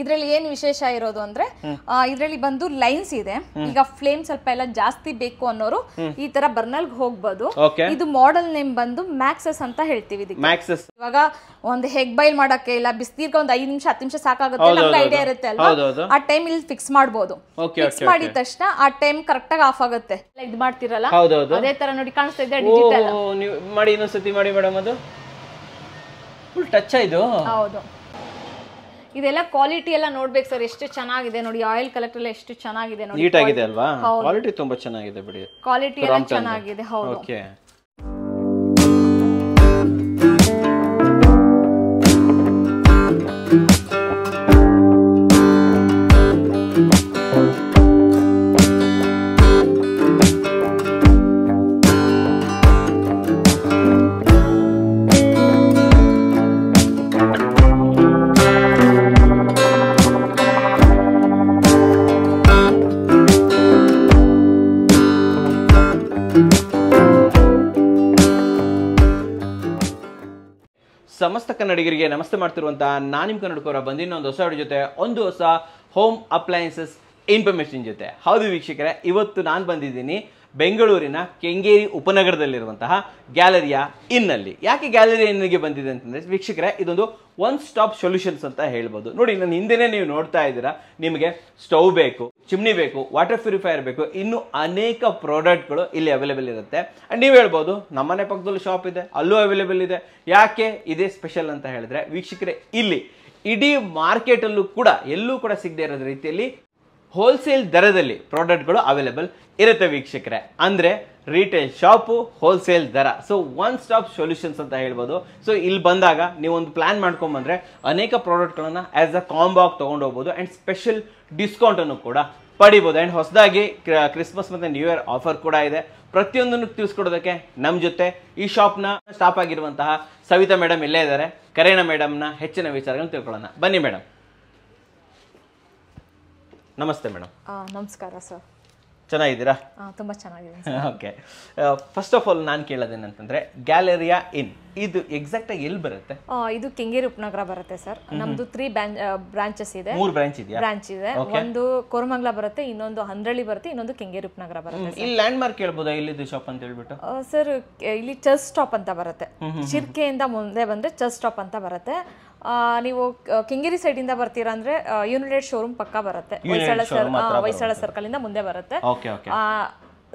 ಇದರಲ್ಲಿ ಏನ್ ವಿಶೇಷ ಇರೋದು ಅಂದ್ರೆ ಇದರಲ್ಲಿ ಬಂದು ಲೈನ್ಸ್ ಇದೆ ಈಗ ಫ್ಲೇಮ್ ಸ್ವಲ್ಪ ಎಲ್ಲ ಜಾಸ್ತಿ ಬೇಕು ಅನ್ನೋರು ಈ ತರ ಬರ್ನಲ್ ಹೋಗ್ಬೋದು ಇದು ಮಾಡೆಲ್ ನೇಮ್ ಬಂದು ಮ್ಯಾಕ್ಸಸ್ ಅಂತ ಹೇಳ್ತೀವಿ ಇವಾಗ ಒಂದು ಹೆಗ್ ಬೈಲ್ ಮಾಡಕ್ಕೆ ಇಲ್ಲ ಬಿಸ್ನೀರ್ಗೆ ಒಂದು ಐದು ನಿಮಿಷ ಹತ್ತು ನಿಮಿಷ ಸಾಕಾಗುತ್ತೆ ನಮ್ಗೆ ಐಡಿಯಾ ಇರುತ್ತೆ ಅಲ್ವಾ ಆ ಟೈಮ್ ಇಲ್ಲಿ ಫಿಕ್ಸ್ ಮಾಡಬಹುದು ಫಿಕ್ಸ್ ಮಾಡಿದ ತಕ್ಷಣ ಆ ಟೈಮ್ ಕರೆಕ್ಟ್ ಆಗಿ ಆಫ್ ಆಗುತ್ತೆ ಇದು ಮಾಡ್ತಿರಲ್ಲ ಅದೇ ತರ ನೋಡಿ ಕಾಣಿಸ್ತಾ ಇದೆ ಡಿಜಿಟಲ್ ಮಾಡಿ ಇನ್ನೊಂದ್ಸತಿ ಮಾಡಿ ಮೇಡಮ್ ಅದು ಫುಲ್ ಟಚ್ ಇದು ಹೌದು ಇದೆಲ್ಲ ಕ್ವಾಲಿಟಿ ಎಲ್ಲ ನೋಡ್ಬೇಕು ಸರ್ ಎಷ್ಟು ಚೆನ್ನಾಗಿದೆ ನೋಡಿ ಆಯಿಲ್ ಕಲೆಕ್ಟರ್ ಎಲ್ಲ ಎಷ್ಟು ಚೆನ್ನಾಗಿದೆ ನೋಡಿ ನೀಟ್ ಆಗಿದೆ ಅಲ್ವಾ ಕ್ವಾಲಿಟಿ ತುಂಬಾ ಚೆನ್ನಾಗಿದೆ ಬಿಡಿ ಕ್ವಾಲಿಟಿ ಎಲ್ಲ ಚೆನ್ನಾಗಿದೆ ಹೌದು ಸಮಸ್ತ ಕನ್ನಡಿಗರಿಗೆ ನಮಸ್ತೆ ಮಾಡ್ತಿರುವಂತಹ ನಾನು ನಿಮ್ಮ ಬಂದಿನ ಒಂದು ಹೊಸ ಜೊತೆ ಒಂದು ಹೊಸ ಹೋಮ್ ಅಪ್ಲಯನ್ಸಸ್ ಇನ್ಫಾರ್ಮೇಶನ್ ಜೊತೆ ಹೌದು ವೀಕ್ಷಕರೇ ಇವತ್ತು ನಾನು ಬಂದಿದ್ದೀನಿ ಬೆಂಗಳೂರಿನ ಕೆಂಗೇರಿ ಉಪನಗರದಲ್ಲಿರುವಂತಹ ಗ್ಯಾಲರಿಯಾ ಇನ್ನಲ್ಲಿ ಯಾಕೆ ಗ್ಯಾಲರಿಯಾ ಇನ್ನಿಗೆ ಬಂದಿದೆ ಅಂತಂದರೆ ವೀಕ್ಷಕರೇ ಇದೊಂದು ಒನ್ ಸ್ಟಾಪ್ ಸೊಲ್ಯೂಷನ್ಸ್ ಅಂತ ಹೇಳ್ಬೋದು ನೋಡಿ ನಾನು ಹಿಂದೆನೇ ನೀವು ನೋಡ್ತಾ ಇದ್ದೀರಾ ನಿಮಗೆ ಸ್ಟವ್ ಬೇಕು ಚಿಮ್ನಿ ಬೇಕು ವಾಟರ್ ಪ್ಯೂರಿಫೈಯರ್ ಬೇಕು ಇನ್ನು ಅನೇಕ ಪ್ರಾಡಕ್ಟ್ಗಳು ಇಲ್ಲಿ ಅವೈಲೇಬಲ್ ಇರುತ್ತೆ ಆ್ಯಂಡ್ ನೀವು ಹೇಳ್ಬೋದು ನಮ್ಮನೆ ಪಕ್ಕದಲ್ಲಿ ಶಾಪ್ ಇದೆ ಅಲ್ಲೂ ಅವೈಲೇಬಲ್ ಇದೆ ಯಾಕೆ ಇದೇ ಸ್ಪೆಷಲ್ ಅಂತ ಹೇಳಿದ್ರೆ ವೀಕ್ಷಕರೇ ಇಲ್ಲಿ ಇಡೀ ಮಾರ್ಕೆಟಲ್ಲೂ ಕೂಡ ಎಲ್ಲೂ ಕೂಡ ಸಿಗದೆ ಇರೋದ ರೀತಿಯಲ್ಲಿ ಹೋಲ್ಸೇಲ್ ದರದಲ್ಲಿ ಪ್ರಾಡಕ್ಟ್ಗಳು ಅವೈಲೇಬಲ್ ಇರುತ್ತೆ ವೀಕ್ಷಕರೇ ಅಂದರೆ ರಿಟೇಲ್ ಶಾಪು ಹೋಲ್ಸೇಲ್ ದರ ಸೊ ಒನ್ ಸ್ಟಾಪ್ ಸೊಲ್ಯೂಷನ್ಸ್ ಅಂತ ಹೇಳ್ಬೋದು ಸೊ ಇಲ್ಲಿ ಬಂದಾಗ ನೀವೊಂದು ಪ್ಲ್ಯಾನ್ ಮಾಡ್ಕೊಂಬಂದರೆ ಅನೇಕ ಪ್ರಾಡಕ್ಟ್ಗಳನ್ನು ಆ್ಯಸ್ ಅ ಕಾಂಬಾಕ್ ತೊಗೊಂಡು ಹೋಗ್ಬೋದು ಆ್ಯಂಡ್ ಸ್ಪೆಷಲ್ ಡಿಸ್ಕೌಂಟನ್ನು ಕೂಡ ಪಡಿಬೋದು ಆ್ಯಂಡ್ ಹೊಸದಾಗಿ ಕ್ರಿಸ್ಮಸ್ ಮತ್ತು ನ್ಯೂ ಇಯರ್ ಆಫರ್ ಕೂಡ ಇದೆ ಪ್ರತಿಯೊಂದನ್ನು ತಿಳಿಸ್ಕೊಡೋದಕ್ಕೆ ನಮ್ಮ ಜೊತೆ ಈ ಶಾಪ್ನ ಸ್ಟಾಪ್ ಆಗಿರುವಂತಹ ಸವಿತಾ ಮೇಡಮ್ ಇಲ್ಲೇ ಇದ್ದಾರೆ ಕರೇಣ ಮೇಡಮ್ನ ಹೆಚ್ಚಿನ ವಿಚಾರಗಳನ್ನು ತಿಳ್ಕೊಳ್ಳೋಣ ಬನ್ನಿ ಮೇಡಮ್ ನಮಸ್ತೆ ಮೇಡಮ್ ನಮಸ್ಕಾರ ಸರ್ ಚೆನ್ನಾಗಿದ್ದೀರಾ ತುಂಬ ಚೆನ್ನಾಗಿದೆ ಓಕೆ ಫಸ್ಟ್ ಆಫ್ ಆಲ್ ನಾನು ಕೇಳೋದೇನಂತಂದ್ರೆ ಗ್ಯಾಲರಿಯಾ ಇನ್ ಇದು ಎಕ್ಸಾಕ್ಟ್ ಆಗಿ ಎಲ್ಲಿ ಬರುತ್ತೆ ಇದು ಕೆಂಗೇರಿ ಉಪನಗರ ಬರುತ್ತೆ ಸರ್ ನಮ್ದು ತ್ರೀ ಬ್ರಾಂಚಸ್ ಇದೆ ಮೂರು ಬ್ರಾಂಚ್ ಇದೆ ಬ್ರಾಂಚ್ ಇದೆ ಒಂದು ಕೋರಮಂಗ್ಲ ಬರುತ್ತೆ ಇನ್ನೊಂದು ಹಂದ್ರಳ್ಳಿ ಬರುತ್ತೆ ಇನ್ನೊಂದು ಕೆಂಗೇರಿ ಉಪನಗರ ಬರುತ್ತೆ ಇಲ್ಲಿ ಲ್ಯಾಂಡ್ ಮಾರ್ಕ್ ಹೇಳ್ಬೋದಾ ಇಲ್ಲಿ ಶಾಪ್ ಅಂತ ಹೇಳ್ಬಿಟ್ಟು ಸರ್ ಇಲ್ಲಿ ಚರ್ಚ್ ಸ್ಟಾಪ್ ಅಂತ ಬರುತ್ತೆ ಶಿರ್ಕೆಯಿಂದ ಮುಂದೆ ಬಂದ್ರೆ ಚರ್ಚ್ ಸ್ಟಾಪ್ ಅಂತ ಬರುತ್ತೆ ನೀವು ಕಿಂಗಿರಿ ಇಂದ ಬರ್ತೀರಾ ಅಂದ್ರೆ ಯುನೈಟೆಡ್ ಶೋರೂಮ್ ಪಕ್ಕ ಬರುತ್ತೆ ವೈಸಳ ಸರ್ ಸರ್ಕಲ್ ಇಂದ ಮುಂದೆ ಬರುತ್ತೆ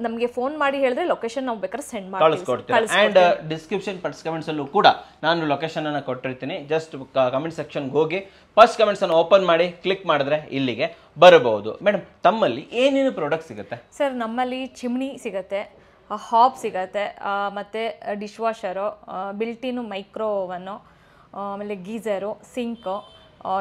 ನಮಗೆ ಫೋನ್ ಮಾಡಿ ಹೇಳಿದ್ರೆ ಲೊಕೇಶನ್ ನಾವು ಬೇಕಾದ್ರೆ ಸೆಂಡ್ ಮಾಡಿ ಅಂಡ್ ಡಿಸ್ಕ್ರಿಪ್ಷನ್ ಫಸ್ಟ್ ಕಮೆಂಟ್ಸ್ ಅಲ್ಲೂ ಕೂಡ ನಾನು ಲೊಕೇಶನ್ ಅನ್ನು ಕೊಟ್ಟಿರ್ತೀನಿ ಜಸ್ಟ್ ಕಮೆಂಟ್ ಸೆಕ್ಷನ್ ಹೋಗಿ ಫಸ್ಟ್ ಕಮೆಂಟ್ಸ್ ಅನ್ನು ಓಪನ್ ಮಾಡಿ ಕ್ಲಿಕ್ ಮಾಡಿದ್ರೆ ಇಲ್ಲಿಗೆ ಬರಬಹುದು ಮೇಡಮ್ ತಮ್ಮಲ್ಲಿ ಏನೇನು ಪ್ರಾಡಕ್ಟ್ ಸಿಗುತ್ತೆ ಸರ್ ನಮ್ಮಲ್ಲಿ ಚಿಮ್ನಿ ಸಿಗುತ್ತೆ ಹಾಬ್ ಸಿಗತ್ತೆ ಮತ್ತೆ dish washer built in micro oven ಆಮೇಲೆ ಗೀಜರು ಸಿಂಕ್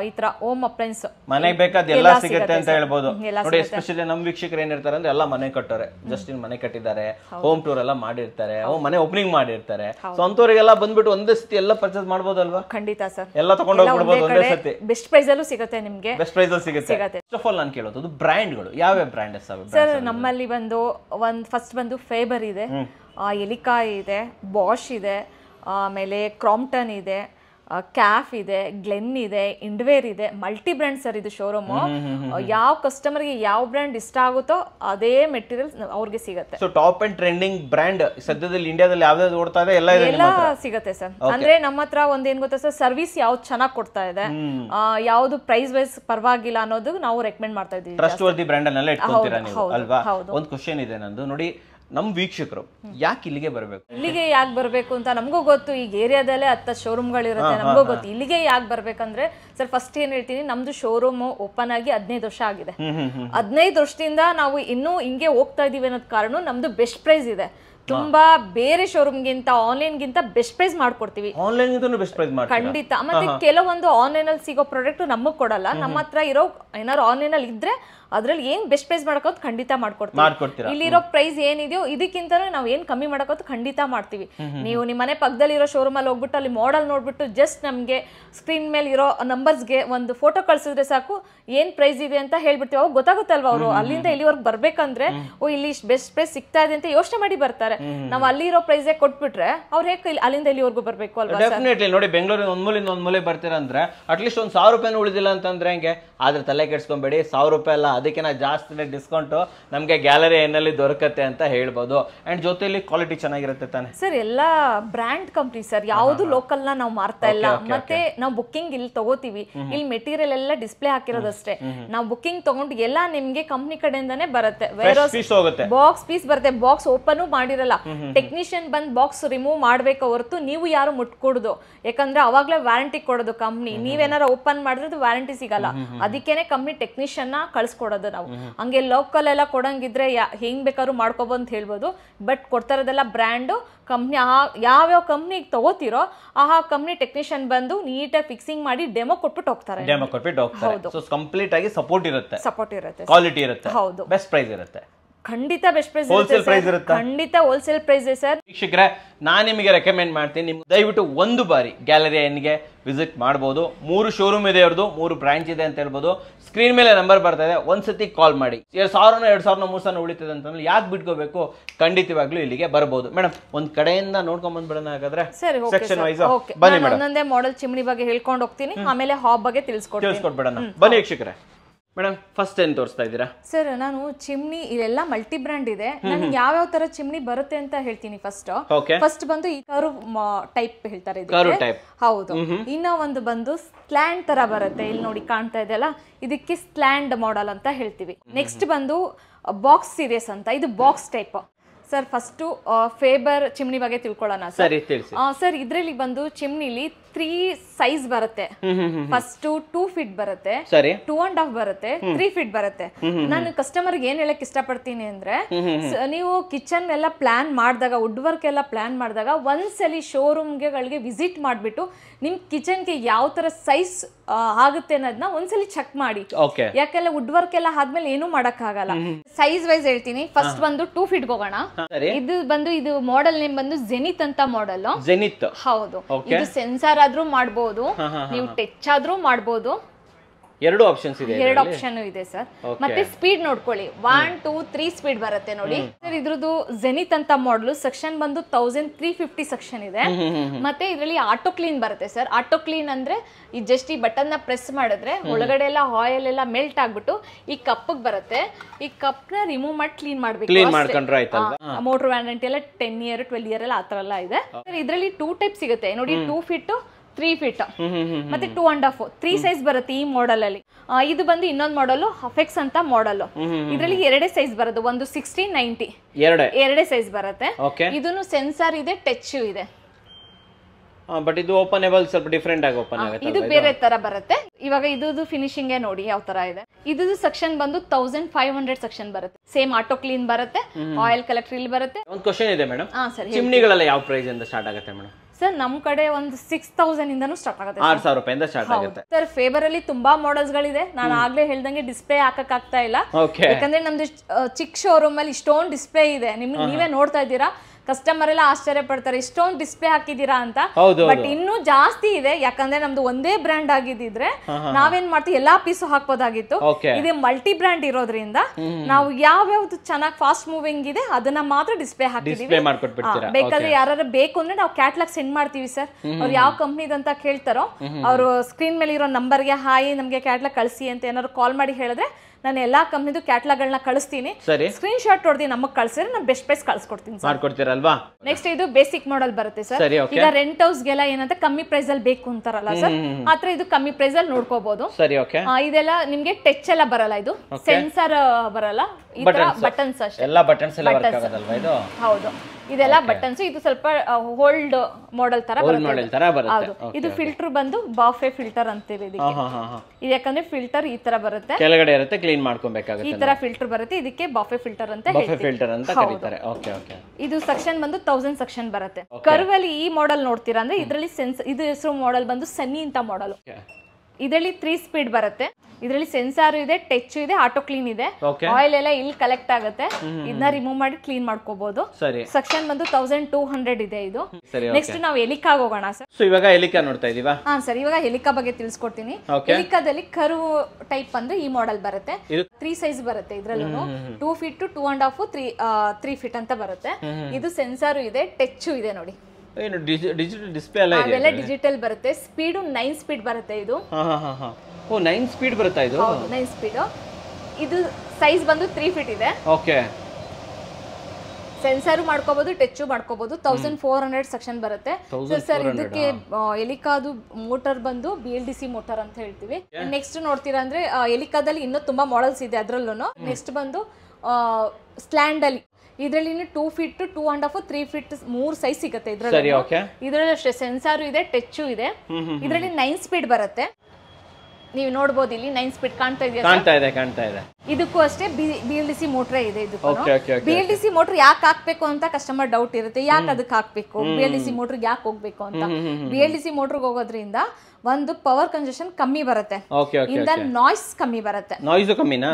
ಈ ತರ ಓಮ್ ಅಪ್ಲೈನ್ಸ್ ಮನೆಗೆ ಬೇಕಾದ ಎಲ್ಲ ಸಿಗುತ್ತೆ ಅಂತ ಹೇಳ್ಬೋದು ನೋಡಿ ಎಸ್ಪೆಷಲಿ ನಮ್ ವೀಕ್ಷಕರು ಏನಿರ್ತಾರೆ ಅಂದ್ರೆ ಎಲ್ಲ ಮನೆ ಕಟ್ಟೋರೆ ಜಸ್ಟ್ ಇನ್ ಮನೆ ಕಟ್ಟಿದ್ದಾರೆ ಹೋಮ್ ಟೂರ್ ಎಲ್ಲ ಮಾಡಿರ್ತಾರೆ ಮನೆ ಓಪನಿಂಗ್ ಮಾಡಿರ್ತಾರೆ ಸೊ ಅಂತವರಿಗೆಲ್ಲ ಬಂದ್ಬಿಟ್ಟು ಒಂದೇ ಸತಿ ಎಲ್ಲ ಪರ್ಚೇಸ್ ಮಾಡ್ಬೋದಲ್ವಾ ಖಂಡಿತ ಸರ್ ಎಲ್ಲ ತಗೊಂಡು ಒಂದೇ ಸತಿ ಬೆಸ್ಟ್ ಪ್ರೈಸ್ ಅಲ್ಲೂ ಸಿಗುತ್ತೆ ನಿಮ್ಗೆ ಬೆಸ್ಟ್ ಪ್ರೈಸ್ ಅಲ್ಲಿ ಸಿಗುತ್ತೆ ಫಸ್ಟ್ ಆಫ್ ಆಲ್ ನಾನು ಕೇಳೋದು ಬ್ರ್ಯಾಂಡ್ಗಳು ಯಾವ್ಯಾವ ಬ್ರ್ಯಾಂಡ್ ಸರ್ ನಮ್ಮಲ್ಲಿ ಬಂದು ಒಂದ್ ಫಸ್ಟ್ ಬಂದು ಫೇಬರ್ ಇದೆ ಎಲಿಕಾಯಿ ಇದೆ ಬಾಶ್ ಇದೆ ಆಮೇಲೆ ಕ್ರಾಂಪ್ಟನ್ ಇದೆ ಕ್ಯಾಫ್ ಇದೆ ಗ್ಲೆನ್ ಇದೆ ಇಂಡ್ವೇರ್ ಇದೆ ಮಲ್ಟಿ ಬ್ರ್ಯಾಂಡ್ ಸರ್ ಇದು ಶೋರೂಮು ಯಾವ ಕಸ್ಟಮರ್ಗೆ ಯಾವ ಬ್ರ್ಯಾಂಡ್ ಇಷ್ಟ ಆಗುತ್ತೋ ಅದೇ ಮೆಟೀರಿಯಲ್ ಅವ್ರಿಗೆ ಸಿಗುತ್ತೆ so top and trending brand ಸದ್ಯದಲ್ಲಿ ಇಂಡಿಯಾದಲ್ಲಿ ಯಾವ್ದಾದ್ರು ಓಡ್ತಾ ಇದೆ ಎಲ್ಲ ಎಲ್ಲ ಸಿಗುತ್ತೆ ಸರ್ ಅಂದ್ರೆ ನಮ್ಮ ಹತ್ರ ಒಂದೇನ್ ಗೊತ್ತಾ ಸರ್ ಸರ್ವಿಸ್ ಯಾವ್ದು ಚೆನ್ನಾಗಿ ಕೊಡ್ತಾ ಇದೆ ಯಾವ್ದು ಪ್ರೈಸ್ ವೈಸ್ ಪರವಾಗಿಲ್ಲ ಅನ್ನೋದು ನಾವು ರೆಕಮೆಂಡ್ ಮಾಡ್ತಾ ಇದ್ದೀವಿ ಟ್ರಸ್ಟ್ ವರ್ದಿ ಬ್ರ್ಯಾಂಡ್ ಇಟ್ಕೊಂತೀರಾ ನೀವು ಅಲ್ವಾ ಒಂದು ಕ್ವಶನ್ ಇದೆ ನಂದು ನೋಡಿ ನಮ್ಮ ವೀಕ್ಷಕರು ಯಾಕೆ ಇಲ್ಲಿಗೆ ಬರಬೇಕು ಇಲ್ಲಿಗೆ ಯಾಕೆ ಬರಬೇಕು ಅಂತ ನಮಗೂ ಗೊತ್ತು ಈಗ ಏರಿಯಾದಲ್ಲೇ ಹತ್ತ ಶೋರೂಮ್ಗಳಿರುತ್ತೆ ನಮಗೂ ಗೊತ್ತು ಇಲ್ಲಿಗೆ ಯಾಕೆ ಬರ್ಬೇಕಂದ್ರೆ ಸರ್ ಫಸ್ಟ್ ಏನ್ ಹೇಳ್ತೀನಿ ನಮ್ದು ಶೋರೂಮ್ ಓಪನ್ ಆಗಿ ಹದಿನೈದು ವರ್ಷ ಆಗಿದೆ ಹದಿನೈದು ವರ್ಷದಿಂದ ನಾವು ಇನ್ನೂ ಹಿಂಗೆ ಹೋಗ್ತಾ ಇದೀವಿ ಅನ್ನೋದ್ ಕಾರಣ ನಮ್ದು ಬೆಸ್ಟ್ ಪ್ರೈಸ್ ಇದೆ ತುಂಬಾ ಬೇರೆ ಶೋರೂಮ್ಗಿಂತ ಆನ್ಲೈನ್ ಗಿಂತ ಬೆಸ್ಟ್ ಪ್ರೈಸ್ ಮಾಡ್ಕೊಡ್ತೀವಿ ಆನ್ಲೈನ್ ಬೆಸ್ಟ್ ಪ್ರೈಸ್ ಖಂಡಿತ ಮತ್ತೆ ಕೆಲವೊಂದು ಆನ್ಲೈನ್ ಅಲ್ಲಿ ಸಿಗೋ ಪ್ರಾಡಕ್ಟ್ ನಮಗ್ ಕೊಡಲ್ಲ ನಮ್ಮ ಹತ್ರ ಇರೋ ಏನಾದ್ರು ಆನ್ಲೈನ್ ಅಲ್ಲಿ ಇದ್ರೆ ಅದ್ರಲ್ಲಿ ಏನ್ ಬೆಸ್ಟ್ ಪ್ರೈಸ್ ಮಾಡ್ಕೋದು ಖಂಡಿತ ಮಾಡ್ಕೊಡ್ತೀವಿ ಇಲ್ಲಿರೋ ಪ್ರೈಸ್ ಏನಿದೆಯೋ ಇದಕ್ಕಿಂತ ನಾವು ಏನ್ ಕಮ್ಮಿ ಮಾಡ್ಕೋದು ಖಂಡಿತ ಮಾಡ್ತೀವಿ ನೀವು ನಿಮ್ ಮನೆ ಪಕ್ಕದಲ್ಲಿರೋ ಶೋರೂಮ್ ಅಲ್ಲಿ ಹೋಗ್ಬಿಟ್ಟು ಅಲ್ಲಿ ಮಾಡಲ್ ನೋಡ್ಬಿಟ್ಟು ಜಸ್ಟ್ ನಮ್ಗೆ ಸ್ಕ್ರೀನ್ ಮೇಲೆ ಇರೋ ಗೆ ಒಂದು ಫೋಟೋ ಕಳ್ಸಿದ್ರೆ ಸಾಕು ಏನ್ ಪ್ರೈಸ್ ಇದೆ ಅಂತ ಹೇಳ್ಬಿಡ್ತೀವಿ ಅವಾಗ ಗೊತ್ತಾಗುತ್ತಲ್ವಾ ಅವರು ಅಲ್ಲಿಂದ ಇಲ್ಲಿವರೆಗೆ ಬರ್ಬೇಕಂದ್ರೆ ಓ ಇಲ್ಲಿ ಬೆಸ್ಟ್ ಪ್ರೈಸ್ ಸಿಗ್ತಾ ಇದೆ ಅಂತ ಯೋಚನೆ ಮಾಡಿ ಬರ್ತಾರೆ ನಾವು ಅಲ್ಲಿರೋ ಪ್ರೈಸ್ ಕೊಟ್ಬಿಟ್ರೆ ಅವ್ರು ಹೇಗೆ ಅಲ್ಲಿಂದ ಇಲ್ಲಿವರೆಗೂ ಬರ್ಬೇಕು ಅಲ್ವಾ ನೋಡಿ ಬೆಂಗಳೂರಿನ ಒಂದ್ ಮೂಲಿಂದ ಒಂದ್ ಮೂಲೆ ಬರ್ತೀರಾ ಅಂದ್ರೆ ಅಟ್ಲೀಸ್ಟ್ ಒಂದ್ ಸಾವಿರ ರೂಪಾಯಿ ಉಳಿದಿಲ್ಲ ಅಂತಂದ್ರೆ ಹೆಂಗೆ ಆದ್ರೆ ತಲೆ ಕೆಡ್ಸ್ಕೊಂಬೇಡಿ ಸಾವಿರ ರೂಪಾಯಿ ಅಲ್ಲ ಅದಕ್ಕೆ ನಾ ಜಾಸ್ತಿ ಡಿಸ್ಕೌಂಟು ನಮಗೆ ಗ್ಯಾಲರಿ ಏನಲ್ಲಿ ದೊರಕತ್ತೆ ಅಂತ ಹೇಳ್ಬೋದು ಆ್ಯಂಡ್ ಜೊತೆಲಿ ಕ್ವಾಲಿಟಿ ಚೆನ್ನಾಗಿರುತ್ತೆ ತಾನೆ ಸರ್ ಎಲ್ಲ ಬ್ರ್ಯಾಂಡ್ ಕಂಪ್ನಿ ಸರ್ ಯಾವುದು ಲೋಕಲ್ನ ನಾವು ಮಾರ್ತಾ ಇಲ್ಲ ಮತ್ತೆ ನಾವು ಬುಕ್ಕಿಂಗ್ ಇಲ್ಲಿ ತಗೋತೀವಿ ಇಲ್ಲಿ ಮೆಟೀರಿಯಲ್ ಎಲ್ಲ ಡಿಸ್ಪ್ಲೇ ಹಾಕಿರೋದಷ್ಟೇ ನಾವು ಬುಕ್ಕಿಂಗ್ ತಗೊಂಡು ಎಲ್ಲ ನಿಮ್ಗೆ ಕಂಪ್ನಿ ಕಡೆಯಿಂದಾನೇ ಬರುತ್ತೆ ಬಾಕ್ಸ್ ಪೀಸ್ ಬರುತ್ತೆ ಬಾಕ್ಸ್ ಓಪನ್ ಮಾಡಿರಲ್ಲ ಟೆಕ್ನಿಷಿಯನ್ ಬಂದ್ ಬಾಕ್ಸ್ ರಿಮೂವ್ ಮಾಡ್ಬೇಕು ಹೊರತು ನೀವು ಯಾರು ಮುಟ್ಕೊಡುದು ಯಾಕಂದ್ರೆ ಅವಾಗ್ಲೇ ವ್ಯಾರಂಟಿ ಕೊಡೋದು ಕಂಪ್ನಿ ನೀವೇನಾರ ಓಪನ್ ಮಾಡಿದ್ರೆ ವ್ಯಾರಂಟಿ ಸಿಗಲ್ಲ ಅದಕ್ಕೇನೆ ಕಂಪ್ನಿ ಟೆಕ್ನಿಷಿಯನ್ ಕಳ್ಸ್ಕೊಡೋದು ಕೊಡೋದು ನಾವು ಹಂಗೆ ಲೋಕಲ್ ಎಲ್ಲ ಕೊಡಂಗಿದ್ರೆ ಹೆಂಗ್ ಬೇಕಾದ್ರು ಬೇಕಾದ್ರೂ ಅಂತ ಹೇಳ್ಬೋದು ಬಟ್ ಕೊಡ್ತಾ ಇರೋದೆಲ್ಲ ಬ್ರ್ಯಾಂಡು ಕಂಪ್ನಿ ಆ ಯಾವ್ಯಾವ ಕಂಪ್ನಿಗೆ ತಗೋತಿರೋ ಆ ಕಂಪ್ನಿ ಟೆಕ್ನಿಷಿಯನ್ ಬಂದು ನೀಟಾಗಿ ಫಿಕ್ಸಿಂಗ್ ಮಾಡಿ ಡೆಮೋ ಕೊಟ್ಬಿಟ್ಟು ಹೋಗ್ತಾರೆ ಡೆಮೋ ಕೊಟ್ಬಿಟ್ಟು ಹೋಗ್ತಾರೆ ಕಂಪ್ಲೀಟ್ ಆಗಿ ಸಪೋರ್ಟ್ ಇರುತ್ತೆ ಸಪೋರ್ಟ್ ಇರುತ್ತೆ ಕ್ವಾಲಿಟಿ ಇರುತ್ತೆ ಹೌದು ಬೆಸ್ಟ್ ಪ್ರೈಸ್ ಇರುತ್ತೆ ಖಂಡಿತ ಬೆಸ್ಟ್ ಪ್ರೈಸ್ ಹೋಲ್ಸೇಲ್ ಪ್ರೈಸ್ ಇರುತ್ತೆ ಖಂಡಿತ ಹೋಲ್ಸೇಲ್ ಪ್ರೈಸ್ ಇದೆ ಸರ್ ವೀಕ್ಷಕರೇ ನಾನು ನಿಮಗೆ ರೆಕಮೆಂಡ್ ಮಾಡ್ತೀನಿ ನಿಮ್ಗೆ ದಯವಿಟ್ಟು ಒಂದು ಬಾರಿ ಗ್ಯಾಲರಿ ಎನ್ಗೆ ವಿಸಿಟ್ ಮಾಡ್ಬೋದು ಮೂರು ಶೋರೂಮ್ ಇದೆ ಅವ್ರದ್ದು ಮೂರು ಬ್ರಾಂಚ್ ಇದೆ ಅಂತ ಹೇಳ್ಬೋದು ಸ್ಕ್ರೀನ್ ಮೇಲೆ ನಂಬರ್ ಬರ್ತಾ ಇದೆ ಒಂದ್ಸತಿ ಕಾಲ್ ಮಾಡಿ ಎರಡು ಸಾವಿರನ ಎರಡು ಸಾವಿರನ ಮೂರು ಸಾವಿರ ಉಳಿತದೆ ಅಂತಂದ್ರೆ ಯಾಕೆ ಬಿಟ್ಕೋಬೇಕು ಖಂಡಿತವಾಗ್ಲೂ ಇಲ್ಲಿಗೆ ಬರ್ಬೋದು ಮೇಡಮ್ ಒಂದ್ ಕಡೆಯಿಂದ ನೋಡ್ಕೊಂಡ್ ನೋಡ್ಕೊಂಡ್ಬಂದ್ಬಿಡೋಣ ಹಾಗಾದ್ರೆ ಸೆಕ್ಷನ್ ವೈಸ್ ಬನ್ನಿ ಮೇಡಮ್ ಒಂದೊಂದೇ ಮಾಡೆಲ್ ಚಿಮಣಿ ಬಗ್ಗೆ ಹೇಳ್ಕೊಂಡು ಹೋಗ್ತೀನಿ ಆಮೇಲೆ ಹಾಬ್ ಬಗ್ಗೆ ತಿಳಿಸ್ಕೊಡ್ತೀನಿ ಬನ್ನಿ ವೀಕ್ಷಕರೇ ಮೇಡಮ್ ಫಸ್ಟ್ ಏನ್ ತೋರಿಸ್ತಾ ಇದ್ದೀರಾ ಸರ್ ನಾನು ಚಿಮ್ನಿ ಇದೆಲ್ಲ ಮಲ್ಟಿ ಬ್ರ್ಯಾಂಡ್ ಇದೆ ನನ್ಗೆ ಯಾವ ಯಾವ ತರ ಚಿಮ್ನಿ ಬರುತ್ತೆ ಅಂತ ಹೇಳ್ತೀನಿ ಫಸ್ಟ್ ಫಸ್ಟ್ ಬಂದು ಈ ಕರು ಟೈಪ್ ಹೇಳ್ತಾರೆ ಹೌದು ಇನ್ನ ಒಂದು ಬಂದು ಸ್ಲ್ಯಾಂಡ್ ತರ ಬರುತ್ತೆ ಇಲ್ಲಿ ನೋಡಿ ಕಾಣ್ತಾ ಇದೆಯಲ್ಲ ಇದಕ್ಕೆ ಸ್ಲ್ಯಾಂಡ್ ಮಾಡೆಲ್ ಅಂತ ಹೇಳ್ತೀವಿ ನೆಕ್ಸ್ಟ್ ಬಂದು ಬಾಕ್ಸ್ ಸೀರಿಯಸ್ ಅಂತ ಇದು box type sir first Faber chimney ಬಗ್ಗೆ ತಿಳ್ಕೊಳ್ಳೋಣ ಸರ್ ಸರ್ ಇದರಲ್ಲಿ ಬಂದು ಚಿಮ್ನಿಲಿ ತ್ರೀ ಸೈಜ್ ಬರುತ್ತೆ ಫಸ್ಟ್ ಟೂ ಫೀಟ್ ಬರುತ್ತೆ ಟೂ ಅಂಡ್ ಹಾಫ್ ಬರುತ್ತೆ ತ್ರೀ ಫೀಟ್ ಬರುತ್ತೆ ನಾನು ಕಸ್ಟಮರ್ ಏನ್ ಹೇಳಕ್ ಇಷ್ಟಪಡ್ತೀನಿ ಅಂದ್ರೆ ನೀವು ಕಿಚನ್ ಎಲ್ಲ ಪ್ಲಾನ್ ಮಾಡಿದಾಗ ವುಡ್ ವರ್ಕ್ ಎಲ್ಲ ಪ್ಲಾನ್ ಮಾಡಿದಾಗ ಒಂದ್ಸಲಿ ಶೋರೂಮ್ಗೆ ವಿಸಿಟ್ ಮಾಡ್ಬಿಟ್ಟು ನಿಮ್ ಕಿಚನ್ಗೆ ಯಾವ ತರ ಸೈಜ್ ಆಗುತ್ತೆ ಅನ್ನೋದನ್ನ ಒಂದ್ಸಲಿ ಚೆಕ್ ಮಾಡಿ ಯಾಕೆಲ್ಲ ವುಡ್ ವರ್ಕ್ ಎಲ್ಲ ಆದ್ಮೇಲೆ ಏನು ಮಾಡಕ್ ಆಗಲ್ಲ ಸೈಜ್ ವೈಸ್ ಹೇಳ್ತೀನಿ ಫಸ್ಟ್ ಬಂದು ಟೂ ಫೀಟ್ ಹೋಗೋಣ ಇದು ಬಂದು ಇದು ಮಾಡೆಲ್ ನೇಮ್ ಬಂದು ಜೆನಿತ್ ಅಂತ ಮಾಡೆಲ್ ಜೆನಿತ್ ಹೌದು ಇದು ಸೆನ್ಸಾರ್ ಆದ್ರೂ ಮಾಡ್ಬೋದು ನೀವು ಟಚ್ ಆದ್ರೂ ಮಾಡ್ಬೋದು ಎರಡು ಆಪ್ಷನ್ಸ್ ಇದೆ ಎರಡು ಆಪ್ಷನ್ ಇದೆ ಸರ್ ಮತ್ತೆ ಸ್ಪೀಡ್ ನೋಡ್ಕೊಳ್ಳಿ ಒನ್ ಟೂ ತ್ರೀ ಸ್ಪೀಡ್ ಬರುತ್ತೆ ನೋಡಿ ಸರ್ ಇದ್ರದ್ದು ಝೆನಿತ್ ಅಂತ ಮಾಡಲು ಸೆಕ್ಷನ್ ಬಂದು ತೌಸಂಡ್ ತ್ರೀ ಫಿಫ್ಟಿ ಸೆಕ್ಷನ್ ಇದೆ ಮತ್ತೆ ಇದರಲ್ಲಿ ಆಟೋ ಕ್ಲೀನ್ ಬರುತ್ತೆ ಸರ್ ಆಟೋ ಕ್ಲೀನ್ ಅಂದ್ರೆ ಈ ಜಸ್ಟ್ ಈ ಬಟನ್ ನ ಪ್ರೆಸ್ ಮಾಡಿದ್ರೆ ಒಳಗಡೆ ಎಲ್ಲ ಆಯಿಲ್ ಎಲ್ಲ ಮೆಲ್ಟ್ ಆಗ್ಬಿಟ್ಟು ಈ ಕಪ್ಗೆ ಬರುತ್ತೆ ಈ ಕಪ್ ನ ರಿಮೂವ್ ಮಾಡಿ ಕ್ಲೀನ್ ಮಾಡ್ಬೇಕು ಕ್ಲೀನ್ ಮೋಟರ್ ವ್ಯಾರಂಟಿ ಎಲ್ಲ ಟೆನ್ ಇಯರ್ ಟ್ವೆಲ್ ಇಯರ್ ಎಲ್ಲ ಆತರ ಎಲ್ಲ ಇದೆ ಇದರಲ್ಲಿ ಟೂ ಟೈಪ್ ಸಿಗುತ್ತೆ ನೋಡಿ ಟೂ ಫಿಟ್ ತ್ರೀ ಫೀಟ್ ಮತ್ತೆ two and half three size ಬರುತ್ತೆ ಈ ಮಾಡೆಲ್ ಅಲ್ಲಿ ಇದು ಬಂದು ಇನ್ನೊಂದು ಮಾಡೆಲ್ ಹಫೆಕ್ಸ್ ಅಂತ ಮಾಡೆಲ್ ಇದರಲ್ಲಿ ಎರಡೇ ಸೈಜ್ ಬರುತ್ತೆ ಒಂದು ಸಿಕ್ಸ್ಟಿ ನೈನ್ಟಿ ಎರಡೇ ಸೈಜ್ ಬರುತ್ತೆ ಇದನ್ನು ಸೆನ್ಸಾರ್ ಇದೆ ಟಚ್ ಇದೆ ಬಟ್ ಇದು ಸ್ವಲ್ಪ ಡಿಫರೆಂಟ್ ಆಗಿ ಓಪನ್ ಆಗುತ್ತೆ ಇದು ಬೇರೆ ತರ ಬರುತ್ತೆ ಇವಾಗ ಇದುದು ಫಿನಿಶಿಂಗ್ ನೋಡಿ ಯಾವ ತರ ಇದೆ ಇದು ಸೆಕ್ಷನ್ ಬಂದು ತೌಸಂಡ್ ಫೈವ್ ಹಂಡ್ರೆಡ್ ಸೆಕ್ಷನ್ ಬರುತ್ತೆ ಸೇಮ್ ಆಟೋ ಕ್ಲೀನ್ ಬರುತ್ತೆ ಆಯಿಲ್ ಕಲೆಕ್ಟ್ರಿ ಬರುತ್ತೆ ಒಂದು ಕ್ವಶನ್ ಇದೆ ಮೇಡಮ್ ಚಿಮ್ನಿಗಳೆಲ್ಲ ಯಾವ ಪ್ರೈಸ್ ಇಂದ ಸ್ಟಾರ್ಟ್ ಆಗುತ್ತೆ ಮೇಡಮ್ ಸರ್ ನಮ್ ಕಡೆ ಒಂದು ಸಿಕ್ಸ್ ತೌಸಂಡ್ ಇಂದನು ಸ್ಟಾರ್ಟ್ ಆಗುತ್ತೆ ಆರ್ ಸಾವಿರ ರೂಪಾಯಿಂದ ಸ್ಟಾರ್ಟ್ ಆಗುತ್ತೆ ಸರ್ ಫೇಬರ್ ಅಲ್ಲಿ ತುಂಬಾ ಮಾಡೆಲ್ಸ್ ಗಳಿದೆ ನಾನು ಆಗ್ಲೇ ಹೇಳ್ದಂಗೆ ಡಿಸ್ಪ್ಲೇ ಹಾಕಕ್ ಆಗ್ತಾ ಇಲ್ಲ ಯಾಕಂದ್ರೆ ನಮ್ದು ಚಿಕ್ ಶೋರೂಮ್ ಅಲ್ಲಿ ಇಷ್ಟೊಂದು ಡಿಸ್ಪ್ಲೇ ಇದೆ ನಿಮ್ಗೆ ನೀವೇ ನೋಡ್ತಾ ಇದ್ದೀರಾ ಕಸ್ಟಮರ್ ಎಲ್ಲ ಆಶ್ಚರ್ಯ ಪಡ್ತಾರೆ ಇಷ್ಟೊಂದು ಡಿಸ್ಪ್ಲೇ ಹಾಕಿದೀರಾ ಅಂತ ಬಟ್ ಇನ್ನೂ ಜಾಸ್ತಿ ಇದೆ ಯಾಕಂದ್ರೆ ನಮ್ದು ಒಂದೇ ಬ್ರ್ಯಾಂಡ್ ಆಗಿದ್ರೆ ನಾವೇನ್ ಮಾಡ್ತೀವಿ ಎಲ್ಲಾ ಪೀಸು ಹಾಕ್ಬೋದಾಗಿತ್ತು ಇದು ಮಲ್ಟಿ ಬ್ರ್ಯಾಂಡ್ ಇರೋದ್ರಿಂದ ನಾವು ಯಾವ್ಯಾವ್ದು ಚೆನ್ನಾಗಿ ಫಾಸ್ಟ್ ಮೂವಿಂಗ್ ಇದೆ ಅದನ್ನ ಮಾತ್ರ ಡಿಸ್ಪ್ಲೇ ಹಾಕಿದೀವಿ ಬೇಕಾದ್ರೆ ಯಾರು ಬೇಕು ಅಂದ್ರೆ ನಾವು ಕ್ಯಾಟ್ಲಾಗ್ ಸೆಂಡ್ ಮಾಡ್ತೀವಿ ಸರ್ ಅವ್ರು ಯಾವ ಕಂಪ್ನಿದ್ ಅಂತ ಕೇಳ್ತಾರೋ ಅವರು ಸ್ಕ್ರೀನ್ ಮೇಲೆ ಇರೋ ನಂಬರ್ಗೆ ಹಾಯ್ ನಮ್ಗೆ ಕ್ಯಾಟ್ಲಾಗ್ ಕಳಿಸಿ ಅಂತ ಏನಾದ್ರು ಕಾಲ್ ಮಾಡಿ ಹೇಳಿದ್ರೆ ನಾನು ಎಲ್ಲಾ ಕಂಪ್ನಿದು ಕ್ಯಾಟ್ಲಾಗ್ಗಳನ್ನ ಕಳಿಸ್ತೀನಿ ಸ್ಕ್ರೀನ್ ಶಾಟ್ ಹೊಡೆದು ನಮಗೆ ಕಳ್ಸಿದ್ರೆ ನಾನು ಬೆಸ್ಟ್ ಪ್ರೈಸ್ ಕಳ್ಸ್ಕೊಡ್ತೀನಿ ಮಾಡ್ಕೊಡ್ತೀರಲ್ವಾ ನೆಕ್ಸ್ಟ್ ಇದು ಬೇಸಿಕ್ ಮಾಡೆಲ್ ಬರುತ್ತೆ ಸರ್ ಈಗ ರೆಂಟ್ ಹೌಸ್ ಗೆಲ್ಲ ಏನಂತ ಕಮ್ಮಿ ಪ್ರೈಸ್ ಅಲ್ಲಿ ಬೇಕು ಅಂತಾರಲ್ಲ ಸರ್ ಆತ್ರ ಇದು ಕಮ್ಮಿ ಪ್ರೈಸ್ ಅಲ್ಲಿ ನೋಡ್ಕೋಬಹುದು ಸರಿ ಓಕೆ ಇದೆಲ್ಲ ನಿಮ್ಗೆ ಟಚ್ ಎಲ್ಲ ಬರಲ್ಲ ಇದು ಸೆನ್ಸರ್ ಬರಲ್ಲ ಈ ತರ ಬಟನ್ಸ್ ಅಷ್ಟೇ ಎಲ್ಲ ಬಟನ್ಸ್ ಹೌದು ಇದೆಲ್ಲ ಬಟನ್ಸ್ ಇದು ಸ್ವಲ್ಪ ಹೋಲ್ಡ್ ಮಾಡೆಲ್ ತರ ಬರುತ್ತೆ ಇದು ಫಿಲ್ಟರ್ ಬಂದು ಬಾಫೆ ಫಿಲ್ಟರ್ ಅಂತೀವಿ ಇದಕ್ಕೆ ಇದು ಯಾಕಂದ್ರೆ ಫಿಲ್ಟರ್ ಈ ತರ ಬರುತ್ತೆ ಕೆಳಗಡೆ ಇರುತ್ತೆ ಕ್ಲೀನ್ ಮಾಡ್ಕೊಬೇಕಾಗುತ್ತೆ ಈ ತರ ಫಿಲ್ಟರ್ ಬರುತ್ತೆ ಇದಕ್ಕೆ ಬಾಫೆ ಫಿಲ್ಟರ್ ಅಂತ ಫಿಲ್ಟರ್ ಅಂತ ಕರೀತಾರೆ ಓಕೆ ಓಕೆ ಇದು ಸೆಕ್ಷನ್ ಬಂದು ತೌಸಂಡ್ ಸೆಕ್ಷನ್ ಬರುತ್ತೆ ಕರ್ವಲ್ಲಿ ಈ ಮಾಡೆಲ್ ನೋಡ್ತೀರಾ ಅಂದ್ರೆ ಇದರಲ್ಲಿ ಸೆನ್ಸ್ ಇದು ಹೆಸರು ಮಾಡೆಲ್ ಬಂದು ಸನ್ನಿ ಅಂತ ಮಾಡೆಲ್ ಇದರಲ್ಲಿ ತ್ರೀ ಸ್ಪೀಡ್ ಬರುತ್ತೆ ಇದರಲ್ಲಿ ಸೆನ್ಸಾರ್ ಇದೆ ಟಚ್ ಇದೆ ಆಟೋ ಕ್ಲೀನ್ ಇದೆ ಆಯಿಲ್ ಎಲ್ಲ ಇಲ್ಲಿ ಕಲೆಕ್ಟ್ ಆಗುತ್ತೆ ಇದನ್ನ ರಿಮೂವ್ ಮಾಡಿ ಕ್ಲೀನ್ ಮಾಡ್ಕೋಬಹುದು ಸೆಕ್ಷನ್ ಬಂದು ತೌಸಂಡ್ ಟೂ ಹಂಡ್ರೆಡ್ ಇದೆ ಇದು ನೆಕ್ಸ್ಟ್ ನಾವು ಎಲಿಕಾ ಹೋಗೋಣ ಸರ್ ಇವಾಗ ಎಲಿಕಾ ನೋಡ್ತಾ ಇದೀವಾ ಹಾ ಸರ್ ಇವಾಗ ಎಲಿಕಾ ಬಗ್ಗೆ ತಿಳಿಸ್ಕೊಡ್ತೀನಿ ಎಲಿಕಾದಲ್ಲಿ ಕರು ಟೈಪ್ ಅಂದ್ರೆ ಈ ಮಾಡೆಲ್ ಬರುತ್ತೆ ತ್ರೀ ಸೈಜ್ ಬರುತ್ತೆ ಇದ್ರಲ್ಲಿ two feet to two and half three three feet ಅಂತ ಬರುತ್ತೆ ಇದು ಸೆನ್ಸಾರು ಇದೆ ಟಚ್ ಇದೆ ನೋಡಿ ಡಿಜಿಟಲ್ ಡಿಸ್ಪ್ಲೇ ಅಲ್ಲ ಅವೆಲ್ಲ ಡಿಜಿಟಲ್ ಬರುತ್ತೆ ಸ್ಪೀಡು ನೈನ್ ಸ್ಪೀಡ್ ಬರುತ್ತೆ ಇದು ಓ ನೈನ್ ಸ್ಪೀಡ್ ಬರುತ್ತಾ ಇದು ನೈನ್ ಸ್ಪೀಡು ಇದು ಸೈಜ್ ಬಂದು ತ್ರೀ ಫೀಟ್ ಇದೆ ಓಕೆ ಸೆನ್ಸರ್ ಮಾಡ್ಕೋಬಹುದು ಟಚ್ ಮಾಡ್ಕೋಬಹುದು ತೌಸಂಡ್ ಫೋರ್ ಹಂಡ್ರೆಡ್ ಸೆಕ್ಷನ್ ಬರುತ್ತೆ ಸರ್ ಇದಕ್ಕೆ ಎಲಿಕಾದು ಮೋಟರ್ ಬಂದು B L D C motor ಅಂತ ಹೇಳ್ತೀವಿ ನೆಕ್ಸ್ಟ್ ನೋಡ್ತೀರಾ ಅಂದ್ರೆ ಎಲಿಕಾದಲ್ಲಿ ಇನ್ನೂ ತುಂಬಾ ಮಾಡೆಲ್ಸ್ ಇದೆ ಅದರಲ್ಲೂ ನೆಕ್ಸ್ಟ್ ಬಂದು ಸ್ಲ್ಯಾಂಡಲ್ಲಿ ಅಲ್ಲಿ ಇದರಲ್ಲಿ two feet two and half three feet ಮೂರ್ ಸೈಜ್ ಸಿಗುತ್ತೆ ಇದರಲ್ಲಿ ಇದರಲ್ಲಿ ಅಷ್ಟೇ ಸೆನ್ಸಾರು ಇದೆ ಟಚ್ ಇದೆ ಇದರಲ್ಲಿ ನೈನ್ ಸ್ಪೀಡ್ ಬರುತ್ತೆ ನೀವು ನೋಡಬಹುದು ಇಲ್ಲಿ ನೈನ್ ಸ್ಪೀಡ್ ಕಾಣ್ತಾ ಇದೆಯಾ ಕಾಣ್ತಾ ಇದೆ ಕಾಣ್ತಾ ಇದೆ ಇದಕ್ಕೂ ಅಷ್ಟೇ ಬಿ ಎಲ್ ಡಿ ಸಿ ಮೋಟ್ರೇ ಇದೆ ಇದು B L D C motor ಯಾಕೆ ಹಾಕ್ಬೇಕು ಅಂತ ಕಸ್ಟಮರ್ ಡೌಟ್ ಇರುತ್ತೆ ಯಾಕೆ ಅದಕ್ಕೆ ಹಾಕ್ಬೇಕು B L D C motor ಯಾಕೆ ಹೋಗ್ಬೇಕು ಅಂತ ಬಿ ಎಲ್ ಡಿ ಸಿ ಮೋಟರ್ಗೆ ಹೋಗೋದ್ರಿಂದ ಒಂದು ಪವರ್ ಕಂಜೆಷನ್ ಕಮ್ಮಿ ಬರುತ್ತೆ ಇಂದ ನಾಯ್ಸ್ ಕಮ್ಮಿ ಬರುತ್ತೆ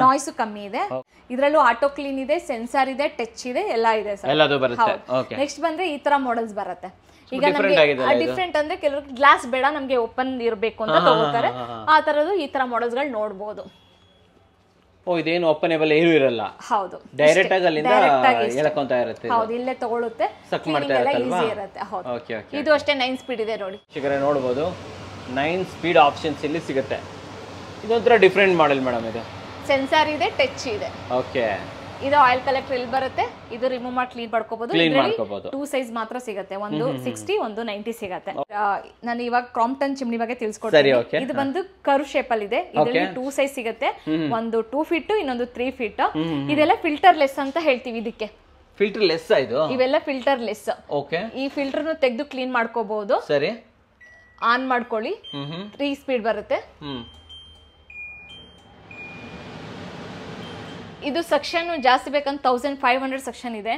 ನಾಯ್ಸ್ ಕಮ್ಮಿ ಇದೆ ಇದರಲ್ಲೂ ಆಟೋ ಕ್ಲೀನ್ ಇದೆ ಸೆನ್ಸಾರ್ ಇದೆ ಟಚ್ ಇದೆ ಎಲ್ಲ ಇದೆ ನೆಕ್ಸ್ಟ್ ಬಂದ್ರೆ ಈ ತರ ಮಾಡೆಲ್ಸ್ ಬರುತ್ತೆ ಈಗ ಡಿಫ್ರೆಂಟ್ ಅಂದ್ರೆ ಕೆಲವರು ಗ್ಲಾಸ್ ಬೇಡ ನಮಗೆ ಓಪನ್ ಇರಬೇಕು ಅಂತ ತಗೋತಾರೆ ಆ ತರದ್ದು ಈ ತರ ಮಾಡಲ್ಸ್ ಗಳು ನೋಡಬಹುದು ಓ ಇದೇನು ಓಪನೇಬಲ್ ಏನು ಇರಲ್ಲ ಹೌದು ಡೈರೆಕ್ಟ್ ಆಗಿ ಅಲ್ಲಿಂದ ಇರುತ್ತೆ ಹೌದು ಇಲ್ಲೇ ತಗೊಳುತ್ತೆ ಸಕ್ ಮಾಡ್ತಾ ಹೌದು ಓಕೆ ಓಕೆ ಇದು ಅಷ್ಟೇ ನೈನ್ ಸ್ಪೀಡ್ ಇದೆ ನೋಡಿ ಶಿಖರೆ ನೋಡಬಹುದು ನೈನ್ ಸ್ಪೀಡ್ ಆಪ್ಷನ್ಸ್ ಇಲ್ಲಿ ಸಿಗುತ್ತೆ ಇದೊಂಥರ ಡಿಫ್ರೆಂಟ್ ಮಾಡೆಲ್ ಮೇಡಮ್ ಇದು ಸೆನ್ಸಾರ್ ಇದೆ ಟಚ್ ಇದೆ ಓಕೆ ಇದು ಆಯಿಲ್ ಕಲೆಕ್ಟರ್ ಇಲ್ಲಿ ಬರುತ್ತೆ ಇದು ರಿಮೂವ್ ಮಾಡಿ ಕ್ಲೀನ್ ಮಾಡ್ಕೋಬಹುದು ಟೂ ಸೈಜ್ ಮಾತ್ರ ಸಿಗುತ್ತೆ ಒಂದು ಸಿಕ್ಸ್ಟಿ ಒಂದು ನೈಂಟಿ ಸಿಗುತ್ತೆ ನಾನು ಇವಾಗ ಕ್ರಾಂಪ್ಟನ್ ಚಿಮ್ನಿ ಬಗ್ಗೆ ತಿಳಿಸ್ಕೊಡ್ತೀನಿ ಇದು ಬಂದು ಕರ್ವ್ ಶೇಪ್ ಅಲ್ಲಿ ಇದೆ ಇದರಲ್ಲಿ ಟೂ ಸೈಜ್ ಸಿಗುತ್ತೆ ಒಂದು ಟೂ ಫೀಟ್ ಇನ್ನೊಂದು ತ್ರೀ ಫೀಟ್ ಇದೆಲ್ಲ ಫಿಲ್ಟರ್ ಲೆಸ್ ಅಂತ ಹೇಳ್ತೀವಿ ಇದಕ್ಕೆ ಫಿಲ್ಟರ್ ಲೆಸ್ ಇದು ಇವೆಲ್ಲ ಫಿಲ್ಟರ್ ಲೆಸ್ ಓಕೆ ಈ ಫಿಲ್ಟರ್ ತೆಗೆದು ಕ್ಲೀನ್ ಮಾಡ್ಕೋಬಹುದು ಸರಿ ಆನ್ ಮಾಡ್ಕೊಳ್ಳಿ ತ್ರೀ ಸ್ಪೀಡ್ ಬರುತ್ತೆ ಇದು ಸೆಕ್ಷನ್ ಜಾಸ್ತಿ ಬೇಕಂತ ತೌಸಂಡ್ ಫೈವ್ ಹಂಡ್ರೆಡ್ ಸೆಕ್ಷನ್ ಇದೆ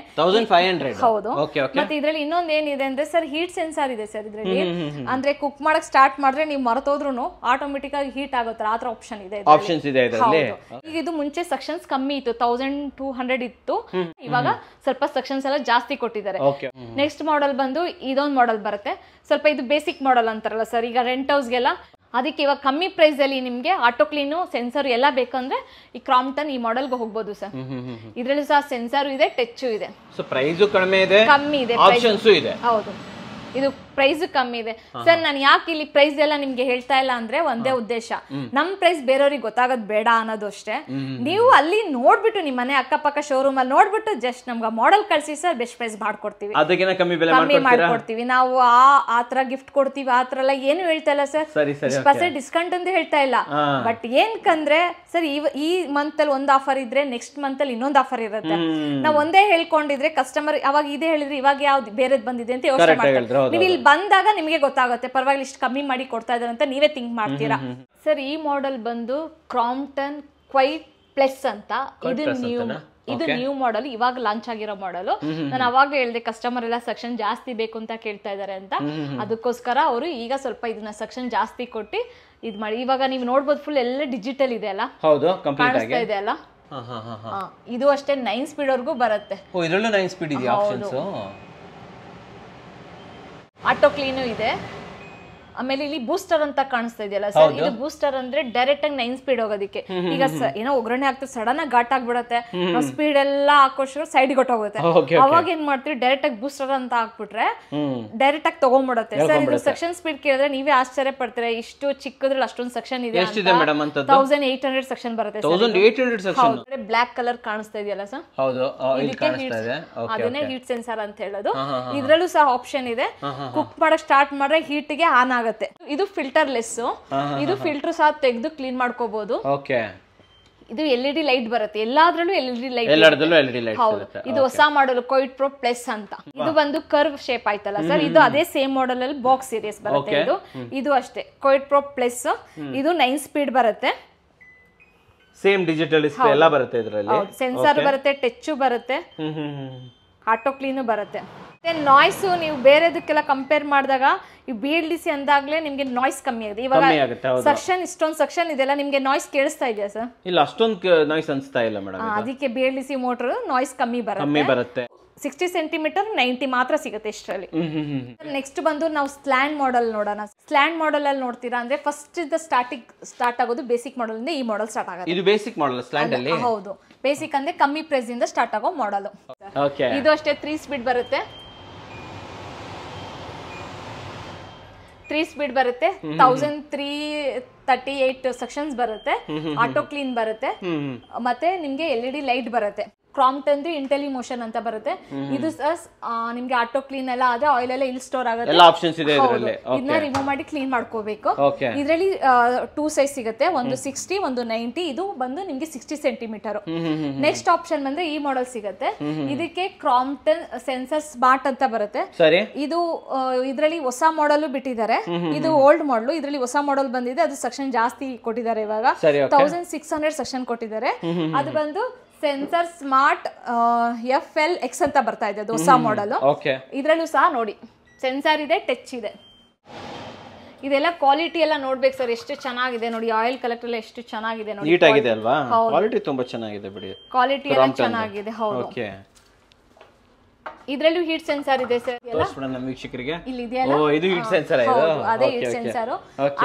ಫೈವ್ ಹೌದು ಮತ್ತೆ ಇದ್ರಲ್ಲಿ ಇನ್ನೊಂದ್ ಏನಿದೆ ಅಂದ್ರೆ ಸರ್ ಹೀಟ್ ಸೆನ್ಸರ್ ಇದೆ ಸರ್ ಇದ್ರಲ್ಲಿ ಅಂದ್ರೆ ಕುಕ್ ಮಾಡಕ್ ಸ್ಟಾರ್ಟ್ ಮಾಡಿದ್ರೆ ನೀವು ಮರತೋದ್ರು ಆಟೋಮೆಟಿಕ್ ಆಗಿ ಹೀಟ್ ಆಗುತ್ತೆ ಆತರ ಆಪ್ಷನ್ ಇದೆ ಆಪ್ಷನ್ಸ್ ಇದೆ ಈಗ ಇದು ಮುಂಚೆ ಸೆಕ್ಷನ್ಸ್ ಕಮ್ಮಿ ಇತ್ತು ತೌಸಂಡ್ ಟೂ ಹಂಡ್ರೆಡ್ ಇತ್ತು ಇವಾಗ ಸ್ವಲ್ಪ ಸೆಕ್ಷನ್ಸ್ ಎಲ್ಲ ಜಾಸ್ತಿ ಕೊಟ್ಟಿದ್ದಾರೆ ನೆಕ್ಸ್ಟ್ ಮಾಡೆಲ್ ಬಂದು ಇದೊಂದು ಮಾಡೆಲ್ ಬರುತ್ತೆ ಸ್ವಲ್ಪ ಇದು ಬೇಸಿಕ್ ಮಾಡೆಲ್ ಅಂತಾರಲ್ಲ ಸರ್ ಈಗ ರೆಂಟ್ ಹೌಸ್ಗೆಲ್ಲ ಅದಕ್ಕೆ ಇವಾಗ ಕಮ್ಮಿ ಪ್ರೈಸಲ್ಲಿ ನಿಮಗೆ ಆಟೋ ಕ್ಲೀನ್ ಸೆನ್ಸರ್ ಎಲ್ಲ ಬೇಕಂದ್ರೆ ಈ ಕ್ರಾಂಪ್ಟನ್ ಈ ಮಾಡೆಲ್ಗೆ ಹೋಗ್ಬೋದು ಸರ್ ಇದರಲ್ಲಿ ಸಹ ಸೆನ್ಸರ್ ಇದೆ ಟಚ್ ಇದೆ ಸೊ ಇದೆ ಕಮ್ಮಿ ಇದೆ ಇದೆ ಹೌದು ಇದು ಪ್ರೈಸ್ ಕಮ್ಮಿ ಇದೆ ಸರ್ ನಾನು ಯಾಕೆ ಇಲ್ಲಿ ಪ್ರೈಸ್ ಎಲ್ಲ ನಿಮ್ಗೆ ಹೇಳ್ತಾ ಇಲ್ಲ ಅಂದ್ರೆ ಒಂದೇ ಉದ್ದೇಶ ನಮ್ ಪ್ರೈಸ್ ಬೇರೆಯವ್ರಿಗೆ ಗೊತ್ತಾಗೋದ್ ಬೇಡ ಅನ್ನೋದು ಅಷ್ಟೇ ನೀವು ಅಲ್ಲಿ ನೋಡ್ಬಿಟ್ಟು ನಿಮ್ ಮನೆ ಅಕ್ಕಪಕ್ಕ ಶೋರೂಮ್ ಅಲ್ಲಿ ನೋಡ್ಬಿಟ್ಟು ಜಸ್ಟ್ ನಮ್ಗೆ ಮಾಡೆಲ್ ಕಳ್ಸಿ ಸರ್ ಬೆಸ್ಟ್ ಪ್ರೈಸ್ ಮಾಡ್ಕೊಡ್ತೀವಿ ಕಮ್ಮಿ ಮಾಡ್ಕೊಡ್ತೀವಿ ನಾವು ಆ ಆತರ ಗಿಫ್ಟ್ ಕೊಡ್ತೀವಿ ಆತರ ಎಲ್ಲ ಏನು ಹೇಳ್ತಾ ಇಲ್ಲ ಸರ್ ಪರ್ಸೆಂಟ್ ಡಿಸ್ಕೌಂಟ್ ಅಂತ ಹೇಳ್ತಾ ಇಲ್ಲ ಬಟ್ ಏನ್ ಕಂದ್ರೆ ಸರ್ ಈ ಮಂತ್ ಅಲ್ಲಿ ಒಂದ್ ಆಫರ್ ಇದ್ರೆ ನೆಕ್ಸ್ಟ್ ಮಂತ್ ಅಲ್ಲಿ ಇನ್ನೊಂದ್ ಆಫರ್ ಇರುತ್ತೆ ನಾವ್ ಒಂದೇ ಹೇಳ್ಕೊಂಡಿದ್ರೆ ಕಸ್ಟಮರ್ ಅವಾಗ ಇದೇ ಹೇಳಿದ್ರೆ ಇವಾಗ ಯಾವ್ದು ಬೇರೆದ್ ಬಂದಿದೆ ಅಂತ ಯೋಚನೆ ಮಾಡ್ತಾರೆ ನೀವು ಇಲ್ಲಿ ಬಂದಾಗ ನಿಮಗೆ ಗೊತ್ತಾಗುತ್ತೆ ಪರವಾಗಿಲ್ಲ ಇಷ್ಟು ಕಮ್ಮಿ ಮಾಡಿ ಕೊಡ್ತಾ ಇದ್ದಾರೆ ಅಂತ ನೀವೇ ಥಿಂಕ್ ಮಾಡ್ತೀರಾ ಸರ್ ಈ ಮಾಡೆಲ್ ಬಂದು ಕ್ರಾಂಪ್ಟನ್ ಕ್ವೈಟ್ ಪ್ಲಸ್ ಅಂತ ಇದು ನ್ಯೂ ಇದು ನ್ಯೂ ಮಾಡೆಲ್ ಇವಾಗ ಲಾಂಚ್ ಆಗಿರೋ ಮಾಡೆಲ್ ನಾನು ಅವಾಗ ಹೇಳಿದೆ ಕಸ್ಟಮರ್ ಎಲ್ಲ ಸೆಕ್ಷನ್ ಜಾಸ್ತಿ ಬೇಕು ಅಂತ ಕೇಳ್ತಾ ಇದ್ದಾರೆ ಅಂತ ಅದಕ್ಕೋಸ್ಕರ ಅವರು ಈಗ ಸ್ವಲ್ಪ ಇದನ್ನ ಸೆಕ್ಷನ್ ಜಾಸ್ತಿ ಕೊಟ್ಟು ಇದು ಮಾಡಿ ಇವಾಗ ನೀವು ನೋಡ್ಬೋದು ಫುಲ್ ಎಲ್ಲ ಡಿಜಿಟಲ್ ಇದೆ ಅಲ್ಲ ಕಾಣಿಸ್ತಾ ಇದೆ ಅಲ್ಲ ಇದು ಅಷ್ಟೇ ನೈನ್ ಸ್ಪೀಡ್ ವರ್ಗೂ ಬರುತ್ತೆ ಸ್ಪೀಡ್ ಆಪ್ಷನ್ಸ್ ಆಟೋ ಕ್ಲೀನು ಇದೆ ಆಮೇಲೆ ಇಲ್ಲಿ ಬೂಸ್ಟರ್ ಅಂತ ಕಾಣಿಸ್ತಾ ಇದೆಯಲ್ಲ ಸರ್ ಇದು ಬೂಸ್ಟರ್ ಅಂದ್ರೆ ಡೈರೆಕ್ಟ್ ಆಗಿ ನೈನ್ ಸ್ಪೀಡ್ ಹೋಗೋದಕ್ಕೆ ಈಗ ಏನೋ ಒಗ್ಗರಣೆ ಆಗ್ತದೆ ಸಡನ್ ಆಗಿ ಘಾಟ್ ಆಗ್ಬಿಡತ್ತೆ ಸ್ಪೀಡ್ ಎಲ್ಲ ಹಾಕೋಷ್ಟು ಸೈಡ್ ಹೋಗುತ್ತೆ ಅವಾಗ ಏನ್ ಮಾಡ್ತೀವಿ ಡೈರೆಕ್ಟ್ ಆಗಿ ಬೂಸ್ಟರ್ ಅಂತ ಹಾಕ್ಬಿಟ್ರೆ ಡೈರೆಕ್ಟ್ ಆಗಿ ತಗೊಂಡ್ಬಿಡತ್ತೆ ಸರ್ ಇದು ಸೆಕ್ಷನ್ ಸ್ಪೀಡ್ ಕೇಳಿದ್ರೆ ನೀವೇ ಆಶ್ಚರ್ಯ ಪಡ್ತೀರಾ ಇಷ್ಟು ಚಿಕ್ಕದ್ರಲ್ಲಿ ಅಷ್ಟೊಂದು ಸೆಕ್ಷನ್ ಇದೆ ತೌಸಂಡ್ ಏಟ್ ಹಂಡ್ರೆಡ್ ಸೆಕ್ಷನ್ ಬರುತ್ತೆ ಬ್ಲಾಕ್ ಕಲರ್ ಕಾಣಿಸ್ತಾ ಇದೆಯಲ್ಲ ಸರ್ ಅದನ್ನೇ ಹೀಟ್ ಸೆನ್ಸರ್ ಅಂತ ಹೇಳೋದು ಇದ್ರಲ್ಲೂ ಸಹ ಆಪ್ಷನ್ ಇದೆ ಕುಕ್ ಮಾಡಕ್ ಸ್ಟಾರ್ಟ್ ಮಾಡ್ರೆ ಹೀಟ್ ಗೆ ಆನ್ ಆಗುತ್ತೆ ಇದು ಇದು ಲೆಸ್ ಇದು ಫಿಲ್ಟರ್ ಸಹ ತೆಗೆದು ಕ್ಲೀನ್ ಮಾಡ್ಕೋಬಹುದು ಇದು ಎಲ್ ಇ ಡಿ ಲೈಟ್ ಬರುತ್ತೆ ಎಲ್ಲಾದ್ರಲ್ಲೂ ಎಲ್ ಇ ಡಿ ಲೈಟ್ ಹೌದು ಇದು ಹೊಸ ಮಾಡಲ್ ಕೋಯಿಟ್ ಪ್ರೋ ಪ್ಲಸ್ ಅಂತ ಇದು ಬಂದು ಕರ್ವ್ ಶೇಪ್ ಆಯ್ತಲ್ಲ ಸರ್ ಇದು ಅದೇ ಸೇಮ್ ಮಾಡೆಲ್ ಅಲ್ಲಿ ಬಾಕ್ಸ್ ಸೀರೀಸ್ ಬರುತ್ತೆ ಇದು ಇದು ಅಷ್ಟೇ ಕೋಯಿಟ್ ಪ್ರೋ ಪ್ಲಸ್ ಇದು ನೈನ್ ಸ್ಪೀಡ್ ಬರುತ್ತೆ ಸೇಮ್ ಡಿಜಿಟಲ್ ಡಿಸ್ಪ್ಲೇ ಎಲ್ಲ ಬರುತ್ತೆ ಇದರಲ್ಲಿ ಸೆನ್ಸರ್ ಬರುತ್ತೆ ಟಚ್ ಬರುತ್ತೆ ಆಟೋ ಕ್ಲೀನ್ ಬರುತ್ತೆ ನಾಯ್ಸ್ ನಾಯ್ಸು ನೀವು ಬೇರೆದಕ್ಕೆಲ್ಲ ಕಂಪೇರ್ ಮಾಡಿದಾಗ ಈ ಬಿ ಎಲ್ ಡಿ ಸಿ ಅಂದಾಗಲೇ ನಿಮಗೆ ನಾಯ್ಸ್ ಕಮ್ಮಿ ಆಗುತ್ತೆ ಇವಾಗ ಸೆಕ್ಷನ್ ಇಷ್ಟೊಂದು ಸೆಕ್ಷನ್ ಇದೆಲ್ಲ ನಿಮಗೆ ನಾಯ್ಸ್ ಕೇಳಿಸ್ತಾ ಇದೆಯಾ ಸರ್ ಇಲ್ಲ ಅಷ್ಟೊಂದು ನಾಯ್ಸ್ ಅನಿಸ್ತಾ ಇಲ್ಲ ಮೇಡಮ್ ಅದಕ್ಕೆ B L D C motor noise ಕಮ್ಮಿ ಬರುತ್ತೆ ಸಿಕ್ಸ್ಟಿ ಸೆಂಟಿಮೀಟರ್ ನೈಂಟಿ ಮಾತ್ರ ಸಿಗುತ್ತೆ ಇಷ್ಟರಲ್ಲಿ ನೆಕ್ಸ್ಟ್ ಬಂದು ನಾವು ಸ್ಲ್ಯಾಂಡ್ ಮಾಡೆಲ್ ನೋಡೋಣ ಸ್ಲ್ಯಾಂಡ್ ಮಾಡೆಲ್ ಅಲ್ಲಿ ನೋಡ್ತೀರಾ ಅಂದ್ರೆ ಫಸ್ಟ್ ಇದ್ದ ಸ್ಟಾರ್ಟಿಂಗ್ ಸ್ಟಾರ್ಟ್ ಆಗೋದು ಬೇಸಿಕ್ ಮಾಡಲ್ ಇಂದ ಈ ಮಾಡೆಲ್ ಸ್ಟಾರ್ಟ್ ಆಗುತ್ತೆ ಇದು ಬೇಸಿಕ್ ಮಾಡೆಲ್ ಸ್ಲ್ಯಾಂಡ್ ಅಲ್ಲಿ ಹೌದು ಬೇಸಿಕ್ ಅಂದ್ರೆ ಕಮ್ಮಿ ಪ್ರೈಸ್ ಇಂದ ಸ್ಟಾರ್ಟ್ ಆಗೋ ಮಾಡೆಲ್ ಇದು ಅಷ್ಟೇ ತ್ರೀ ಸ್ಪೀಡ್ ಬರುತ್ತೆ ತ್ರೀ ಸ್ಪೀಡ್ ಬರುತ್ತೆ thousand three thirty eight sections ಬರುತ್ತೆ ಆಟೋ ಕ್ಲೀನ್ ಬರುತ್ತೆ ಮತ್ತೆ ನಿಮ್ಗೆ ಎಲ್ ಇ ಡಿ ಲೈಟ್ ಬರುತ್ತೆ ಪ್ರಾಂಪ್ಟ್ ಅಂದ್ರೆ ಇಂಟೆಲಿಮೋಷನ್ ಅಂತ ಬರುತ್ತೆ ಇದು ನಿಮ್ಗೆ ಆಟೋ ಕ್ಲೀನ್ ಎಲ್ಲ ಆದ್ರೆ ಆಯಿಲ್ ಎಲ್ಲ ಇಲ್ಲಿ ಸ್ಟೋರ್ ಆಗುತ್ತೆ ಇದನ್ನ ರಿಮೂವ್ ಮಾಡಿ ಕ್ಲೀನ್ ಮಾಡ್ಕೋಬೇಕು ಇದರಲ್ಲಿ ಟೂ ಸೈಜ್ ಸಿಗುತ್ತೆ ಒಂದು ಸಿಕ್ಸ್ಟಿ ಒಂದು ನೈಂಟಿ ಇದು ಬಂದು ನಿಮ್ಗೆ ಸಿಕ್ಸ್ಟಿ ಸೆಂಟಿಮೀಟರ್ ನೆಕ್ಸ್ಟ್ ಆಪ್ಷನ್ ಬಂದ್ರೆ ಈ ಮಾಡೆಲ್ ಸಿಗುತ್ತೆ ಇದಕ್ಕೆ ಕ್ರಾಂಪ್ಟನ್ ಸೆನ್ಸರ್ ಸ್ಮಾರ್ಟ್ ಅಂತ ಬರುತ್ತೆ ಇದು ಇದರಲ್ಲಿ ಹೊಸ ಮಾಡೆಲ್ ಬಿಟ್ಟಿದ್ದಾರೆ ಇದು ಓಲ್ಡ್ ಮಾಡಲ್ ಇದರಲ್ಲಿ ಹೊಸ ಮಾಡೆಲ್ ಬಂದಿದೆ ಅದು ಸೆಕ್ಷನ್ ಜಾಸ್ತಿ ಕೊಟ್ಟಿದ್ದಾರೆ ಇವಾಗ ತೌಸಂಡ್ ಸಿಕ್ಸ್ ಹಂಡ್ರೆಡ್ ಸೆಕ್ಷನ್ ಕೊಟ್ಟಿದ್ದಾರೆ ಅದು ಬಂದು sensor smart F L X ಅಂತ ಬರ್ತಾ ಇದೆ ದೋಸಾ ಹೊಸ ಮಾಡಲು ಇದರಲ್ಲೂ ಸಹ ನೋಡಿ ಸೆನ್ಸರ್ ಇದೆ ಟಚ್ ಇದೆ ಇದೆಲ್ಲ ಕ್ವಾಲಿಟಿ ಎಲ್ಲ ನೋಡ್ಬೇಕು ಸರ್ ಎಷ್ಟು ಚೆನ್ನಾಗಿದೆ ನೋಡಿ ಆಯಿಲ್ ಕಲೆಕ್ಟರ್ ಎಲ್ಲ ಎಷ್ಟು ಚೆನ್ನಾಗಿದೆ ನೋಡಿ ಅಲ್ವಾ ಕ್ವಾಲಿಟಿ ತುಂಬಾ ಚೆನ್ನಾಗಿದೆ ಬಿಡಿ ಕ್ವಾಲಿಟಿ ಎಲ್ಲ ಚೆನ್ನಾಗಿದೆ ಹೌದು ಇದ್ರಲ್ಲೂ ಹೀಟ್ ಸೆನ್ಸರ್ ಇದೆ ಸರ್ ಅದೇ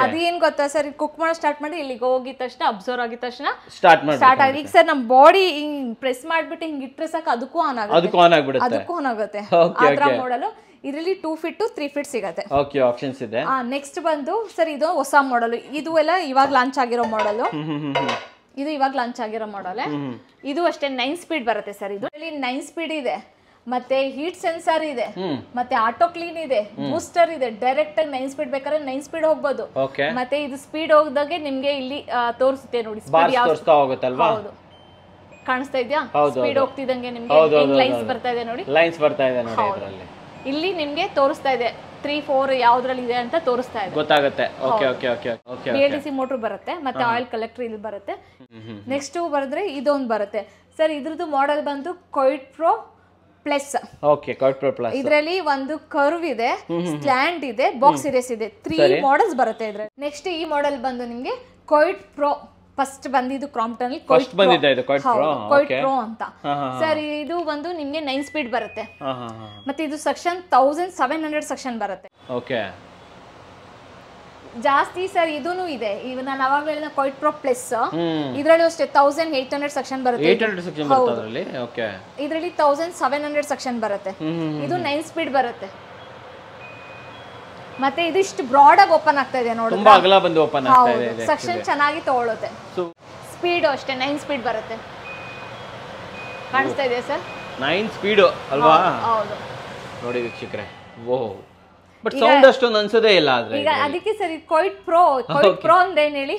ಅದೇನ್ ಗೊತ್ತಾ ಸರ್ ಕುಕ್ ಮಾಡೋ ಸ್ಟಾರ್ಟ್ ಮಾಡಿ ಇಲ್ಲಿಗೆ ಹೋಗಿದ ತಕ್ಷಣ ಅಬ್ಸರ್ವ್ ಆಗಿದ ತಕ್ಷಣ ಸ್ಟಾರ್ಟ್ ಮಾಡಿ ಆಗಿ ಈಗ ಸರ್ ನಮ್ ಬಾಡಿ ಹಿಂಗ್ ಪ್ರೆಸ್ ಮಾಡ್ಬಿಟ್ಟು ಹಿಂಗ್ ಇಟ್ರೆ ಸಾಕು ಅದಕ್ಕೂ ಆನ್ ಆಗುತ್ತೆ ಅದಕ್ಕೂ ಆನ್ ಆಗ್ಬಿಡುತ್ತೆ ಅದಕ್ಕೂ ಆನ್ ಆಗುತ್ತೆ ಆದ್ರ ಮಾಡೆಲ್ ಮಾಡಲು ಇದರಲ್ಲಿ two feet to three feet ಸಿಗತ್ತೆ ಓಕೆ ಆಪ್ಷನ್ಸ್ ಇದೆ ನೆಕ್ಸ್ಟ್ ಬಂದು ಸರ್ ಇದು ಹೊಸ ಮಾಡಲ್ ಇದು ಎಲ್ಲ ಇವಾಗ ಲಾಂಚ್ ಆಗಿರೋ ಮಾಡೆಲ್ ಇದು ಇವಾಗ ಲಾಂಚ್ ಆಗಿರೋ ಮಾಡಲ್ ಇದು ಅಷ್ಟೇ ನೈನ್ ಸ್ಪೀಡ್ ಬರುತ್ತೆ ಸರ್ ಇದು ನೈನ್ ಸ್ಪೀಡ್ ಇದೆ ಮತ್ತೆ ಹೀಟ್ ಸೆನ್ಸರ್ ಇದೆ ಮತ್ತೆ ಆಟೋ ಕ್ಲೀನ್ ಇದೆ ಬೂಸ್ಟರ್ ಇದೆ ಡೈರೆಕ್ಟ್ ಆಗಿ ನೈನ್ ಸ್ಪೀಡ್ ಬೇಕಾದ್ರೆ ನೈನ್ ಸ್ಪೀಡ್ ಹೋಗ್ಬೋದು ಮತ್ತೆ ಇದು ಸ್ಪೀಡ್ ಹೋಗ್ದಾಗೆ ನಿಮ್ಗೆ ಇಲ್ಲಿ ತೋರಿಸುತ್ತೆ ನೋಡಿ ಸ್ಪೀಡ್ ಕಾಣಿಸ್ತಾ ಇದೆಯಾ ಸ್ಪೀಡ್ ಹೋಗ್ತಿದಂಗೆ ನಿಮ್ಗೆ ಲೈನ್ಸ್ ಬರ್ತಾ ಇದೆ ನೋಡಿ ಇಲ್ಲಿ ನಿಮ್ಗೆ ತೋರಿಸ್ತಾ ಇದೆ ತ್ರೀ ಫೋರ್ ಯಾವ್ದ್ರಲ್ಲಿ ಇದೆ ಅಂತ ತೋರಿಸ್ತಾ ಇದೆ ಗೊತ್ತಾಗುತ್ತೆ ಓಕೆ ಓಕೆ ಸಿ ಮೋಟರ್ ಬರುತ್ತೆ ಮತ್ತೆ ಆಯಿಲ್ ಕಲೆಕ್ಟರ್ ಇಲ್ಲಿ ಬರುತ್ತೆ ನೆಕ್ಸ್ಟ್ ಬರೆದ್ರೆ ಇದೊಂದು ಬರುತ್ತೆ ಸರ್ ಇದ್ರದ್ದು ಮಾಡೆಲ್ ಬಂದು ಕೊಯ್ಟ್ ಪ್ರೋ ಪ್ಲಸ್ ಓಕೆ ಪ್ಲಸ್ ಇದರಲ್ಲಿ ಒಂದು ಕರ್ವ್ ಇದೆ ಸ್ಟ್ಯಾಂಡ್ ಇದೆ ಬಾಕ್ಸ್ ಇರೇಸ್ ಇದೆ ತ್ರೀ ಮಾಡೆಲ್ಸ್ ಬರುತ್ತೆ ಇದ್ರಲ್ಲಿ ನೆಕ್ಸ್ಟ್ ಈ ಮಾಡೆಲ್ ಬಂದು ನಿಮಗೆ ಕೋಯಿಟ್ ಪ್ರೋ ಫಸ್ಟ್ ಬಂದಿದ್ದು ಕ್ರಾಂಪ್ಟನ್ ಅಲ್ಲಿ ಕೋಯಿಟ್ ಪ್ರೋ ಅಂತ ಸರಿ ಇದು ಬಂದು ನಿಮಗೆ ನೈನ್ ಸ್ಪೀಡ್ ಬರುತ್ತೆ ಮತ್ತೆ ಇದು suction thousand seven hundred section ಬರುತ್ತೆ ಓಕೆ ಜಾಸ್ತಿ ಸರ್ ಇದೂನು ಇದೆ ಈಗ ನಾನು ಅವಾಗ ಹೇಳಿದ ಕ್ವೈಟ್ ಪ್ರೊ ಪ್ಲಸ್ ಇದರಲ್ಲಿ ಅಷ್ಟೇ ತೌಸಂಡ್ ಏಟ್ ಹಂಡ್ರೆಡ್ ಸೆಕ್ಷನ್ ಬರುತ್ತೆ ಇದರಲ್ಲಿ ತೌಸಂಡ್ ಸೆವೆನ್ ಹಂಡ್ರೆಡ್ ಸೆಕ್ಷನ್ ಬರುತ್ತೆ ಇದು ನೈನ್ ಸ್ಪೀಡ್ ಬರುತ್ತೆ ಮತ್ತೆ ಇದು ಇಷ್ಟು ಬ್ರಾಡ್ ಆಗಿ ಓಪನ್ ಆಗ್ತಾ ಇದೆ ನೋಡಿ ತುಂಬಾ ಅಗಲ ಆಗ್ತಾ ಇದೆ ಸೆಕ್ಷನ್ ಚೆನ್ನಾಗಿ ತಗೊಳ್ಳುತ್ತೆ ಸ್ಪೀಡ್ ಅಷ್ಟೇ ನೈನ್ ಸ್ಪೀಡ್ ಬರುತ್ತೆ ಕಾಣಿಸ್ತಾ ಇದೆ ಸರ್ ನೈನ್ ಸ್ಪೀಡ್ ಅಲ್ವಾ ಹೌದು ನೋಡಿ ವೀಕ್ಷಕರೇ ಓಹ್ ಬಟ್ ಸೌಂಡ್ ಅಷ್ಟೊಂದು ಅನ್ಸೋದೇ ಇಲ್ಲ ಆದ್ರೆ ಈಗ ಅದಕ್ಕೆ ಸರಿ ಕ್ವೈಟ್ ಪ್ರೋ ಕ್ವೈಟ್ ಪ್ರೋ ಅಂತ ಏನ್ ಹೇಳಿ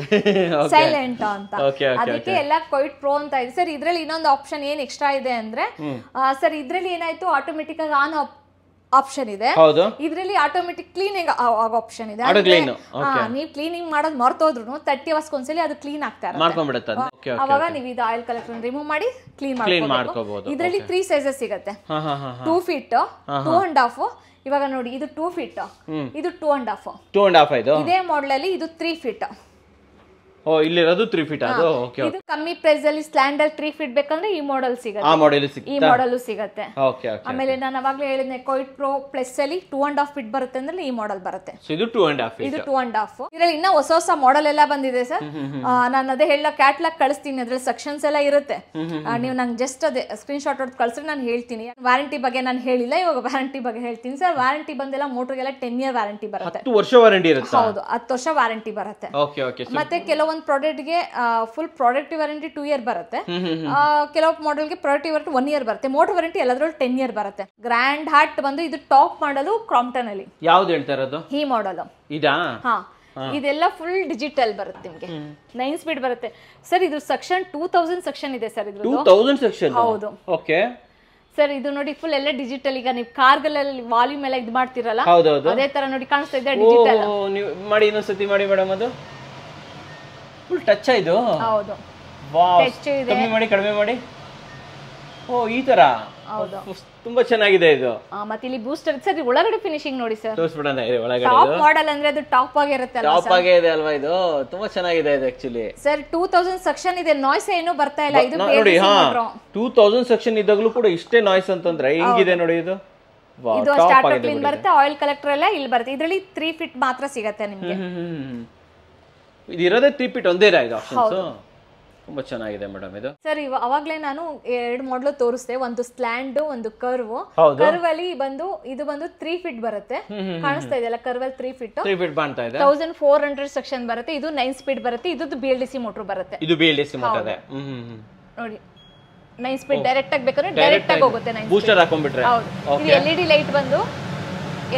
ಸೈಲೆಂಟ್ ಅಂತ ಅದಕ್ಕೆ ಎಲ್ಲ ಕ್ವೈಟ್ ಪ್ರೋ ಅಂತ ಇದೆ ಸರ್ ಇದ್ರಲ್ಲಿ ಇನ್ನೊಂದು ಆಪ್ಷನ್ ಏನ್ ಎಕ್ಸ್ಟ್ರಾ ಇದೆ ಅಂದ್ರೆ ಸರ್ ಇದ್ರಲ್ಲಿ ಏನಾಯ್ತು ಆಟೋಮೆಟಿಕ್ ಆಗಿ ಆನ್ ಆಪ್ಷನ್ ಇದೆ ಇದರಲ್ಲಿ ಆಟೋಮೆಟಿಕ್ ಕ್ಲೀನಿಂಗ್ ಆಗೋ ಆಪ್ಷನ್ ಇದೆ ನೀವು ಕ್ಲೀನಿಂಗ್ ಮಾಡೋದು ಮರ್ತೋದ್ರು ತರ್ಟಿ ಅವರ್ಸ್ ಒಂದ್ಸಲಿ ಅದು ಕ್ಲೀನ್ ಆಗ್ತಾ ಇರುತ್ತೆ ಅವಾಗ ನೀವು ಇದು ಆಯಿಲ್ ಕಲೆಕ್ಟರ್ ರಿಮೂವ್ ಮಾಡಿ ಕ್ಲೀನ್ ಮಾಡ್ಕೋಬಹುದು ಇದರಲ್ಲಿ ತ್ರೀ ಸೈಜಸ್ ಸಿಗುತ್ತೆ two feet two and half ಇವಾಗ ನೋಡಿ ಇದು ಟೂ ಫೀಟ್ ಇದು two and half two and half ಇದು ಇದೇ ಮಾಡಲ್ ಇದು ತ್ರೀ ಫೀಟ್ ಓ ಇಲ್ಲಿರೋದು ತ್ರೀ ಫೀಟ್ ಅದು ಓಕೆ ಇದು ಕಮ್ಮಿ ಪ್ರೈಸ್ ಅಲ್ಲಿ ಸ್ಲ್ಯಾಂಡಲ್ ತ್ರೀ ಫೀಟ್ ಬೇಕಂದ್ರೆ ಈ ಮಾಡೆಲ್ ಸಿಗುತ್ತೆ ಆ ಮಾಡೆಲ್ ಸಿಗುತ್ತೆ ಈ ಮಾಡೆಲ್ ಸಿಗುತ್ತೆ ಓಕೆ ಆಮೇಲೆ ನಾನು ಅವಾಗಲೇ ಹೇಳಿದ್ನೆ ಕೋಯಿಟ್ ಪ್ರೋ ಪ್ಲಸ್ ಅಲ್ಲಿ ಟೂ ಅಂಡ್ ಹಾಫ್ ಫೀಟ್ ಬರುತ್ತೆ ಅಂದ್ರೆ ಈ ಮಾಡೆಲ್ ಬರುತ್ತೆ ಇದು ಟೂ ಅಂಡ್ ಹಾಫ್ ಇದು ಟೂ ಅಂಡ್ ಹಾಫ್ ಇದರಲ್ಲಿ ಇನ್ನ ಹೊಸ ಹೊಸ ಮಾಡೆಲ್ ಎಲ್ಲ ಬಂದಿದೆ ಸರ್ ನಾನು ಅದೇ ಹೇಳೋ ಕ್ಯಾಟ್ಲಾಗ್ ಕಳಿಸ್ತೀನಿ ಅದ್ರಲ್ಲಿ ಸೆಕ್ಷನ್ಸ್ ಎಲ್ಲ ಇರುತ್ತೆ ನೀವು ನಂಗೆ ಜಸ್ಟ್ ಅದೇ ಸ್ಕ್ರೀನ್ ಶಾಟ್ ಹೊಡೆದು ಕಳ್ಸಿದ್ರೆ ನಾನು ಹೇಳ್ತೀನಿ ವಾರಂಟಿ ಬಗ್ಗೆ ನಾನು ಹೇಳಿಲ್ಲ ಇವಾಗ ವಾರಂಟಿ ಬಗ್ಗೆ ಹೇಳ್ತೀನಿ ಸರ್ ವಾರಂಟಿ ಬಂದೆಲ್ಲ ಮೋಟರ್ಗೆಲ್ಲ ಟೆನ್ ಇಯರ್ ವಾರಂಟಿ ಬರುತ್ತೆ ವರ್ಷ ವಾರಂಟಿ ಇರುತ್ತೆ ಹೌದು ಹತ್ತು ವರ್ಷ ವಾರಂಟಿ ಬರುತ್ತೆ ಓಕೆ ಓಕೆ ಮತ್ತೆ ಕೆಲವೊಂದು ಕೆಲವೊಂದು ಪ್ರಾಡಕ್ಟ್ಗೆ full product warranty two year ಬರುತ್ತೆ ಕೆಲವು ಮಾಡೆಲ್ಗೆ ಪ್ರಾಡಕ್ಟ್ ವ್ಯಾರಂಟಿ ಒನ್ ಇಯರ್ ಬರುತ್ತೆ ಮೋಟರ್ ವ್ಯಾರಂಟಿ ಎಲ್ಲದರಲ್ಲೂ ಟೆನ್ ಇಯರ್ ಬರುತ್ತೆ ಗ್ರ್ಯಾಂಡ್ ಹಾರ್ಟ್ ಬಂದು ಇದು ಟಾಪ್ ಮಾಡಲು ಕ್ರಾಂಪ್ಟನ್ ಅಲ್ಲಿ ಯಾವ್ದು ಹೇಳ್ತಾ ಇರೋದು ಈ ಮಾಡಲ್ ಇದಾ ಹಾ ಇದೆಲ್ಲ ಫುಲ್ ಡಿಜಿಟಲ್ ಬರುತ್ತೆ ನಿಮಗೆ ನೈನ್ ಸ್ಪೀಡ್ ಬರುತ್ತೆ ಸರ್ ಇದು ಸೆಕ್ಷನ್ ಟೂ ತೌಸಂಡ್ ಸೆಕ್ಷನ್ ಇದೆ ಸರ್ ಇದು ಸೆಕ್ಷನ್ ಹೌದು ಓಕೆ ಸರ್ ಇದು ನೋಡಿ ಫುಲ್ ಎಲ್ಲ ಡಿಜಿಟಲ್ ಈಗ ನೀವು ಕಾರ್ಗಲಲ್ಲಿ ವಾಲ್ಯೂಮ್ ಎಲ್ಲ ಇದು ಮಾಡ್ತಿರಲ್ಲ ಅದೇ ತರ ನೋಡಿ ಕಾಣಿಸ್ತಾ ಇದೆ ಡಿಜಿಟಲ್ ಮಾಡಿ ಇನ್ನೊಂದ್ಸತಿ ಮಾಡಿ ಮೇಡಮ್ ಅದು ಫುಲ್ ಟಚ್ ಇದು ಹೌದು ವಾವ್ ಕಮ್ಮಿ ಮಾಡಿ ಕಡಿಮೆ ಮಾಡಿ ಓ ಈ ತರ ತುಂಬಾ ಚೆನ್ನಾಗಿದೆ ಇದು ಮತ್ತೆ ಇಲ್ಲಿ ಬೂಸ್ಟರ್ ಸರ್ ಒಳಗಡೆ ಫಿನಿಶಿಂಗ್ ನೋಡಿ ಸರ್ ತೋರಿಸ್ಬಿಡೋಣ ಇದೆ ಒಳಗಡೆ ಟಾಪ್ ಮಾಡೆಲ್ ಅಂದ್ರೆ ಅದು ಟಾಪ್ ಆಗಿ ಇರುತ್ತೆ ಅಲ್ವಾ ಟಾಪ್ ಆಗೇ ಇದೆ ಅಲ್ವಾ ಇದು ತುಂಬಾ ಚೆನ್ನಾಗಿದೆ ಇದು ಆಕ್ಚುಲಿ ಸರ್ 2000 ಸೆಕ್ಷನ್ ಇದೆ ನಾಯ್ಸ್ ಏನು ಬರ್ತಾ ಇಲ್ಲ ಇದು ನೋಡಿ ಹಾ 2000 ಸೆಕ್ಷನ್ ಇದ್ದಾಗಲೂ ಕೂಡ ಇಷ್ಟೇ ನಾಯ್ಸ್ ಅಂತಂದ್ರೆ ಹೆಂಗಿದೆ ನೋಡಿ ಇದು ಇದು ಸ್ಟಾರ್ಟ್ ಕ್ಲೀನ್ ಬರುತ್ತೆ ಆಯಿಲ್ ಕಲೆಕ್ಟರ್ ಎಲ್ಲ ಇಲ್ಲಿ ಬರುತ್ತೆ ಇದರಲ್ಲಿ 3 ಫಿಟ್ ಮಾತ್ರ ಸಿಗುತ್ತೆ ನಿಮಗೆ ಇದಿರೋದೇ ತ್ರೀ ಫೀಟ್ ಒಂದೇ ಇದೆ ಆಪ್ಷನ್ಸ್ ತುಂಬಾ ಚೆನ್ನಾಗಿದೆ ಮೇಡಮ್ ಇದು ಸರ್ ಇವ ನಾನು ಎರಡು ಮಾಡ್ಲು ತೋರಿಸ್ದೆ ಒಂದು ಸ್ಲ್ಯಾಂಡ್ ಒಂದು ಕರ್ವ್ ಕರ್ವ್ ಅಲ್ಲಿ ಬಂದು ಇದು ಬಂದು ತ್ರೀ ಫೀಟ್ ಬರುತ್ತೆ ಕಾಣಿಸ್ತಾ ಇದೆ ಕರ್ವ್ ಅಲ್ಲಿ ತ್ರೀ ಫೀಟ್ ತ್ರೀ ಫೀಟ್ ಬಾಣ್ತಾ ಇದೆ ತೌಸಂಡ್ ಫೋರ್ ಹಂಡ್ರೆಡ್ ಸೆಕ್ಷನ್ ಬರುತ್ತೆ ಇದು ನೈನ್ ಸ್ಪೀಡ್ ಬರುತ್ತೆ ಇದು B L D C motor ಬರುತ್ತೆ ಇದು B L D C motor ನೋಡಿ ನೈನ್ ಸ್ಪೀಡ್ ಡೈರೆಕ್ಟ್ ಆಗಿ ಬೇಕಂದ್ರೆ ಡೈರೆಕ್ಟ್ ಆಗಿ ಹೋಗುತ್ತೆ ನೈನ್ ಬೂಸ್ಟರ್ ಹಾಕೊಂಡ್ಬಿಟ್ರೆ ಹೌದು ಎಲ್ ಇ ಡಿ ಲೈಟ್ ಬಂದು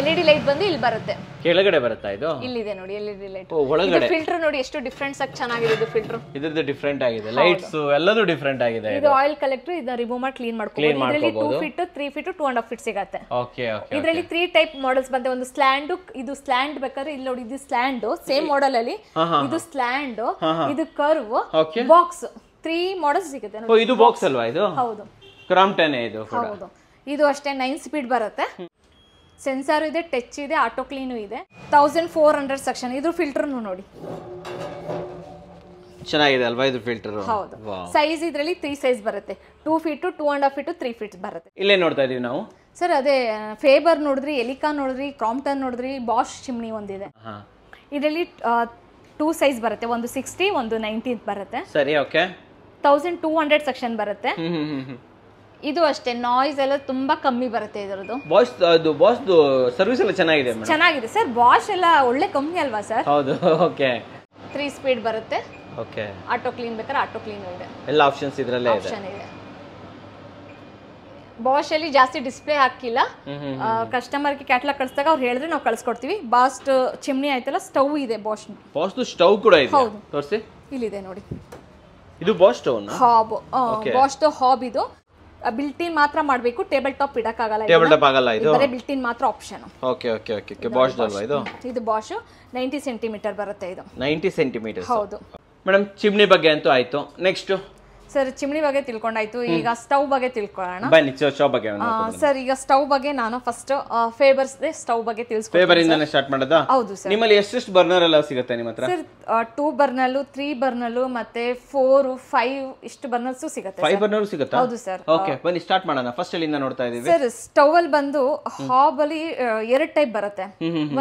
ಎಲ್ ಇ ಡಿ ಲೈಟ್ ಬಂದು ಇಲ್ಲಿ ಬರುತ್ತೆ ಕೆಳಗಡೆ ಬರುತ್ತಾ ಇದು ಇಲ್ಲಿದೆ ನೋಡಿ ಎಲ್ಲಿದೆ ಲೈಟ್ ಓ ಒಳಗಡೆ ಫಿಲ್ಟರ್ ನೋಡಿ ಎಷ್ಟು ಡಿಫ್ರೆಂಟ್ಸ್ ಆಗಿ ಚೆನ್ನಾಗಿದೆ ಇದು ಫಿಲ್ಟರ್ ಇದ್ರದ್ದು ಡಿಫ್ರೆಂಟ್ ಆಗಿದೆ ಲೈಟ್ಸ್ ಎಲ್ಲದು ಡಿಫ್ರೆಂಟ್ ಆಗಿದೆ ಇದು ಆಯಿಲ್ ಕಲೆಕ್ಟರ್ ಇದನ್ನ ರಿಮೂವ್ ಮಾಡಿ ಕ್ಲೀನ್ ಮಾಡ್ಕೋಬಹುದು ಇದರಲ್ಲಿ 2 ಫೀಟ್ 3 ಫೀಟ್ 2 1/2 ಫೀಟ್ ಸಿಗುತ್ತೆ ಓಕೆ ಓಕೆ ಇದರಲ್ಲಿ 3 ಟೈಪ್ ಮಾಡೆಲ್ಸ್ ಬಂತೆ ಒಂದು ಸ್ಲ್ಯಾಂಡ್ ಇದು ಸ್ಲ್ಯಾಂಡ್ ಬೇಕಾದ್ರೆ ಇಲ್ಲಿ ನೋಡಿ ಇದು ಸ್ಲ್ಯಾಂಡ್ ಸೇಮ್ ಮಾಡೆಲ್ ಅಲ್ಲಿ ಇದು ಸ್ಲ್ಯಾಂಡ್ ಇದು ಕರ್ವ್ ಬಾಕ್ಸ್ 3 ಮಾಡೆಲ್ಸ್ ಸಿಗುತ್ತೆ ನೋಡಿ ಇದು ಬಾಕ್ಸ್ ಅಲ್ವಾ ಇದು ಹೌದು ಕ್ರಾಮ್ಟನ್ ಇದು ಹೌದು ಇದು ಅಷ್ಟೇ 9 ಸ್ಪೀಡ್ ಬರುತ್ತೆ ಸೆನ್ಸಾರ್ ಇದೆ ಟಚ್ ಇದೆ ಆಟೋ ಕ್ಲೀನು ಇದೆ ತೌಸಂಡ್ ಫೋರ್ ಹಂಡ್ರೆಡ್ ಸೆಕ್ಷನ್ ಇದ್ರ ಫಿಲ್ಟರ್ನು ನೋಡಿ ಚೆನ್ನಾಗಿದೆ ಅಲ್ವಾ ಇದು ಫಿಲ್ಟರ್ ಹೌದು ಸೈಜ್ ಇದರಲ್ಲಿ ತ್ರೀ ಸೈಜ್ ಬರುತ್ತೆ two feet two and half feet three feet ಬರುತ್ತೆ ಇಲ್ಲೇ ನೋಡ್ತಾ ಇದೀವಿ ನಾವು ಸರ್ ಅದೇ ಫೇಬರ್ ನೋಡಿದ್ರಿ ಎಲಿಕಾ ನೋಡಿದ್ರಿ ಕ್ರಾಂಪ್ಟನ್ ನೋಡಿದ್ರಿ ಬಾಷ್ ಚಿಮ್ನಿ ಒಂದಿದೆ ಇದರಲ್ಲಿ ಟೂ ಸೈಜ್ ಬರುತ್ತೆ ಒಂದು ಸಿಕ್ಸ್ಟಿ ಒಂದು ನೈನ್ಟೀನ್ ಬರುತ್ತೆ ಸರಿ okay thousand two hundred section ಬರುತ್ತೆ ಇದು ಅಷ್ಟೇ ನಾಯ್ಸ್ ಎಲ್ಲ ತುಂಬಾ ಕಮ್ಮಿ ಬರುತ್ತೆ ಇದರದ್ದು ಬಾಸ್ ಅದು ಬಾಸ್ ಸರ್ವಿಸ್ ಎಲ್ಲ ಚೆನ್ನಾಗಿದೆ ಚೆನ್ನಾಗಿದೆ ಸರ್ ಬಾಶ್ ಎಲ್ಲ ಒಳ್ಳೆ ಕಮ್ಮಿ ಅಲ್ವಾ ಸರ್ ಹೌದು ಓಕೆ ತ್ರೀ ಸ್ಪೀಡ್ ಬರುತ್ತೆ ಓಕೆ ಆಟೋ ಕ್ಲೀನ್ ಬೇಕಾದ್ರೆ ಆಟೋ ಕ್ಲೀನ್ ಇದೆ ಎಲ್ಲ ಆಪ್ಷನ್ಸ್ ಇದರಲ್ಲೇ ಇದೆ ಆಪ್ಷನ್ ಇದೆ ಬಾಶ್ ಅಲ್ಲಿ ಜಾಸ್ತಿ ಡಿಸ್ಪ್ಲೇ ಹಾಕಿಲ್ಲ ಕಸ್ಟಮರ್ ಗೆ ಕ್ಯಾಟ್ಲಾಗ್ ಕಳಿಸಿದಾಗ ಅವ್ರು ಹೇಳಿದ್ರೆ ನಾವು ಕಳಿಸ್ಕೊಡ್ತೀವಿ ಬಾಸ್ಟ್ ಚಿಮ್ನಿ ಆಯ್ತಲ್ಲ ಸ್ಟವ್ ಇದೆ ಬಾಶ್ ದು ಸ್ಟವ್ ಕೂಡ ಇದೆ ಹೌದು ತೋರಿಸಿ ಇಲ್ಲಿದೆ ನೋಡಿ ಇದು ಬಾಸ್ ಸ್ಟವ್ ಹಾಬ್ ದು ಹಾಬ್ ಇದು ಬಿಲ್ಟಿನ್ ಮಾತ್ರ ಮಾಡಬೇಕು ಟೇಬಲ್ ಟಾಪ್ ಇಡಕ್ಕಾಗಲ್ಲ ಟೇಬಲ್ ಟಾಪ್ ಆಗಲ್ಲ ಇದು ಬರೀ ಬಿಲ್ಟಿನ್ ಮಾತ್ರ option okay okay okay Bosch ಅಲ್ವಾ ಇದು ಇದು ಬಾಷ್ 90 ಸೆಂಟಿಮೀಟರ್ ಬರುತ್ತೆ ಇದು 90 ಸೆಂಟಿಮೀಟರ್ ಹೌದು ಮೇಡಮ್ ಚಿಮ್ನಿ ಬಗ್ಗೆ ಅಂತೂ ಆಯ್ತು ನೆಕ್ಸ್ಟ್ ಸರ್ ಚಿಮಣಿ ಬಗ್ಗೆ ತಿಳ್ಕೊಂಡಾಯ್ತು ಈಗ ಸ್ಟವ್ ಬಗ್ಗೆ ತಿಳ್ಕೊಳ್ಳೋಣ ಬನ್ನಿ ಸ್ಟವ್ ಬಗ್ಗೆ ಸರ್ ಈಗ ಸ್ಟವ್ ಬಗ್ಗೆ ನಾನು ಫಸ್ಟ್ ಫೇಬರ್ಸ್ ಸ್ಟವ್ ಬಗ್ಗೆ ತಿಳಿಸ್ಕೊಡ್ತೀನಿ ಫೇಬರ್ ಸ್ಟಾರ್ಟ್ ಮಾಡೋದ ಹೌದು ಸರ್ ನಿಮ್ಮಲ್ಲಿ ಎಷ್ಟೆಷ್ಟು ಬರ್ನರ್ ಎಲ್ಲ ಸಿಗುತ್ತೆ ನಿಮ್ಮ ಹತ್ರ ಸರ್ 2 ಬರ್ನಲ್ಲು 3 ಬರ್ನಲ್ಲು ಮತ್ತೆ 4 5 ಇಷ್ಟು ಬರ್ನರ್ಸ್ ಸಿಗುತ್ತೆ 5 ಬರ್ನರ್ ಸಿಗುತ್ತಾ ಹೌದು ಸರ್ ಓಕೆ ಬನ್ನಿ ಸ್ಟಾರ್ಟ್ ಮಾಡೋಣ ಫಸ್ಟ್ ಅಲ್ಲಿಂದ ನೋಡ್ತಾ ಇದೀವಿ ಸರ್ ಸ್ಟವ್ ಅಲ್ಲಿ ಬಂದು ಹಾಬ್ ಅಲ್ಲಿ ಎರಡು ಟೈಪ್ ಬರುತ್ತೆ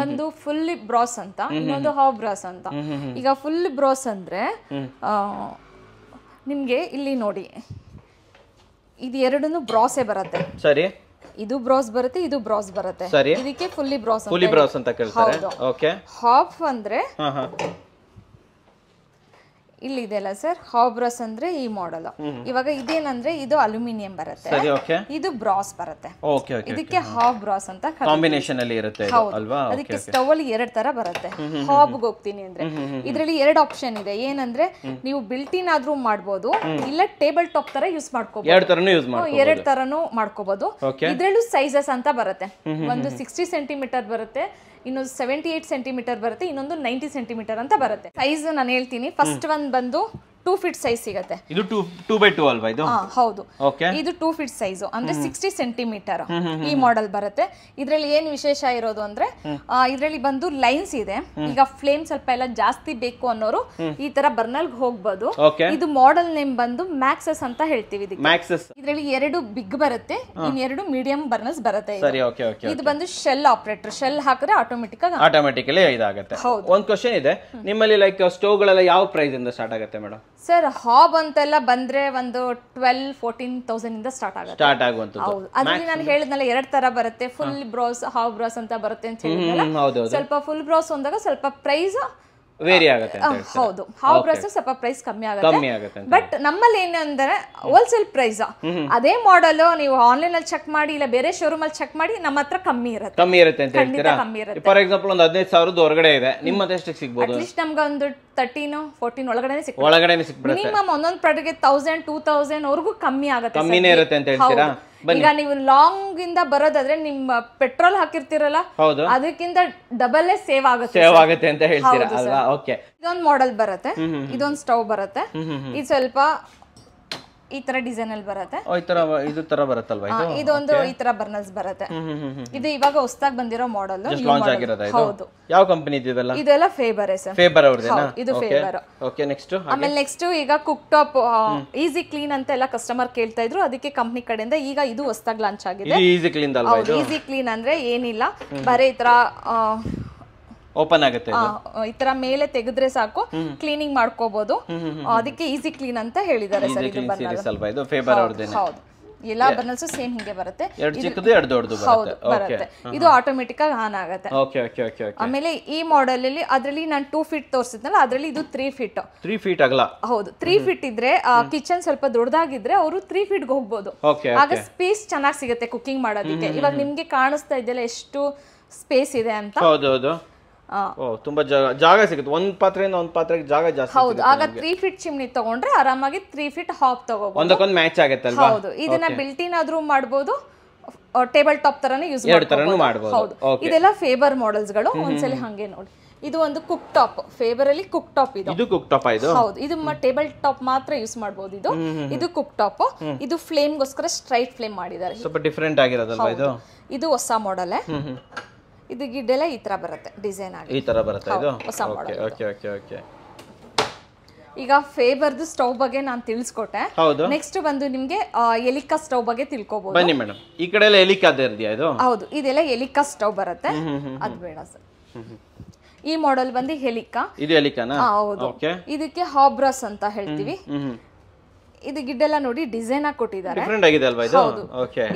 ಒಂದು ಫುಲ್ ಬ್ರಾಸ್ ಅಂತ ಇನ್ನೊಂದು ಹಾಬ್ ಬ್ರಾಸ್ ಅಂತ ಈಗ ಫುಲ್ ಬ್ರಾಸ್ ಅಂದ್ರೆ ನಿಮಗೆ ಇಲ್ಲಿ ನೋಡಿ ಇದು ಎರಡನ್ನು ಬ್ರಾಸೆ ಬರುತ್ತೆ ಸರಿ ಇದು ಬ್ರಾಸ್ ಬರುತ್ತೆ ಇದು ಬ್ರಾಸ್ ಬರುತ್ತೆ ಇದಕ್ಕೆ ಫುಲ್ಲಿ ಬ್ರಾಸ್ ಫುಲ್ಲಿ ಬ್ರಾಸ್ ಅಂತ ಕೇಳ್ತಾರೆ ಓಕೆ ಹಾಫ್ ಅಂದ್ರೆ ಅಲ್ಲ ಸರ್ ಹಾಬ್ರಸ್ ಅಂದ್ರೆ ಈ ಮಾಡೆಲ್ ಇವಾಗ ಇದೇನಂದ್ರೆ ಇದು ಅಲ್ಯೂಮಿನಿಯಂ ಬರುತ್ತೆ ಇದು ಬ್ರಾಸ್ ಬರುತ್ತೆ ಇದಕ್ಕೆ ಹಾಬ್ ಬ್ರಾಸ್ ಅಂತ ಕಾಂಬಿನೇಷನ್ ಅಲ್ಲಿ ಇರುತ್ತೆ ಅದಕ್ಕೆ ಸ್ಟವ್ ಅಲ್ಲಿ ಎರಡ್ ತರ ಬರುತ್ತೆ ಹಾಬ್ಗೆ ಹೋಗ್ತೀನಿ ಅಂದ್ರೆ ಇದ್ರಲ್ಲಿ ಎರಡು ಆಪ್ಷನ್ ಇದೆ ಏನಂದ್ರೆ ನೀವು ಬಿಲ್ಟಿನ್ ಆದ್ರೂ ಮಾಡಬಹುದು ಇಲ್ಲ ಟೇಬಲ್ ಟಾಪ್ ತರ ಯೂಸ್ ಮಾಡ್ಕೋಬಹುದು ಎರಡ್ ತರನು ಮಾಡ್ಕೋಬಹುದು ಇದ್ರಲ್ಲೂ ಸೈಜಸ್ ಅಂತ ಬರುತ್ತೆ ಒಂದು ಸಿಕ್ಸ್ಟಿ ಸೆಂಟಿಮೀಟರ್ ಬರುತ್ತೆ ಇನ್ನೊಂದು ಸೆವೆಂಟಿ ಏಟ್ ಸೆಂಟಿಮೀಟರ್ ಬರುತ್ತೆ ಇನ್ನೊಂದು ನೈಂಟಿ ಸೆಂಟಿಮೀಟರ್ ಅಂತ ಬರುತ್ತೆ ಸೈಜ್ ನಾನು ಹೇಳ್ತೀನಿ ಫಸ್ಟ್ ಒಂದು ಬಂದು ಟೂ ಫೀಟ್ ಸೈಜ್ ಸಿಗುತ್ತೆ ಇದು ಟೂ ಟೂ ಬೈ ಅಲ್ವಾ ಇದು ಹೌದು ಇದು ಟೂ ಫೀಟ್ ಸೈಜ್ ಅಂದ್ರೆ ಸಿಕ್ಸ್ಟಿ ಸೆಂಟಿಮೀಟರ್ ಈ ಮಾಡೆಲ್ ಬರುತ್ತೆ ಇದರಲ್ಲಿ ಏನ್ ವಿಶೇಷ ಇರೋದು ಅಂದ್ರೆ ಇದರಲ್ಲಿ ಬಂದು ಲೈನ್ಸ್ ಇದೆ ಈಗ ಫ್ಲೇಮ್ ಸ್ವಲ್ಪ ಎಲ್ಲ ಜಾಸ್ತಿ ಬೇಕು ಅನ್ನೋರು ಈ ತರ ಬರ್ನಲ್ ಹೋಗ್ಬೋದು ಇದು ಮಾಡೆಲ್ ನೇಮ್ ಬಂದು ಮ್ಯಾಕ್ಸಸ್ ಅಂತ ಹೇಳ್ತೀವಿ ಇದರಲ್ಲಿ ಎರಡು ಬಿಗ್ ಬರುತ್ತೆ ಇನ್ ಎರಡು ಮೀಡಿಯಂ ಬರ್ನಸ್ ಬರುತ್ತೆ ಇದು ಬಂದು ಶೆಲ್ ಆಪರೇಟರ್ ಶೆಲ್ ಹಾಕಿದ್ರೆ ಆಟೋಮೆಟಿಕ್ ಆಟೋಮೆಟಿಕಲಿ ಇದಾಗುತ್ತೆ ಒಂದ್ ಕ್ವಶನ್ ಇದೆ ನಿಮ್ಮಲ್ಲಿ ಲೈಕ್ ಸ್ಟೋವ್ ಗಳೆಲ್ಲ ಯಾವ ಪ್ರೈಸ್ ಇಂದ ಸ್ಟಾರ್ಟ್ ಆಗುತ್ತೆ ಮೇಡಮ್ ಸರ್ ಹಾಬ್ ಅಂತೆಲ್ಲ ಬಂದ್ರೆ ಒಂದು ಟ್ವೆಲ್ ಫೋರ್ಟೀನ್ ತೌಸಂಡ್ ಇಂದ ಸ್ಟಾರ್ಟ್ ಆಗುತ್ತೆ ಸ್ಟಾರ್ಟ್ ಆಗುವಂತ ಹೌದು ಅಂದ್ರೆ ನಾನು ಹೇಳಿದ್ನಲ್ಲ ಎರಡ್ ತರ ಬರುತ್ತೆ ಫುಲ್ ಬ್ರೋಸ್ ಹಾವ್ ಬ್ರೋಸ್ ಅಂತ ಬರುತ್ತೆ ಅಂತ ಹೇಳಿದ್ನಲ್ಲ ಸ್ವಲ್ಪ ಫುಲ್ ಬ್ರೋಸ್ ಒಂದಾಗ ಸ್ವಲ್ಪ ಪ್ರೈಸ್ ವೇರಿ ಆಗುತ್ತೆ ಹೌದು ಹಾವ್ ಪ್ರೈಸ್ ಸ್ವಲ್ಪ ಪ್ರೈಸ್ ಕಮ್ಮಿ ಆಗುತ್ತೆ ಬಟ್ ನಮ್ಮಲ್ಲಿ ಏನಂದ್ರೆ ಹೋಲ್ಸೇಲ್ ಪ್ರೈಸ್ ಅದೇ ಮಾಡೆಲ್ ನೀವು ಆನ್ಲೈನ್ ಅಲ್ಲಿ ಚೆಕ್ ಮಾಡಿ ಇಲ್ಲ ಬೇರೆ ಶೋರೂಮ್ ಅಲ್ಲಿ ಚೆಕ್ ಮಾಡಿ ನಮ್ಮ ಹತ್ರ ಕಮ್ಮಿ ಇರುತ್ತೆ ಕಮ್ಮಿ ಇರುತ್ತೆ ಅಂತ ಹೇಳ್ತೀರಾ ಫಾರ್ ಎಕ್ಸಾಂಪಲ್ ಒಂದು ಹದಿನೈದು ಸಾವಿರದ ಹೊರಗಡೆ ಇದೆ ನಿಮ್ಮ ಎಷ್ಟಕ್ಕೆ ಸಿಗ್ಬೋದು ಅಟ್ಲೀಸ್ಟ್ ನಮ್ಗೆ ಒಂದು ತರ್ಟೀನ್ ಫೋರ್ಟೀನ್ ಒಳಗಡೆ ಸಿಗ್ಬೋದು ಒಳಗಡೆ ಸಿಗ್ಬಿಡುತ್ತೆ ಮಿನಿಮಮ್ ಒಂದೊಂದು ಪ್ರಾಡಕ್ಟ್ಗೆ ತೌಸಂಡ್ ಟೂ ತೌಸಂಡ್ ಅವ್ರಿಗೂ ಕಮ್ಮಿ ಆಗುತ್ತೆ ಕಮ್ಮಿನೇ ಇರುತ್ತೆ ಅಂತ ಹೇಳ್ತೀರಾ ಈಗ ನೀವು ಲಾಂಗ್ ಇಂದ ಬರೋದಾದ್ರೆ ನಿಮ್ಮ ಪೆಟ್ರೋಲ್ ಹಾಕಿರ್ತೀರಲ್ಲ ಅದಕ್ಕಿಂತ ಡಬಲ್ ಸೇವ್ ಆಗುತ್ತೆ ಸೇವ್ ಆಗುತ್ತೆ ಅಂತ ಹೇಳ್ತೀರಾ ಇದೊಂದು ಮಾಡೆಲ್ ಬರುತ್ತೆ ಇದೊಂದು ಸ್ಟವ್ ಬರುತ್ತೆ ಇದು ಸ್ವಲ್ಪ ಈ ತರ ಡಿಸೈನ್ ಅಲ್ಲಿ ಬರುತ್ತೆ ಈ ತರ ಇದು ತರ ಬರುತ್ತಲ್ವಾ ಇದೊಂದು ಈ ತರ ಬರ್ನಲ್ಸ್ ಬರುತ್ತೆ ಇದು ಇವಾಗ ಹೊಸದಾಗಿ ಬಂದಿರೋ ಮಾಡೆಲ್ ಲಾಂಚ್ ಆಗಿರೋದು ಹೌದು ಯಾವ ಕಂಪನಿ ಇದೆಲ್ಲ ಇದೆಲ್ಲ ಫೇಬರ್ ಸರ್ ಫೇಬರ್ ಅವ್ರದ್ದು ಇದು ಫೇಬರ್ ಓಕೆ ನೆಕ್ಸ್ಟ್ ಆಮೇಲೆ ನೆಕ್ಸ್ಟ್ ಈಗ ಕುಕ್ ಟಾಪ್ ಈಸಿ ಕ್ಲೀನ್ ಅಂತ ಎಲ್ಲ ಕಸ್ಟಮರ್ ಕೇಳ್ತಾ ಇದ್ರು ಅದಕ್ಕೆ ಕಂಪನಿ ಕಡೆಯಿಂದ ಈಗ ಇದು ಹೊಸದಾಗಿ ಲಾಂಚ್ ಆಗಿದೆ ಈಸಿ ಕ್ಲೀನ್ ಕ್ಲೀನ್ ಅಂದ್ರೆ ಏನಿಲ್ಲ ಬರೀ ಈ ತರ ಓಪನ್ ಆಗುತ್ತೆ ಈ ತರ ಮೇಲೆ ತೆಗೆದ್ರೆ ಸಾಕು ಕ್ಲೀನಿಂಗ್ ಮಾಡ್ಕೋಬಹುದು ಅದಕ್ಕೆ ಈಸಿ ಕ್ಲೀನ್ ಅಂತ ಹೇಳಿದ್ದಾರೆ ಸರ್ ಇದು ಫೇಬರ್ ಅವ್ರದ್ದೇನೆ ಹೌದು ಎಲ್ಲಾ ಬರ್ನಲ್ಸ್ ಸೇಮ್ ಹಿಂಗೆ ಬರುತ್ತೆ ಹೌದು ಬರುತ್ತೆ ಇದು ಆಟೋಮೆಟಿಕ್ ಆಗಿ ಆನ್ ಆಗುತ್ತೆ ಆಮೇಲೆ ಈ ಮಾಡೆಲ್ ಅಲ್ಲಿ ಅದರಲ್ಲಿ ನಾನು ಟೂ ಫೀಟ್ ತೋರಿಸಿದ್ನಲ್ಲ ಅದರಲ್ಲಿ ಇದು ತ್ರೀ ಫೀಟ್ ತ್ರೀ ಫೀಟ್ ಆಗಲ್ಲ ಹೌದು ತ್ರೀ ಫೀಟ್ ಇದ್ರೆ ಕಿಚನ್ ಸ್ವಲ್ಪ ದೊಡ್ಡದಾಗಿದ್ರೆ ಅವರು ತ್ರೀ ಫೀಟ್ಗೆ ಹೋಗ್ಬೋದು ಆಗ ಸ್ಪೇಸ್ ಚೆನ್ನಾಗಿ ಸಿಗುತ್ತೆ ಕುಕಿಂಗ್ ಮಾಡೋದಕ್ಕೆ ಇವಾಗ ನಿಮ್ಗೆ ಕಾಣಿಸ್ತಾ ಇದೆಯಲ್ಲ ಎಷ್ಟು ಸ್ಪೇಸ್ ಇದೆ ಅಂತ ಹೌದು ಹೌದು ತುಂಬಾ ಜಾಗ ಜಾಗ ಸಿಗುತ್ತೆ ಒಂದ್ ಪಾತ್ರೆಯಿಂದ ಒಂದ್ ಪಾತ್ರೆಗೆ ಜಾಗ ಜಾಸ್ತಿ ಹೌದು ಆಗ ತ್ರೀ ಫೀಟ್ ಚಿಮ್ನಿ ತಗೊಂಡ್ರೆ ಆರಾಮಾಗಿ ತ್ರೀ ಫೀಟ್ ಹಾಪ್ ತಗೋಬಹುದು ಒಂದಕ್ಕೊಂದು ಮ್ಯಾಚ್ ಆಗುತ್ತೆ ಅಲ್ವಾ ಹೌದು ಇದನ್ನ ಬಿಲ್ಟಿನ್ ಆದ್ರೂ ಮಾಡಬಹುದು ಟೇಬಲ್ ಟಾಪ್ ತರನೇ ಯೂಸ್ ಮಾಡಬಹುದು ಹೌದು ಇದೆಲ್ಲ ಫೇಬರ್ ಮಾಡೆಲ್ಸ್ ಗಳು ಒಂದ್ಸಲಿ ಹಂಗೆ ನೋಡಿ ಇದು ಒಂದು ಕುಕ್ ಟಾಪ್ ಫೇಬರ್ ಅಲ್ಲಿ ಕುಕ್ ಟಾಪ್ ಇದು ಇದು ಕುಕ್ ಟಾಪ್ ಇದು ಹೌದು ಇದು ಟೇಬಲ್ ಟಾಪ್ ಮಾತ್ರ ಯೂಸ್ ಮಾಡಬಹುದು ಇದು ಇದು ಕುಕ್ ಟಾಪ್ ಇದು ಫ್ಲೇಮ್ ಗೋಸ್ಕರ ಸ್ಟ್ರೈಟ್ ಫ್ಲೇಮ್ ಮಾಡಿದ್ದಾರೆ ಸ್ವಲ್ಪ ಡಿಫರೆಂಟ್ ಆಗಿರೋದಲ್ವಾ ಇದು ಇದು ಹೊಸ ಮಾಡೆಲ್ ಇದು ಗಿಡ್ಡೆಲ್ಲ ಈ ತರ ಬರುತ್ತೆ ಡಿಸೈನ್ ಆಗಿ ಈ ತರ ಬರುತ್ತೆ ಇದು ಹೊಸ ಓಕೆ ಓಕೆ ಓಕೆ ಓಕೆ ಈಗ ಫೇಬರ್ದು ಸ್ಟೌ ಬಗ್ಗೆ ನಾನು ತಿಳಿಸ್ಕೊಟ್ಟೆ ಹೌದು ನೆಕ್ಸ್ಟ್ ಬಂದು ನಿಮಗೆ ಎಲಿಕಾ ಸ್ಟೌವ್ ಬಗ್ಗೆ ತಿಳ್ಕೊಬಹುದು ಬನ್ನಿ ಮೇಡಮ್ ಈ ಕಡೆ ಎಲ್ಲ ಎಲಿಕಾ ಇದೆಯಾ ಇದು ಹೌದು ಇದೆಲ್ಲ ಎಲಿಕಾ ಸ್ಟೌವ್ ಬರುತ್ತೆ ಅದು ಬೇಡ ಸರ್ ಈ ಮಾಡೆಲ್ ಬಂದು ಹೆಲಿಕಾ ಇದು ಹೆಲಿಕಾನಾ ಹೌದು ಇದಕ್ಕೆ ಹಾಬ್ರಸ್ ಅಂತ ಹೇಳ್ತೀವಿ ಇದು ಗಿಡ್ಡೆಲ್ಲ ನೋಡಿ ಡಿಸೈನ್ ಆಗಿ ಕೊಟ್ಟಿದ್ದಾರೆ ಹೌದು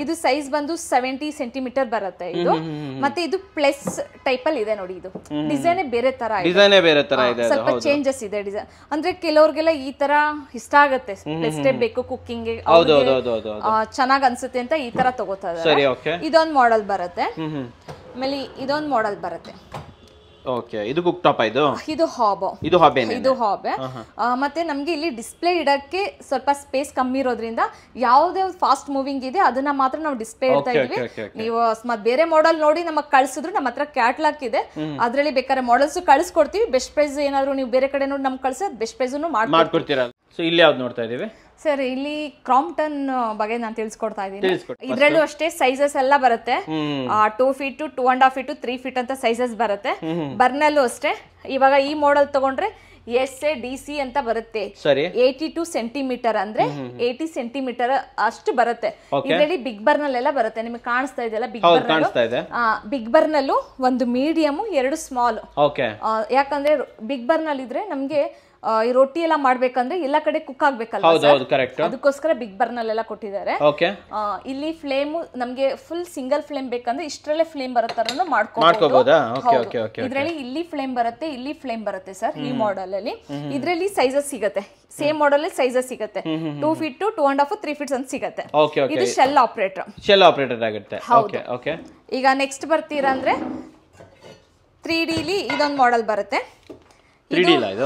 ಇದು ಸೈಜ್ ಬಂದು ಸೆವೆಂಟಿ ಸೆಂಟಿಮೀಟರ್ ಬರುತ್ತೆ ಇದು ಮತ್ತೆ ಇದು ಪ್ಲಸ್ ಟೈಪ್ ಅಲ್ಲಿ ಇದೆ ನೋಡಿ ಇದು ಡಿಸೈನ್ ಬೇರೆ ತರ ಡಿಸೈನೇ ಬೇರೆ ತರ ಇದೆ ಸ್ವಲ್ಪ ಚೇಂಜಸ್ ಇದೆ ಡಿಸೈನ್ ಅಂದ್ರೆ ಕೆಲವ್ರಿಗೆಲ್ಲ ಈ ತರ ಇಷ್ಟ ಆಗುತ್ತೆ ಪ್ಲಸ್ ಟೈಪ್ ಬೇಕು ಕುಕ್ಕಿಂಗ್ ಚೆನ್ನಾಗ್ ಅನ್ಸುತ್ತೆ ಅಂತ ಈ ತರ ತಗೋತಾರೆ ಇದೊಂದ್ ಇದೊಂದು ಮಾಡೆಲ್ ಬರುತ್ತೆ ಆಮೇಲೆ ಇದೊಂದ್ ಮಾಡೆಲ್ ಬರುತ್ತೆ ಓಕೆ ಇದು ಕುಕ್ ಟಾಪ್ ಇದು ಇದು ಹಾಬೆ ಇದು ಮತ್ತೆ ನಮ್ಗೆ ಇಲ್ಲಿ ಡಿಸ್ಪ್ಲೇ ಇಡಕ್ಕೆ ಸ್ವಲ್ಪ ಸ್ಪೇಸ್ ಕಮ್ಮಿ ಇರೋದ್ರಿಂದ ಯಾವುದೇ ಫಾಸ್ಟ್ ಮೂವಿಂಗ್ ಇದೆ ಅದನ್ನ ಮಾತ್ರ ನಾವು ಡಿಸ್ಪ್ಲೇ ಇಡ್ತಾ ಇದೀವಿ ನೀವು ಅಕಸ್ಮಾತ್ ಬೇರೆ ಮಾಡೆಲ್ ನೋಡಿ ನಮಗೆ ಕಳ್ಸಿದ್ರು ನಮ್ಮ ಹತ್ರ ಕ್ಯಾಟ್ಲಾಕ್ ಇದೆ ಅದ್ರಲ್ಲಿ ಬೇಕಾದ್ರೆ ಮಾಡೆಲ್ಸ್ ಕಳ್ಸಿಕೊಡ್ತೀವಿ ಬೆಸ್ಟ್ ಪ್ರೈಸ್ ಏನಾದ್ರು ನೀವು ಬೇರೆ ಕಡೆ ನೋಡಿ ನಮ್ಗೆ ಕಳ್ಸಿ ಬೆಸ್ಟ್ ಪ್ರೈಸ್ ಮಾಡ್ಕೊಡ್ತೀರಾ ಇಲ್ಲಿ ಯಾವ್ದು ನೋಡ್ತಾ ಇದೀವಿ ಸರ್ ಇಲ್ಲಿ ಕ್ರಾಂಪ್ಟನ್ ಬಗ್ಗೆ ನಾನು ತಿಳಿಸ್ಕೊಡ್ತಾ ಇದ್ದೀನಿ ಇದರಲ್ಲೂ ಅಷ್ಟೇ ಸೈಜಸ್ ಎಲ್ಲ ಬರುತ್ತೆ two feet two and half feet three feet ಅಂತ ಸೈಜಸ್ ಬರುತ್ತೆ ಬರ್ನಲ್ಲೂ ಅಷ್ಟೇ ಇವಾಗ ಈ ಮೋಡಲ್ ತಗೊಂಡ್ರೆ ಎಸ್ ಎ ಡಿ ಸಿ ಅಂತ ಬರುತ್ತೆ ಏಟಿ ಟು ಸೆಂಟಿಮೀಟರ್ ಅಂದ್ರೆ ಏಟಿ ಸೆಂಟಿಮೀಟರ್ ಅಷ್ಟು ಬರುತ್ತೆ ಇದರಲ್ಲಿ ಬಿಗ್ ಬರ್ನಲ್ ಎಲ್ಲ ಬರುತ್ತೆ ನಿಮಗೆ ಕಾಣಿಸ್ತಾ ಇದೆಯಲ್ಲ ಬಿಗ್ ಬಿಗ್ ಬರ್ನಲ್ಲೂ ಒಂದು ಮೀಡಿಯಮ್ ಎರಡು ಸ್ಮಾಲ್ ಯಾಕಂದ್ರೆ ಬಿಗ್ ಬರ್ನಲ್ ಇದ್ರೆ ನಮ್ಗೆ ಈ ರೊಟ್ಟಿ ಎಲ್ಲ ಮಾಡ್ಬೇಕಂದ್ರೆ ಎಲ್ಲ ಕಡೆ ಕುಕ್ ಆಗ್ಬೇಕಲ್ಲ ಅದಕ್ಕೋಸ್ಕರ ಬಿಗ್ ಬರ್ನಲ್ಲೆಲ್ಲ ಕೊಟ್ಟಿದ್ದಾರೆ ಇಲ್ಲಿ ಫ್ಲೇಮ್ ನಮ್ಗೆ ಫುಲ್ ಸಿಂಗಲ್ ಫ್ಲೇಮ್ ಬೇಕಂದ್ರೆ ಇಷ್ಟರಲ್ಲೇ ಫ್ಲೇಮ್ ಬರೋ ಮಾಡ್ಕೋಬಹುದು ಇದ್ರಲ್ಲಿ ಇಲ್ಲಿ ಫ್ಲೇಮ್ ಬರುತ್ತೆ ಇಲ್ಲಿ ಫ್ಲೇಮ್ ಬರುತ್ತೆ ಸರ್ ಈ ಮಾಡೆಲ್ ಅಲ್ಲಿ ಇದ್ರಲ್ಲಿ ಸೈಜಸ್ ಸಿಗುತ್ತೆ ಸೇಮ್ ಮಾಡೆಲ್ ಸೈಜಸ್ ಸಿಗುತ್ತೆ two feet to two and half three feets ಅಂತ ಸಿಗುತ್ತೆ ಇದು ಶೆಲ್ ಆಪರೇಟರ್ ಶೆಲ್ ಆಪರೇಟರ್ ಆಗುತ್ತೆ ಈಗ ನೆಕ್ಸ್ಟ್ ಬರ್ತೀರಾ ಅಂದ್ರೆ ತ್ರೀ ಡಿಲಿ ಇದೊಂದು ಮಾಡೆಲ್ ಬರುತ್ತೆ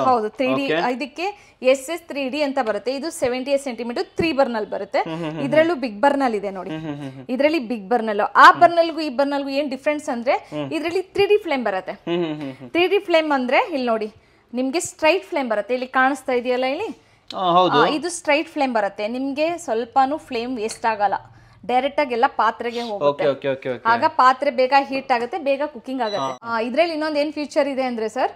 ಹೌದು ತ್ರೀ ಡಿ ಇದಕ್ಕೆ ಎಸ್ ಎಸ್ ತ್ರೀ ಡಿ ಅಂತ ಬರುತ್ತೆ ಇದು seventy eight centimetre three burner ಬರುತ್ತೆ ಇದರಲ್ಲೂ ಬಿಗ್ ಬರ್ನಲ್ ಇದೆ ನೋಡಿ ಇದರಲ್ಲಿ ಬಿಗ್ ಬರ್ನಲ್ ಆ ಬರ್ನಲ್ಗೂ ಈ ಬರ್ನಲ್ಗೂ ಏನ್ ಡಿಫ್ರೆನ್ಸ್ ಅಂದ್ರೆ ಇದರಲ್ಲಿ ತ್ರೀ ಡಿ ಫ್ಲೇಮ್ ಬರುತ್ತೆ ತ್ರೀ ಡಿ ಫ್ಲೇಮ್ ಅಂದ್ರೆ ಇಲ್ಲಿ ನೋಡಿ ನಿಮ್ಗೆ ಸ್ಟ್ರೈಟ್ ಫ್ಲೇಮ್ ಬರುತ್ತೆ ಇಲ್ಲಿ ಕಾಣಿಸ್ತಾ ಇದೆಯಲ್ಲ ಇಲ್ಲಿ ಇದು ಸ್ಟ್ರೈಟ್ ಫ್ಲೇಮ್ ಬರುತ್ತೆ ನಿಮ್ಗೆ ಸ್ವಲ್ಪನು ಫ್ಲೇಮ್ ವೇಸ್ಟ್ ಆಗಲ್ಲ ಡೈರೆಕ್ಟ್ ಆಗಿ ಎಲ್ಲ ಪಾತ್ರೆಗೆ ಹೋಗುತ್ತೆ ಆಗ ಪಾತ್ರೆ ಬೇಗ ಹೀಟ್ ಆಗುತ್ತೆ ಬೇಗ ಕುಕಿಂಗ್ ಆಗುತ್ತೆ ಇದ್ರಲ್ಲಿ ಇನ್ನೊಂದ್ ಏನ್ ಫೀಚರ್ ಇದೆ ಅಂದ್ರೆ ಸರ್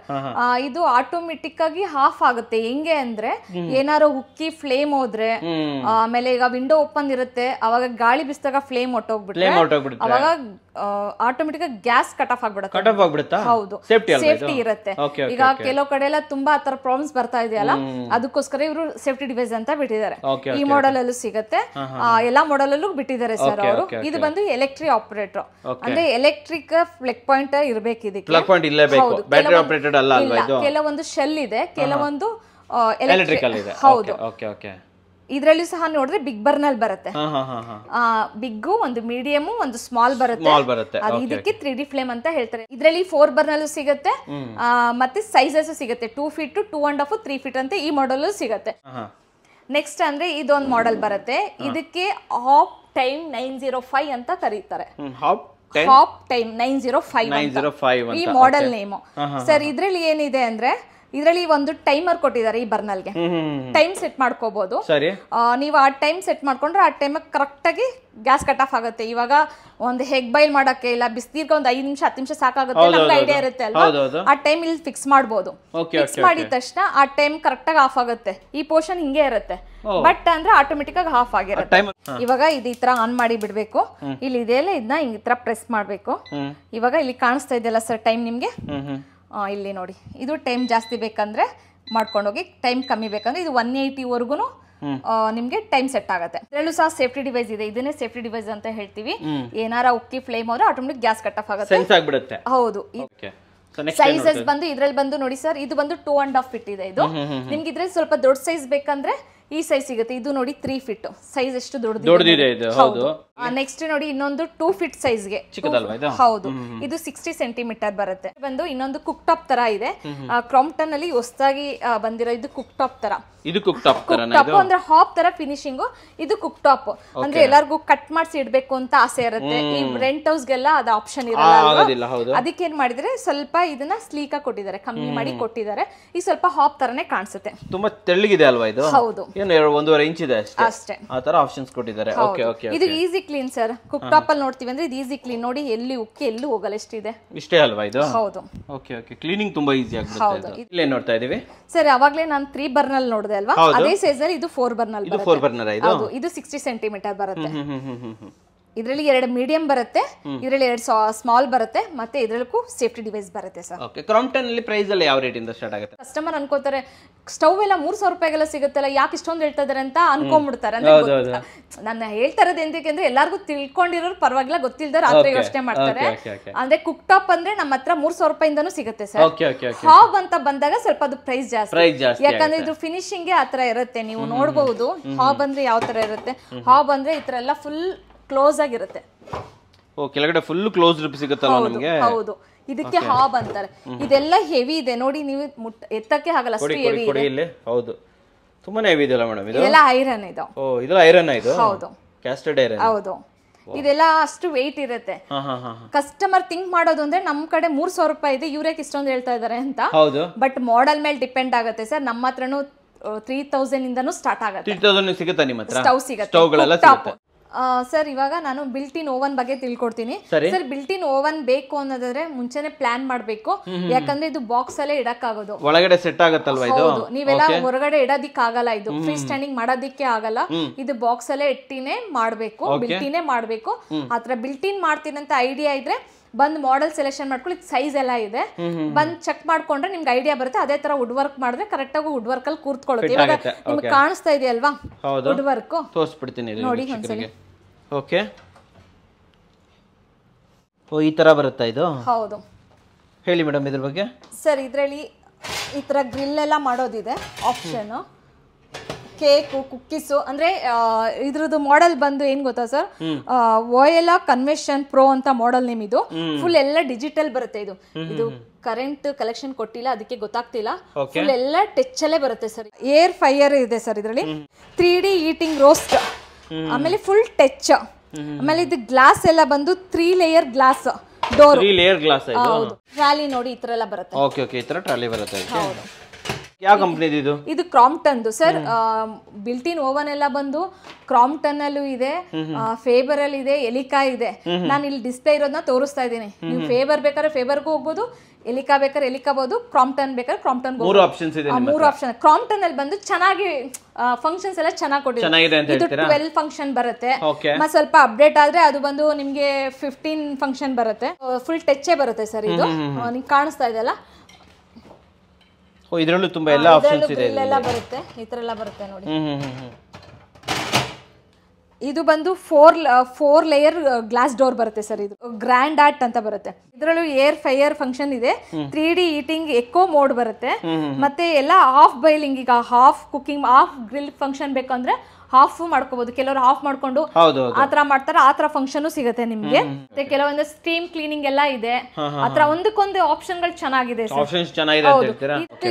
ಇದು ಆಟೋಮೆಟಿಕ್ ಆಗಿ ಹಾಫ್ ಆಗುತ್ತೆ ಹೆಂಗೆ ಅಂದ್ರೆ ಏನಾದ್ರು ಉಕ್ಕಿ ಫ್ಲೇಮ್ ಹೋದ್ರೆ ಆಮೇಲೆ ಈಗ ವಿಂಡೋ ಓಪನ್ ಇರುತ್ತೆ ಅವಾಗ ಗಾಳಿ ಬಿಸಿದಾಗ ಫ್ಲೇಮ್ ಹೊಟ್ಟೋಗ್ಬಿಟ್ರೆ ಅವಾಗ ಆಟೋಮೆಟಿಕ್ ಗ್ಯಾಸ್ ಕಟ್ ಆಫ್ ಆಗ್ಬಿಡುತ್ತೆ ಹೌದು ಸೇಫ್ಟಿ ಇರುತ್ತೆ ಈಗ ಕೆಲವು ಕಡೆ ಎಲ್ಲ ತುಂಬಾ ಆತರ ಪ್ರಾಬ್ಲಮ್ಸ್ ಬರ್ತಾ ಇದೆಯಲ್ಲ ಅದಕ್ಕೋಸ್ಕರ ಇವರು ಸೇಫ್ಟಿ ಡಿವೈಸ್ ಅಂತ ಬಿಟ್ಟಿದ್ದಾರೆ ಈ ಮಾಡಲ್ ಅಲ್ಲೂ ಸಿಗುತ್ತೆ ಎಲ್ಲಾ ಮಾಡಲ್ ಅಲ್ಲೂ ಬಿಟ್ಟಿದ್ದಾರೆ ಸರ್ ಅವರು ಇದು ಬಂದು ಎಲೆಕ್ಟ್ರಿ ಆಪರೇಟರ್ ಅಂದ್ರೆ ಎಲೆಕ್ಟ್ರಿಕ್ ಫ್ಲೆಕ್ ಪಾಯಿಂಟ್ ಇರಬೇಕು ಇದಕ್ಕೆ ಪಾಯಿಂಟ್ ಕೆಲವೊಂದು ಶೆಲ್ ಇದೆ ಕೆಲವೊಂದು ಎಲೆಕ್ಟ್ರಿಕಲ್ ಇದೆ ಹೌದು ಓಕೆ ಓಕೆ ಇದರಲ್ಲಿ ಸಹ ನೋಡಿದ್ರೆ ಬಿಗ್ ಬರ್ನಲ್ ಬರುತ್ತೆ ಬಿಗ್ ಒಂದು ಮೀಡಿಯಮ್ ಒಂದು ಸ್ಮಾಲ್ ಬರುತ್ತೆ ಇದಕ್ಕೆ ತ್ರೀ ಡಿ ಫ್ಲೇಮ್ ಅಂತ ಹೇಳ್ತಾರೆ ಇದರಲ್ಲಿ ಫೋರ್ ಬರ್ನಲ್ಲೂ ಸಿಗುತ್ತೆ ಮತ್ತೆ ಸೈಜಸ್ ಸಿಗುತ್ತೆ two feet to two and half three feet ಅಂತ ಈ ಮಾಡಲ್ ಸಿಗುತ್ತೆ ನೆಕ್ಸ್ಟ್ ಅಂದ್ರೆ ಇದೊಂದು ಮಾಡೆಲ್ ಬರುತ್ತೆ ಇದಕ್ಕೆ hob time nine zero five ಅಂತ ಕರೀತಾರೆ ಟೈಮ್ ನೈನ್ ಜೀರೋ ಫೈವ್ ಈ ಮಾಡೆಲ್ ನೇಮ್ ಸರ್ ಇದ್ರಲ್ಲಿ ಏನಿದೆ ಅಂದ್ರೆ ಇದರಲ್ಲಿ ಒಂದು ಟೈಮರ್ ಕೊಟ್ಟಿದ್ದಾರೆ ಈ ಬರ್ನಲ್ಗೆ ಟೈಮ್ ಸೆಟ್ ಮಾಡ್ಕೋಬಹುದು ನೀವು ಆ ಟೈಮ್ ಸೆಟ್ ಮಾಡ್ಕೊಂಡ್ರೆ ಆ ಟೈಮ್ ಕರೆಕ್ಟ್ ಆಗಿ ಗ್ಯಾಸ್ ಕಟ್ ಆಫ್ ಆಗುತ್ತೆ ಇವಾಗ ಒಂದು ಹೆಗ್ ಬೈಲ್ ಮಾಡಕ್ಕೆ ಇಲ್ಲ ಬಿಸ್ನೀರ್ಗೆ ಒಂದು ಐದು ನಿಮಿಷ ಹತ್ತು ನಿಮಿಷ ಸಾಕಾಗುತ್ತೆ ಐಡಿಯಾ ಇರುತ್ತೆ ಅಲ್ವಾ ಆ ಟೈಮ್ ಇಲ್ಲಿ ಫಿಕ್ಸ್ ಮಾಡಬಹುದು ಫಿಕ್ಸ್ ಮಾಡಿದ ತಕ್ಷಣ ಆ ಟೈಮ್ ಕರೆಕ್ಟ್ ಆಗಿ ಆಫ್ ಆಗುತ್ತೆ ಈ ಪೋರ್ಷನ್ ಹಿಂಗೆ ಇರುತ್ತೆ ಬಟ್ ಅಂದ್ರೆ ಆಟೋಮೆಟಿಕ್ ಆಗಿ ಆಫ್ ಆಗಿರುತ್ತೆ ಇವಾಗ ಇದು ಈ ತರ ಆನ್ ಮಾಡಿ ಬಿಡ್ಬೇಕು ಇಲ್ಲಿ ಇದೆಯಲ್ಲ ಇದನ್ನ ಈ ತರ ಪ್ರೆಸ್ ಮಾಡ್ಬೇಕು ಇವಾಗ ಇಲ್ಲಿ ಕಾಣಿಸ್ತಾ ಇದೆಯಲ್ಲ ಸರ್ ಟೈಮ್ ನಿಮ್ಗೆ ಇಲ್ಲಿ ನೋಡಿ ಇದು ಟೈಮ್ ಜಾಸ್ತಿ ಮಾಡ್ಕೊಂಡು ಮಾಡ್ಕೊಂಡೋಗಿ ಟೈಮ್ ಕಮ್ಮಿ ಬೇಕಂದ್ರೆ ಇದು ಒನ್ ಏಯ್ಟಿವರೆಗೂ ನಿಮ್ಗೆ ಟೈಮ್ ಸೆಟ್ ಆಗುತ್ತೆ ಸಹ ಸೇಫ್ಟಿ ಡಿವೈಸ್ ಇದೆ ಇದನ್ನೇ ಸೇಫ್ಟಿ ಡಿವೈಸ್ ಅಂತ ಹೇಳ್ತೀವಿ ಏನಾರ ಉಕ್ಕಿ ಫ್ಲೇಮ್ ಹೋದ್ರೆ ಆಟೋಮೆಟಿಕ್ ಗ್ಯಾಸ್ ಕಟ್ ಆಫ್ ಆಗುತ್ತೆ ಹೌದು ಸೈಜಸ್ ಬಂದು ಇದ್ರಲ್ಲಿ ಬಂದು ನೋಡಿ ಸರ್ ಇದು ಬಂದು ಟೂ ಅಂಡ್ ಹಾಫ್ ಫಿಟ್ ಇದೆ ಇದು ನಿಮ್ಗೆ ಇದ್ರಲ್ಲಿ ಸ್ವಲ್ಪ ದೊಡ್ಡ ಸೈಜ್ ಬೇಕಂದ್ರೆ ಈ ಸೈಜ್ ಸಿಗುತ್ತೆ ಇದು ನೋಡಿ ತ್ರೀ ಫಿಟ್ ಸೈಜ್ ಎಷ್ಟು ದೊಡ್ಡದಿದೆ ಹೌದು ನೆಕ್ಸ್ಟ್ ನೋಡಿ ಇನ್ನೊಂದು ಟೂ ಫಿಟ್ ಸೈಜ್ಗೆ ಹೌದು ಇದು ಸಿಕ್ಸ್ಟಿ ಸೆಂಟಿಮೀಟರ್ ಬರುತ್ತೆ ಬಂದು ಇನ್ನೊಂದು ಕುಕ್ ಟಾಪ್ ತರ ಇದೆ ಕ್ರಾಂಪ್ಟನ್ ಅಲ್ಲಿ ಹೊಸದಾಗಿ ಬಂದಿರೋ ಇದು ಕುಕ್ ಟಾಪ್ ತರ ಇದು ಕುಕ್ ಟಾಪ್ ಟಾಪ್ ಅಂದ್ರೆ ಹಾಪ್ ತರ ಫಿನಿಶಿಂಗ್ ಇದು ಕುಕ್ ಟಾಪ್ ಅಂದ್ರೆ ಎಲ್ಲರಿಗೂ ಕಟ್ ಮಾಡಿಸಿ ಇಡಬೇಕು ಅಂತ ಆಸೆ ಇರುತ್ತೆ ಈ ರೆಂಟ್ ಹೌಸ್ ಗೆಲ್ಲ ಅದ ಆಪ್ಷನ್ ಇರಲ್ಲ ಅದಕ್ಕೆ ಏನ್ ಮಾಡಿದ್ರೆ ಸ್ವಲ್ಪ ಇದನ್ನ ಸ್ಲೀಕ್ ಆಗಿ ಕೊಟ್ಟಿದ್ದಾರೆ ಕಮ್ಮಿ ಮಾಡಿ ಕೊಟ್ಟಿದ್ದಾರೆ ಈ ಸ್ವಲ್ಪ ಹಾಪ್ ತರನೇ ಕಾಣಿಸುತ್ತೆ ತುಂಬಾ ತೆಳ್ಳಗಿದೆ ಅಲ್ವಾ ಇದು ಹೌದು ಒಂದೂವರೆ ಇಂಚ್ ಇದೆ ಅಷ್ಟೇ ಆ ತರ ಆಪ್ಷನ್ಸ್ ಕೊಟ್ಟಿದ್ದಾರೆ ಓಕೆ ಓಕೆ ಇದು easy clean sir cook top ಅಲ್ಲಿ ನೋಡ್ತೀವಿ ಅಂದ್ರೆ ಇದು ಈಸಿ ಕ್ಲೀನ್ ನೋಡಿ ಎಲ್ಲಿ ಉಕ್ಕಿ ಎಲ್ಲಿ ಹೋಗಲ್ಲ ಎಷ್ಟಿದೆ ಇಷ್ಟೇ ಅಲ್ವಾ ಇದು ಹೌದು ಓಕೆ ಓಕೆ ಕ್ಲೀನಿಂಗ್ ತುಂಬಾ ಈಸಿ ಆಗುತ್ತೆ ಇಲ್ಲಿ ನೋಡ್ತಾ ಇದೀವಿ ಸರ್ ಅವಾಗಲೇ ನಾನು ತ್ರೀ ಬರ್ನಲ್ ನೋಡಿದೆ ಅಲ್ವಾ ಅದೇ ಸೈಜ್ ಅಲ್ಲಿ ಇದು ಫೋರ್ ಬರ್ನಲ್ ಇದು ಫೋರ್ ಬರ್ನಲ್ ಇದು ಇದು ಸಿಕ್ಸ್ಟಿ ಸೆಂಟಿಮೀಟರ್ ಬರುತ್ತೆ ಇದರಲ್ಲಿ ಎರಡು ಮೀಡಿಯಂ ಬರುತ್ತೆ ಇದರಲ್ಲಿ ಎರಡು ಸ್ಮಾಲ್ ಬರುತ್ತೆ ಮತ್ತೆ ಇದರಲ್ಲೂ ಸೇಫ್ಟಿ ಡಿವೈಸ್ ಬರುತ್ತೆ ಸರ್ ಓಕೆ ಕ್ರಾಂಪ್ಟನ್ ಅಲ್ಲಿ ಪ್ರೈಸ್ ಅಲ್ಲಿ ಯಾವ ರೇಟ್ ಇಂದ ಸ್ಟಾರ್ಟ್ ಆಗುತ್ತೆ ಕಸ್ಟಮರ್ ಅನ್ಕೋತಾರೆ ಸ್ಟವ್ ಎಲ್ಲ ಮೂರ್ ಸಾವಿರ ರೂಪಾಯಿಗೆಲ್ಲ ಸಿಗುತ್ತಲ್ಲ ಯಾಕೆ ಇಷ್ಟೊಂದು ಹೇಳ್ತಾ ಅಂತ ಅನ್ಕೊಂಡ್ಬಿಡ್ತಾರೆ ಅಂದ್ರೆ ನಾನು ಹೇಳ್ತಾ ಅಂದ್ರೆ ಎಲ್ಲರಿಗೂ ತಿಳ್ಕೊಂಡಿರೋರು ಪರವಾಗಿಲ್ಲ ಗೊತ್ತಿಲ್ದಾರ ಆತರ ಯೋಚನೆ ಮಾಡ್ತಾರೆ ಅಂದ್ರೆ ಕುಕ್ ಟಾಪ್ ಅಂದ್ರೆ ನಮ್ಮ ಹತ್ರ ಮೂರ್ ಸಾವಿರ ಸಿಗುತ್ತೆ ಸರ್ ಹಾಬ್ ಅಂತ ಬಂದಾಗ ಸ್ವಲ್ಪ ಅದು ಪ್ರೈಸ್ ಜಾಸ್ತಿ ಯಾಕಂದ್ರೆ ಇದು ಫಿನಿಶಿಂಗ್ ಆತರ ಇರುತ್ತೆ ನೀವು ನೋಡಬಹುದು ಹಾಬ್ ಅಂದ್ರೆ ಯಾವ ತರ ಇರುತ್ತೆ ಹಾಬ್ ಅಂದ್ರೆ ಈ ತರ ಎಲ್ಲ ಫುಲ್ ಕ್ಲೋಸ್ ಆಗಿರುತ್ತೆ ಕೆಳಗಡೆ ಫುಲ್ ಕ್ಲೋಸ್ ಸಿಗುತ್ತಲ್ಲ ನಮಗೆ ಹೌದು ಇದಕ್ಕೆ ಹಾಬ್ ಅಂತಾರೆ ಇದೆಲ್ಲ ಹೆವಿ ಇದೆ ನೋಡಿ ನೀವು ಎತ್ತಕ್ಕೆ ಆಗಲ್ಲ ಅಷ್ಟು ಹೆವಿ ಇದೆ ಹೌದು ತುಂಬಾನೇ ಹೆವಿ ಇದೆಲ್ಲ ಮೇಡಮ್ ಇದು ಐರನ್ ಇದು ಓ ಇದೆಲ್ಲ ಐರನ್ ಇದು ಹೌದು ಕ್ಯಾಸ್ಟೆಡ್ ಐರನ್ ಹೌದು ಇದೆಲ್ಲ ಅಷ್ಟು ವೆಯ್ಟ್ ಇರುತ್ತೆ ಕಸ್ಟಮರ್ ಥಿಂಕ್ ಮಾಡೋದು ಅಂದ್ರೆ ನಮ್ ಕಡೆ ಮೂರ್ ಸಾವಿರ ರೂಪಾಯಿ ಇದೆ ಇವ್ರೇಕ್ ಇಷ್ಟೊಂದು ಹೇಳ್ತಾ ಇದಾರೆ ಅಂತ ಹೌದು ಬಟ್ ಮಾಡೆಲ್ ಮೇಲೆ ಡಿಪೆಂಡ್ ಆಗುತ್ತೆ ಸರ್ ನಮ್ಮ ಹತ್ರನು ತ್ರೀ ತೌಸಂಡ್ ಇಂದನು ಸ್ಟಾರ್ಟ್ ಆಗುತ್ತೆ ಸಿಗುತ್ತೆ ನಿಮ್ಮ ಸ್ಟವ್ ಸಿಗುತ್ತೆ ಸರ್ ಇವಾಗ ನಾನು ಬಿಲ್ಟಿನ್ ಓವನ್ ಬಗ್ಗೆ ತಿಳ್ಕೊಡ್ತೀನಿ ಸರ್ ಬಿಲ್ಟಿನ್ ಓವನ್ ಬೇಕು ಅನ್ನೋದಾದ್ರೆ ಮುಂಚೆನೆ ಪ್ಲಾನ್ ಮಾಡಬೇಕು ಯಾಕಂದ್ರೆ ಇದು ಬಾಕ್ಸ್ ಅಲ್ಲೇ ಇಡಕ್ಕಾಗೋದು ಒಳಗಡೆ ಸೆಟ್ ಆಗತ್ತಲ್ವಾ ಇದು ನೀವೆಲ್ಲ ಹೊರಗಡೆ ಇಡೋದಿಕ್ ಆಗಲ್ಲ ಇದು ಫ್ರೀ ಸ್ಟ್ಯಾಂಡಿಂಗ್ ಮಾಡೋದಿಕ್ಕೆ ಆಗಲ್ಲ ಇದು ಬಾಕ್ಸ್ ಅಲ್ಲೇ ಇಟ್ಟಿನೇ ಮಾಡಬೇಕು ಬಿಲ್ಟಿನೇ ಮಾಡಬೇಕು ಆತರ ಬಿಲ್ಟಿನ್ ಮಾಡ್ತೀನಿ ಅಂತ ಐಡಿಯಾ ಇದ್ರೆ ಬಂದ್ ಮಾಡೆಲ್ ಸೆಲೆಕ್ಷನ್ ಮಾಡ್ಕೊಳ್ಳಿ ಸೈಜ್ ಎಲ್ಲ ಇದೆ ಬಂದ್ ಚೆಕ್ ಮಾಡ್ಕೊಂಡ್ರೆ ನಿಮ್ಗೆ ಐಡಿಯಾ ಬರುತ್ತೆ ಅದೇ ತರ ವುಡ್ ವರ್ಕ್ ಮಾಡಿದ್ರೆ ಕರೆಕ್ಟ್ ಆಗಿ ವುಡ್ ವರ್ಕ್ ಅಲ್ಲಿ ಕೂತ್ಕೊಳ್ಳುತ್ತೆ ಇವಾಗ ನಿಮ್ಗೆ ಕಾಣಿಸ್ತಾ ಇದೆಯಲ್ವಾ ವುಡ್ ವರ್ಕ್ ತೋರಿಸ್ಬಿಡ್ತೀನಿ ನೋಡಿ ಓಕೆ ಓ ಈ ತರ ಬರುತ್ತಾ ಇದು ಹೌದು ಹೇಳಿ ಮೇಡಮ್ ಇದ್ರ ಬಗ್ಗೆ ಸರ್ ಇದರಲ್ಲಿ ಈ ತರ ಗ್ರಿಲ್ ಎಲ್ಲ ಮಾಡೋದಿದೆ ಆಪ್ಷನ್ ಕೇಕು ಕುಕ್ಕೀಸು ಅಂದ್ರೆ ಇದ್ರದ್ದು ಮಾಡೆಲ್ ಬಂದು ಏನ್ ಗೊತ್ತಾ ಸರ್ ಓಯೆಲಾ ಕನ್ವೆಷನ್ ಪ್ರೋ ಅಂತ ಮಾಡೆಲ್ ನೇಮ್ ಇದು ಫುಲ್ ಎಲ್ಲ ಡಿಜಿಟಲ್ ಬರುತ್ತೆ ಇದು ಇದು ಕರೆಂಟ್ ಕಲೆಕ್ಷನ್ ಕೊಟ್ಟಿಲ್ಲ ಅದಕ್ಕೆ ಗೊತ್ತಾಗ್ತಿಲ್ಲ ಫುಲ್ ಎಲ್ಲ ಟಚ್ ಅಲ್ಲೇ ಬರುತ್ತೆ ಸರ್ ಏರ್ ಫೈಯರ್ ಇದೆ ಸರ್ ಇದ್ರಲ್ಲಿ ತ್ರೀ ಡಿ ಈಟಿಂಗ್ ರೋಸ್ಟ್ ಆಮೇಲೆ ಫುಲ್ ಟಚ್ ಆಮೇಲೆ ಇದು ಗ್ಲಾಸ್ ಎಲ್ಲ ಬಂದು three layer glass door layer glass trolley ನೋಡಿ ಈ ತರ ಎಲ್ಲ ಬರುತ್ತೆ ಓಕೆ ಓಕೆ ಈ ತರ ಟ್ರಾಲಿ ಬರುತ್ತೆ ಯಾವ ಇದು ಇದು ಕ್ರಾಂಪ್ಟನ್ದು ಸರ್ ಬಿಲ್ಟಿನ್ ಓವನ್ ಎಲ್ಲ ಬಂದು ಕ್ರಾಂಪ್ಟನ್ ಅಲ್ಲೂ ಇದೆ ಫೇಬರ್ ಅಲ್ಲಿ ಇದೆ ಎಲಿಕಾ ಇದೆ ನಾನು ಇಲ್ಲಿ ಡಿಸ್ಪ್ಲೇ ಇರೋದನ್ನ ತೋರಿಸ್ತಾ ಇದ್ದೀನಿ ನೀವು ಫೇಬರ್ ಬೇಕಾದ್ರೆ ಫೇಬರ್ಗೂ ಹೋಗ್ಬೋದು ಎಲಿಕಾ ಬೇಕಾದ್ರೆ ಎಲಿಕಾಬಹುದು ಕ್ರಾಂಪ್ಟನ್ ಬೇಕಾದ್ರೆ ಕ್ರಾಂಪ್ಟನ್ ಮೂರು ಆಪ್ಷನ್ಸ್ ಇದೆ ಮೂರು ಆಪ್ಷನ್ ಕ್ರಾಂಪ್ಟನ್ ಅಲ್ಲಿ ಬಂದು ಚೆನ್ನಾಗಿ ಫಂಕ್ಷನ್ಸ್ ಎಲ್ಲ ಚೆನ್ನಾಗಿ ಕೊಟ್ಟಿದೆ ಇದು ಟ್ವೆಲ್ ಫಂಕ್ಷನ್ ಬರುತ್ತೆ ಮತ್ತೆ ಸ್ವಲ್ಪ ಅಪ್ಡೇಟ್ ಆದ್ರೆ ಅದು ಬಂದು ನಿಮ್ಗೆ ಫಿಫ್ಟೀನ್ ಫಂಕ್ಷನ್ ಬರುತ್ತೆ ಫುಲ್ ಟೆಚ್ಚೇ ಬರುತ್ತೆ ಸರ್ ಇದು ನಿಮ್ಗೆ ಕಾಣಿಸ್ತಾ ಇದೆಯಲ್ಲ ಇದರಲ್ಲೂ ತುಂಬಾ ಎಲ್ಲ ಆಪ್ಷನ್ಸ್ ಇದೆ ಇಲ್ಲೆಲ್ಲ ಬರುತ್ತೆ ಈ ಎಲ್ಲ ಬರುತ್ತೆ ನೋಡಿ ಇದು ಬಂದು four four layer glass door ಬರುತ್ತೆ ಸರ್ ಇದು ಗ್ರ್ಯಾಂಡ್ ಆರ್ಟ್ ಅಂತ ಬರುತ್ತೆ ಇದರಲ್ಲೂ ಏರ್ ಫೈಯರ್ ಫಂಕ್ಷನ್ ಇದೆ three D heating eco mode ಬರುತ್ತೆ ಮತ್ತೆ ಎಲ್ಲ ಹಾಫ್ ಬೈಲಿಂಗ್ ಈಗ half cooking half grill function ಬೇಕಂದ್ರೆ ಹಾಫ್ ಮಾಡ್ಕೋಬಹುದು ಕೆಲವರು ಹಾಫ್ ಮಾಡ್ಕೊಂಡು ಆತರ ಮಾಡ್ತಾರೆ ಆತರ ಫಂಕ್ಷನ್ ಸಿಗುತ್ತೆ ನಿಮ್ಗೆ ಮತ್ತೆ ಕೆಲವೊಂದು ಸ್ಟೀಮ್ ಕ್ಲೀನಿಂಗ್ ಎಲ್ಲ ಇದೆ ಆತರ ಒಂದಕ್ಕೊಂದು ಆಪ್ಷನ್ ಗಳು ಚೆನ್ನಾಗಿದೆ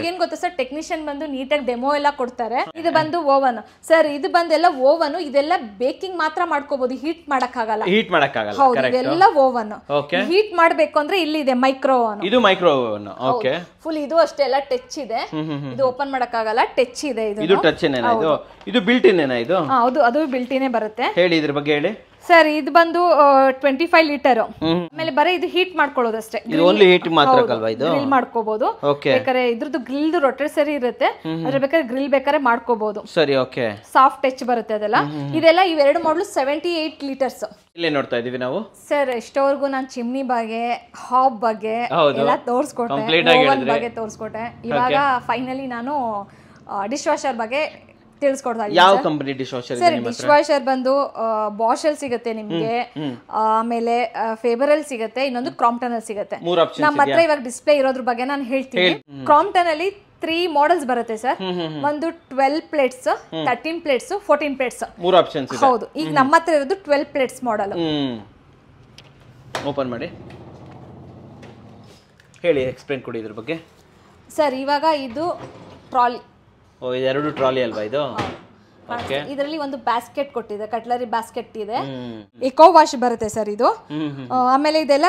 ಏನ್ ಗೊತ್ತಾ ಸರ್ ಟೆಕ್ನಿಷಿಯನ್ ಬಂದು ನೀಟಾಗಿ ಡೆಮೋ ಎಲ್ಲ ಕೊಡ್ತಾರೆ ಇದು ಬಂದು ಓವನ್ ಸರ್ ಇದು ಬಂದೆಲ್ಲ ಓವನ್ ಇದೆಲ್ಲ ಬೇಕಿಂಗ್ ಮಾತ್ರ ಮಾಡ್ಕೋಬಹುದು ಹೀಟ್ ಮಾಡಕ್ ಆಗಲ್ಲ ಹೀಟ್ ಮಾಡಕ್ ಆಗಲ್ಲ ಹೌದು ಓವನ್ ಹೀಟ್ ಮಾಡ್ಬೇಕು ಅಂದ್ರೆ ಇಲ್ಲಿ ಇದೆ ಮೈಕ್ರೋ ಓವನ್ ಇದು ಮೈಕ್ರೋ ಓವನ್ ಓಕೆ ಫುಲ್ ಇದು ಅಷ್ಟೇ ಎಲ್ಲ ಟಚ್ ಇದೆ ಇದು ಓಪನ್ ಮಾಡಕ್ ಆಗಲ್ಲ ಟಚ್ ಇದೆ ಇದು ಟಚ್ ಇದು ಬಿಲ್ಟ್ ಇನ್ ಇದು ಹೌದು ಅದು ಬಿಲ್ಟಿನೇ ಬರುತ್ತೆ ಹೇಳಿ ಇದ್ರ ಬಗ್ಗೆ ಹೇಳಿ ಸರ್ ಇದು ಬಂದು ಟ್ವೆಂಟಿ ಫೈವ್ ಲೀಟರ್ ಆಮೇಲೆ ಬರೀ ಇದು ಹೀಟ್ ಮಾಡ್ಕೊಳ್ಳೋದು ಅಷ್ಟೇ ಹೀಟ್ ಗ್ರಿಲ್ ಮಾಡ್ಕೋಬಹುದು ಬೇಕಾದ್ರೆ ಇದ್ರದ್ದು ಗ್ರಿಲ್ ರೊಟ್ಟೆ ಸರಿ ಇರುತ್ತೆ ಅದ್ರ ಬೇಕಾದ್ರೆ ಗ್ರಿಲ್ ಬೇಕಾದ್ರೆ ಮಾಡ್ಕೋಬಹುದು ಸರಿ ಓಕೆ ಸಾಫ್ಟ್ ಟಚ್ ಬರುತ್ತೆ ಅದೆಲ್ಲ ಇದೆಲ್ಲ ಇವೆರಡು ಮಾಡಲು ಸೆವೆಂಟಿ ಏಟ್ ಲೀಟರ್ಸ್ ಇಲ್ಲಿ ನೋಡ್ತಾ ಇದೀವಿ ನಾವು ಸರ್ ಎಷ್ಟೋವರೆಗೂ ನಾನು ಚಿಮ್ನಿ ಬಗ್ಗೆ ಹಾಬ್ ಬಗ್ಗೆ ಎಲ್ಲ ತೋರಿಸ್ಕೊಟ್ಟೆ ಬಗ್ಗೆ ತೋರಿಸ್ಕೊಟ್ಟೆ ಇವಾಗ ಫೈನಲಿ ನಾನು ಡಿಶ್ ವಾಷರ್ ಬಗ್ಗೆ ತಿಳಿಸ್ಕೊಡ್ತಾ ಯಾವ company dish washer sir dish washer ಬಂದು ಬಾಶ್ ಅಲ್ಲಿ ಸಿಗುತ್ತೆ ನಿಮ್ಗೆ ಆಮೇಲೆ ಫೇಬರ್ ಅಲ್ಲಿ ಸಿಗುತ್ತೆ ಇನ್ನೊಂದು ಕ್ರಾಂಪ್ಟನ್ ಅಲ್ಲಿ ಸಿಗುತ್ತೆ ನಮ್ಮ ಹತ್ರ ಇವಾಗ ಡಿಸ್ಪ್ಲೇ ಇರೋದ್ರ ಬಗ್ಗೆ ನಾನು ಹೇಳ್ತೀನಿ ಕ್ರಾಂಪ್ಟನ್ ಅಲ್ಲಿ ತ್ರೀ ಮಾಡೆಲ್ಸ್ ಬರುತ್ತೆ ಸರ್ ಒಂದು twelve plates thirteen plates fourteen plates ಮೂರು ಆಪ್ಷನ್ಸ್ ಹೌದು ಈಗ ನಮ್ಮ ಹತ್ರ ಇರೋದು ಟ್ವೆಲ್ ಪ್ಲೇಟ್ಸ್ ಮಾಡೆಲ್ ಓಪನ್ ಮಾಡಿ ಹೇಳಿ ಎಕ್ಸ್ಪ್ಲೇನ್ ಕೊಡಿ ಇದ್ರ ಬಗ್ಗೆ ಸರ್ ಇವಾಗ ಇದು ಟ್ರಾಲಿ ಓ ಇದೆರಡು ಟ್ರಾಲಿ ಅಲ್ವಾ ಇದು ಇದರಲ್ಲಿ ಒಂದು ಬ್ಯಾಸ್ಕೆಟ್ ಕೊಟ್ಟಿದೆ ಕಟ್ಲರಿ ಬ್ಯಾಸ್ಕೆಟ್ ಇದೆ ಇಕೋ ವಾಶ್ ಬರುತ್ತೆ ಸರ್ ಇದು ಆಮೇಲೆ ಇದೆಲ್ಲ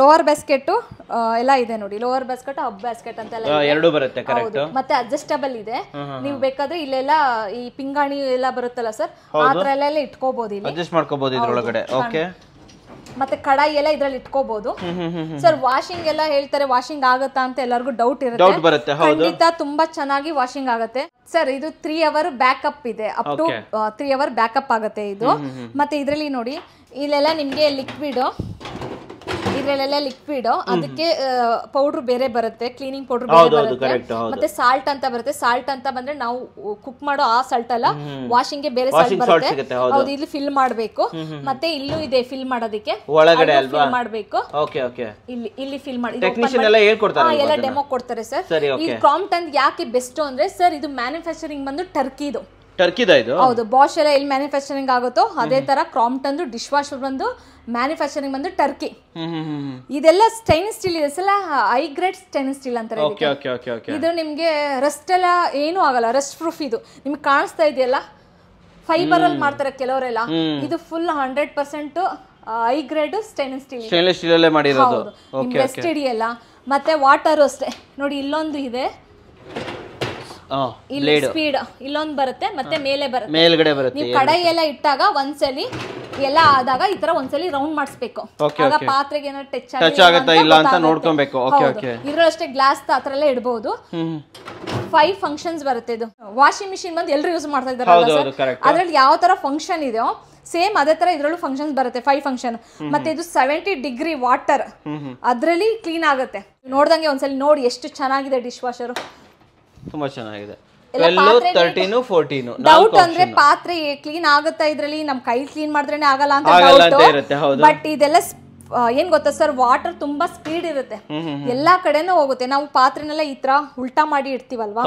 ಲೋವರ್ ಬ್ಯಾಸ್ಕೆಟ್ ಎಲ್ಲ ಇದೆ ನೋಡಿ ಲೋವರ್ ಬ್ಯಾಸ್ಕೆಟ್ ಅಪ್ ಬ್ಯಾಸ್ಕೆಟ್ ಅಂತ ಎರಡು ಬರುತ್ತೆ ಮತ್ತೆ ಅಡ್ಜಸ್ಟಬಲ್ ಇದೆ ನೀವು ಬೇಕಾದ್ರೆ ಇಲ್ಲೆಲ್ಲ ಈ ಪಿಂಗಾಣಿ ಎಲ್ಲ ಬರುತ್ತಲ್ಲ ಸರ್ ಆ ತರ ಎಲ್ಲ ಇಟ್ಕೋಬಹುದು ಇಲ್ಲಿ ಅಡ್ಜಸ್ಟ್ ಮಾಡ್ಕೋಬಹುದು ಇದ್ರೊಳಗಡೆ ಓಕೆ ಮತ್ತೆ ಕಡಾಯಿ ಎಲ್ಲ ಇದ್ರಲ್ಲಿ ಇಟ್ಕೋಬಹುದು ಸರ್ ವಾಷಿಂಗ್ ಎಲ್ಲ ಹೇಳ್ತಾರೆ ವಾಷಿಂಗ್ ಆಗುತ್ತಾ ಅಂತ ಎಲ್ಲರಿಗೂ ಡೌಟ್ ಇರುತ್ತೆ ಖಂಡಿತ ತುಂಬಾ ಚೆನ್ನಾಗಿ ವಾಷಿಂಗ್ ಆಗುತ್ತೆ ಸರ್ ಇದು ತ್ರೀ ಅವರ್ ಬ್ಯಾಕಪ್ ಇದೆ up to three hour backup ಆಗತ್ತೆ ಇದು ಮತ್ತೆ ಇದ್ರಲ್ಲಿ ನೋಡಿ ಇಲ್ಲೆಲ್ಲ ನಿಮಗೆ ಲಿಕ್ವಿಡ್ ಇದ್ರಲ್ಲೆಲ್ಲ ಲಿಕ್ವಿಡ್ ಅದಕ್ಕೆ ಪೌಡರ್ ಬೇರೆ ಬರುತ್ತೆ ಕ್ಲೀನಿಂಗ್ ಪೌಡರ್ ಮತ್ತೆ ಸಾಲ್ಟ್ ಅಂತ ಬರುತ್ತೆ ಸಾಲ್ಟ್ ಅಂತ ಬಂದ್ರೆ ನಾವು ಕುಕ್ ಮಾಡೋ ಆ ಸಾಲ್ಟ್ ಅಲ್ಲ ವಾಷಿಂಗ್ ಗೆ ಬೇರೆ ಸಾಲ್ಟ್ ಬರುತ್ತೆ ಹೌದು ಇಲ್ಲಿ ಫಿಲ್ ಮಾಡಬೇಕು ಮತ್ತೆ ಇಲ್ಲೂ ಇದೆ ಫಿಲ್ ಮಾಡೋದಕ್ಕೆ ಒಳಗಡೆ ಅಲ್ವಾ ಮಾಡಬೇಕು ಇಲ್ಲಿ ಇಲ್ಲಿ ಫಿಲ್ ಮಾಡಿ ಎಲ್ಲ ಡೆಮೋ ಕೊಡ್ತಾರೆ ಸರ್ ಈ ಪ್ರಾಂಪ್ಟ್ ಅಂತ ಯಾಕೆ ಬೆಸ್ಟ್ ಅಂದ್ರೆ ಸರ್ ಇದು ಮ್ಯಾನುಫ್ಯಾಕ್ಚರಿಂಗ್ ಬಂದು ಟರ್ಕಿದು ಟರ್ಕಿದ ಇದು ಹೌದು ಬಾಶ್ ಎಲ್ಲ ಎಲ್ಲಿ ಮ್ಯಾನುಫ್ಯಾಕ್ಚರಿಂಗ್ ಆಗುತ್ತೋ ಅದೇ ತರ ಕ್ರಾಂಪ್ಟನ್ ಡಿಶ್ ವಾಷರ್ ಬಂದು ಮ್ಯಾನುಫ್ಯಾಕ್ಚರಿಂಗ್ ಬಂದು ಟರ್ಕಿ ಇದೆಲ್ಲ ಸ್ಟೈನ್ ಸ್ಟೀಲ್ ಇದೆ ಸಲ ಹೈ ಗ್ರೇಡ್ ಸ್ಟೈನ್ ಸ್ಟೀಲ್ ಅಂತಾರೆ ಇದು ನಿಮ್ಗೆ ರಸ್ಟ್ ಎಲ್ಲ ಏನು ಆಗಲ್ಲ ರಸ್ಟ್ ಪ್ರೂಫ್ ಇದು ನಿಮ್ಗೆ ಕಾಣಿಸ್ತಾ ಇದೆಯಲ್ಲ ಫೈಬರ್ ಅಲ್ಲಿ ಮಾಡ್ತಾರೆ ಕೆಲವರೆಲ್ಲ ಇದು full hundred percent high grade stainless steel stainless steel ಅಲ್ಲೇ ಮಾಡಿರೋದು ಮತ್ತೆ ವಾಟರ್ ಅಷ್ಟೇ ನೋಡಿ ಇಲ್ಲೊಂದು ಇದೆ ಇಲ್ಲಿ ಸ್ಪೀಡ್ ಇಲ್ಲೊಂದು ಬರುತ್ತೆ ಮತ್ತೆ ಮೇಲೆ ಬರುತ್ತೆ ಮೇಲ್ಗಡೆ ಬರುತ್ತೆ ನೀವು ಕಡಾಯಿ ಎಲ್ಲ ಇಟ್ಟಾಗ ಒಂದ್ಸಲಿ ಎಲ್ಲ ಆದಾಗ ಈ ತರ ಒಂದ್ಸಲಿ ರೌಂಡ್ ಮಾಡಿಸ್ಬೇಕು ಆಗ ಪಾತ್ರೆಗೆ ಏನೋ ಟಚ್ ಟಚ್ ಆಗುತ್ತಾ ಇಲ್ಲ ಅಂತ ನೋಡ್ಕೊಬೇಕು ಓಕೆ ಓಕೆ ಗ್ಲಾಸ್ ಆತರ ಎಲ್ಲ ಇಡಬಹುದು ಫೈವ್ ಫಂಕ್ಷನ್ಸ್ ಬರುತ್ತೆ ಇದು ವಾಷಿಂಗ್ ಮಿಷಿನ್ ಬಂದು ಎಲ್ಲರೂ ಯೂಸ್ ಮಾಡ್ತಾ ಇದ್ದಾರೆ ಅದ್ರಲ್ಲಿ ಯಾವ ತರ ಫಂಕ್ಷನ್ ಇದೆಯೋ ಸೇಮ್ ಅದೇ ತರ ಇದ್ರಲ್ಲೂ ಫಂಕ್ಷನ್ಸ್ ಬರುತ್ತೆ ಫೈವ್ ಫಂಕ್ಷನ್ ಮತ್ತೆ ಇದು ಸೆವೆಂಟಿ ಡಿಗ್ರಿ ವಾಟರ್ ಅದರಲ್ಲಿ ಕ್ಲೀನ್ ಆಗುತ್ತೆ ನೋಡ್ದಂಗೆ ಒಂದ್ಸಲಿ ನೋಡಿ ಎಷ್ಟು ಚೆನ್ನಾಗಿದೆ ಡಿಶ್ ವಾಷರು ತುಂಬಾ ಚೆನ್ನಾಗಿದೆ ಡೌಟ್ ಅಂದ್ರೆ ಪಾತ್ರೆ ಕ್ಲೀನ್ ಆಗುತ್ತಾ ಇದ್ರಲ್ಲಿ ನಮ್ ಕೈ ಕ್ಲೀನ್ ಮಾಡಿದ್ರೆ ಆಗಲ್ಲ ಅಂತ ಬಟ್ ಇದೆಲ್ಲ ಏನ್ ಗೊತ್ತಾ ಸರ್ ವಾಟರ್ ತುಂಬಾ ಸ್ಪೀಡ್ ಇರುತ್ತೆ ಎಲ್ಲಾ ಕಡೆನೂ ಹೋಗುತ್ತೆ ನಾವು ಪಾತ್ರೆನೆಲ್ಲ ಈ ತರ ಉಲ್ಟಾ ಮಾಡಿ ಇಡ್ತೀವಲ್ವಾ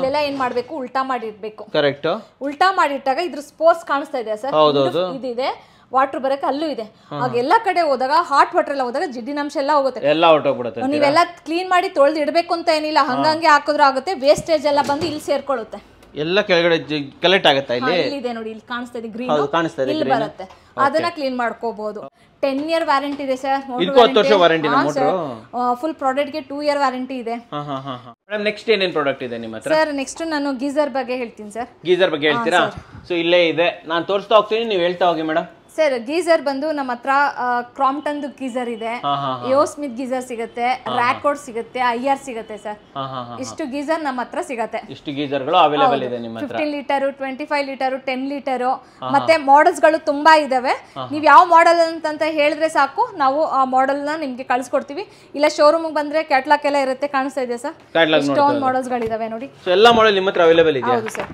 ಇದೆಲ್ಲ ಏನ್ ಮಾಡ್ಬೇಕು ಉಲ್ಟಾ ಮಾಡಿ ಇಡ್ಬೇಕು ಕರೆಕ್ಟ್ ಉಲ್ಟಾ ಮಾಡಿಟ್ಟಾಗ ಇದ್ರ ಸ್ಪೋರ್ಟ್ಸ್ ಕಾಣಿಸ್ತಾ ಇದೆ ಸರ್ ಇದಿದೆ ವಾಟರ್ ಬರಕ್ಕೆ ಅಲ್ಲೂ ಇದೆ ಆಗ ಎಲ್ಲ ಕಡೆ ಹೋದಾಗ ಹಾಟ್ ವಾಟರ್ ಎಲ್ಲ ಹೋದಾಗ ಜಿಡ್ಡಿನ ಅಂಶ ಎಲ್ಲ ಹೋಗುತ್ತೆ ಎಲ್ಲ ನೀವೆಲ್ಲ ಕ್ಲೀನ್ ಮಾಡಿ ತೊಳೆದು ಇಡಬೇಕು ಅಂತ ಏನಿಲ್ಲ ಹಂಗಂಗೆ ಹಾಕಿದ್ರೆ ಆಗುತ್ತೆ ವೇಸ್ಟೇಜ್ ಎಲ್ಲ ಬಂದು ಇಲ್ಲಿ ಸೇರ್ಕೊಳ್ಳುತ್ತೆ ಎಲ್ಲ ಕೆಳಗಡೆ ಕಲೆಕ್ಟ್ ಆಗುತ್ತೆ ಇಲ್ಲಿ ಇದೆ ನೋಡಿ ಇಲ್ಲಿ ಕಾಣಿಸ್ತಾ ಇದೆ ಗ್ರೀನ್ ಕಾಣಿಸ್ತಾ ಇದೆ ಇಲ್ಲಿ ಬರುತ್ತೆ ಅದನ್ನ ಕ್ಲೀನ್ ಮಾಡ್ಕೋಬಹುದು ಟೆನ್ ಇಯರ್ ವ್ಯಾರಂಟಿ ಇದೆ ಸರ್ ಹತ್ತು ವರ್ಷ ಫುಲ್ ಪ್ರಾಡಕ್ಟ್ ಗೆ ಟೂ ಇಯರ್ ವ್ಯಾರಂಟಿ ಇದೆ ನೆಕ್ಸ್ಟ್ ಏನೇನ್ ಪ್ರಾಡಕ್ಟ್ ಇದೆ ನಿಮ್ಮ ಸರ್ ನೆಕ್ಸ್ಟ್ ನಾನು ಗೀಸರ್ ಬಗ್ಗೆ ಹೇಳ್ತೀನಿ ಸರ್ ಗೀಸರ್ ಬಗ್ಗೆ ಹೇಳ್ತೀರಾ ಸೊ ಇಲ್ಲೇ ಇದೆ ನಾನು ತೋರಿಸ್ತಾ ಹೋಗ್ತೀನಿ ನೀವು ಹೇಳ್ತಾ ಹೋಗಿ ಮೇಡಮ್ ಸರ್ ಗೀಸರ್ ಬಂದು ನಮ್ಮ ಹತ್ರ ಕ್ರಾಂಪ್ಟನ್ದು ಗೀಸರ್ ಇದೆ ಯೋ ಸ್ಮಿತ್ ಗೀಸರ್ ಸಿಗುತ್ತೆ ರ್ಯಾಕೋಡ್ ಸಿಗುತ್ತೆ ಐ ಆರ್ ಸಿಗುತ್ತೆ ಸರ್ ಇಷ್ಟು ಗೀಸರ್ ನಮ್ಮ ಹತ್ರ ಸಿಗುತ್ತೆ ಇಷ್ಟು ಅವೈಲೇಬಲ್ ಇದೆ fifteen litre twenty five litre ten litre ಮತ್ತೆ ಮಾಡಲ್ಸ್ ಗಳು ತುಂಬಾ ಇದಾವೆ ನೀವ್ ಯಾವ ಮಾಡೆಲ್ ಅಂತ ಹೇಳಿದ್ರೆ ಸಾಕು ನಾವು ಆ ಮಾಡೆಲ್ ನ ನಿಮ್ಗೆ ಕಳಿಸ್ಕೊಡ್ತೀವಿ ಇಲ್ಲ ಶೋರೂಮ್ ಬಂದ್ರೆ ಕ್ಯಾಟ್ಲಾಕ್ ಎಲ್ಲ ಇರುತ್ತೆ ಕಾಣಿಸ್ತಾ ಇದೆ ಸರ್ ಇಷ್ಟೊಂದು ಮಾಡೆಲ್ಸ್ ಗಳಿದಾವೆ ನೋಡಿ ಎಲ್ಲ ಮಾಡೆಲ್ ನಿಮ್ಮ ಹತ್ರ ಅವೈಲೇಬಲ್ ಇದೆ ಹೌದು ಸರ್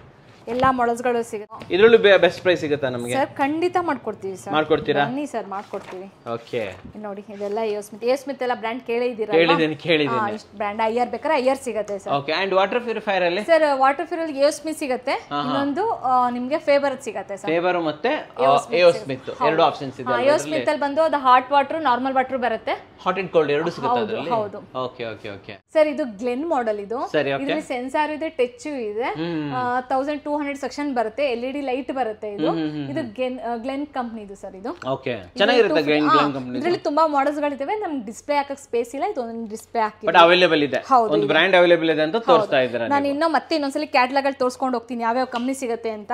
ಎಲ್ಲಾ ಮೊಳಸ್ಗಳು ಸಿಗುತ್ತೆ ಬೆಸ್ಟ್ ಪ್ರೈಸ್ ಸಿಗುತ್ತಾ ನಮಗೆ ಸರ್ ಖಂಡಿತ ಮಾಡ್ಕೊಡ್ತೀವಿ ಸರ್ ಮಾಡ್ಕೊಡ್ತೀರಾ ಬನ್ನಿ ಸರ್ ಮಾಡ್ಕೊಡ್ತೀವಿ ಓಕೆ ನೋಡಿ ಇದೆಲ್ಲ ಯೋಸ್ಮಿತ್ ಯೋಸ್ಮಿತ್ ಎಲ್ಲ ಬ್ರ್ಯಾಂಡ್ ಕೇಳಿದ್ದೀರಾ ಕೇಳಿದ್ದೀನಿ ಕೇಳಿದ್ದೀನಿ ಇಷ್ಟು ಬ್ರ್ಯಾಂಡ್ ಐಯರ್ ಬೇಕಾದ್ರೆ ಐಯರ್ ಸಿಗುತ್ತೆ sir okay and water purifier ಅಲ್ಲಿ ಸರ್ ವಾಟರ್ ಪ್ಯೂರಿಫೈಯರ್ ಯೋಸ್ಮಿತ್ ಸಿಗುತ್ತೆ ಇನ್ನೊಂದು ನಿಮಗೆ ಫೇವರ್ ಸಿಗುತ್ತೆ ಸರ್ ಫೇವರ್ ಮತ್ತೆ ಯೋಸ್ಮಿತ್ ಎರಡು ಆಪ್ಷನ್ಸ್ ಇದೆ ಯೋಸ್ಮಿತ್ ಅಲ್ಲಿ ಬಂದು ಅದು ಹಾಟ್ ವಾಟರ್ ನಾರ್ಮಲ್ ವಾಟರ್ ಬರುತ್ತೆ ಹಾಟ್ ಅಂಡ್ ಕೋಲ್ಡ್ ಎರಡು ಸಿಗುತ್ತೆ ಅದರಲ್ಲಿ ಹೌದು ಓಕೆ ಓಕೆ ಓಕೆ ಸರ್ ಇದು ಗ್ಲೆನ್ ಮಾಡೆಲ್ ಇದು ಇದರಲ್ಲಿ ಸೆನ್ಸಾರ್ ಇದೆ ಟಚ್ ಇದೆ 1200 ಹಂಡ್ರೆಡ್ ಸೆಕ್ಷನ್ ಬರುತ್ತೆ ಎಲ್ ಇ ಡಿ ಲೈಟ್ ಬರುತ್ತೆ ಇದು ಇದು ಗ್ಲೆನ್ ಇದು ಸರ್ ಇದು ಇದ್ರಲ್ಲಿ ತುಂಬಾ ಮಾಡಲ್ಸ್ ಗಳಿದಾವೆ ನಮ್ಗೆ ಡಿಸ್ಪ್ಲೇ ಹಾಕಕ್ ಸ್ಪೇಸ್ ಇಲ್ಲ ಇದು ಒಂದು ಡಿಸ್ಪ್ಲೇ ಹಾಕಿ ಅವೈಲೇಬಲ್ ಇದೆ ಒಂದು ಬ್ರ್ಯಾಂಡ್ ಅವೈಲೇಬಲ್ ಇದೆ ಅಂತ ತೋರಿಸ್ತಾ ಇದ್ದಾರೆ ನಾನು ಇನ್ನೂ ಮತ್ತೆ ಇನ್ನೊಂದ್ಸಲಿ ಕ್ಯಾಟ್ಲಾಗ್ ಅಲ್ಲಿ ತೋರಿಸ್ಕೊಂಡು ಹೋಗ್ತೀನಿ ಯಾವ ಯಾವ ಕಂಪ್ನಿ ಸಿಗುತ್ತೆ ಅಂತ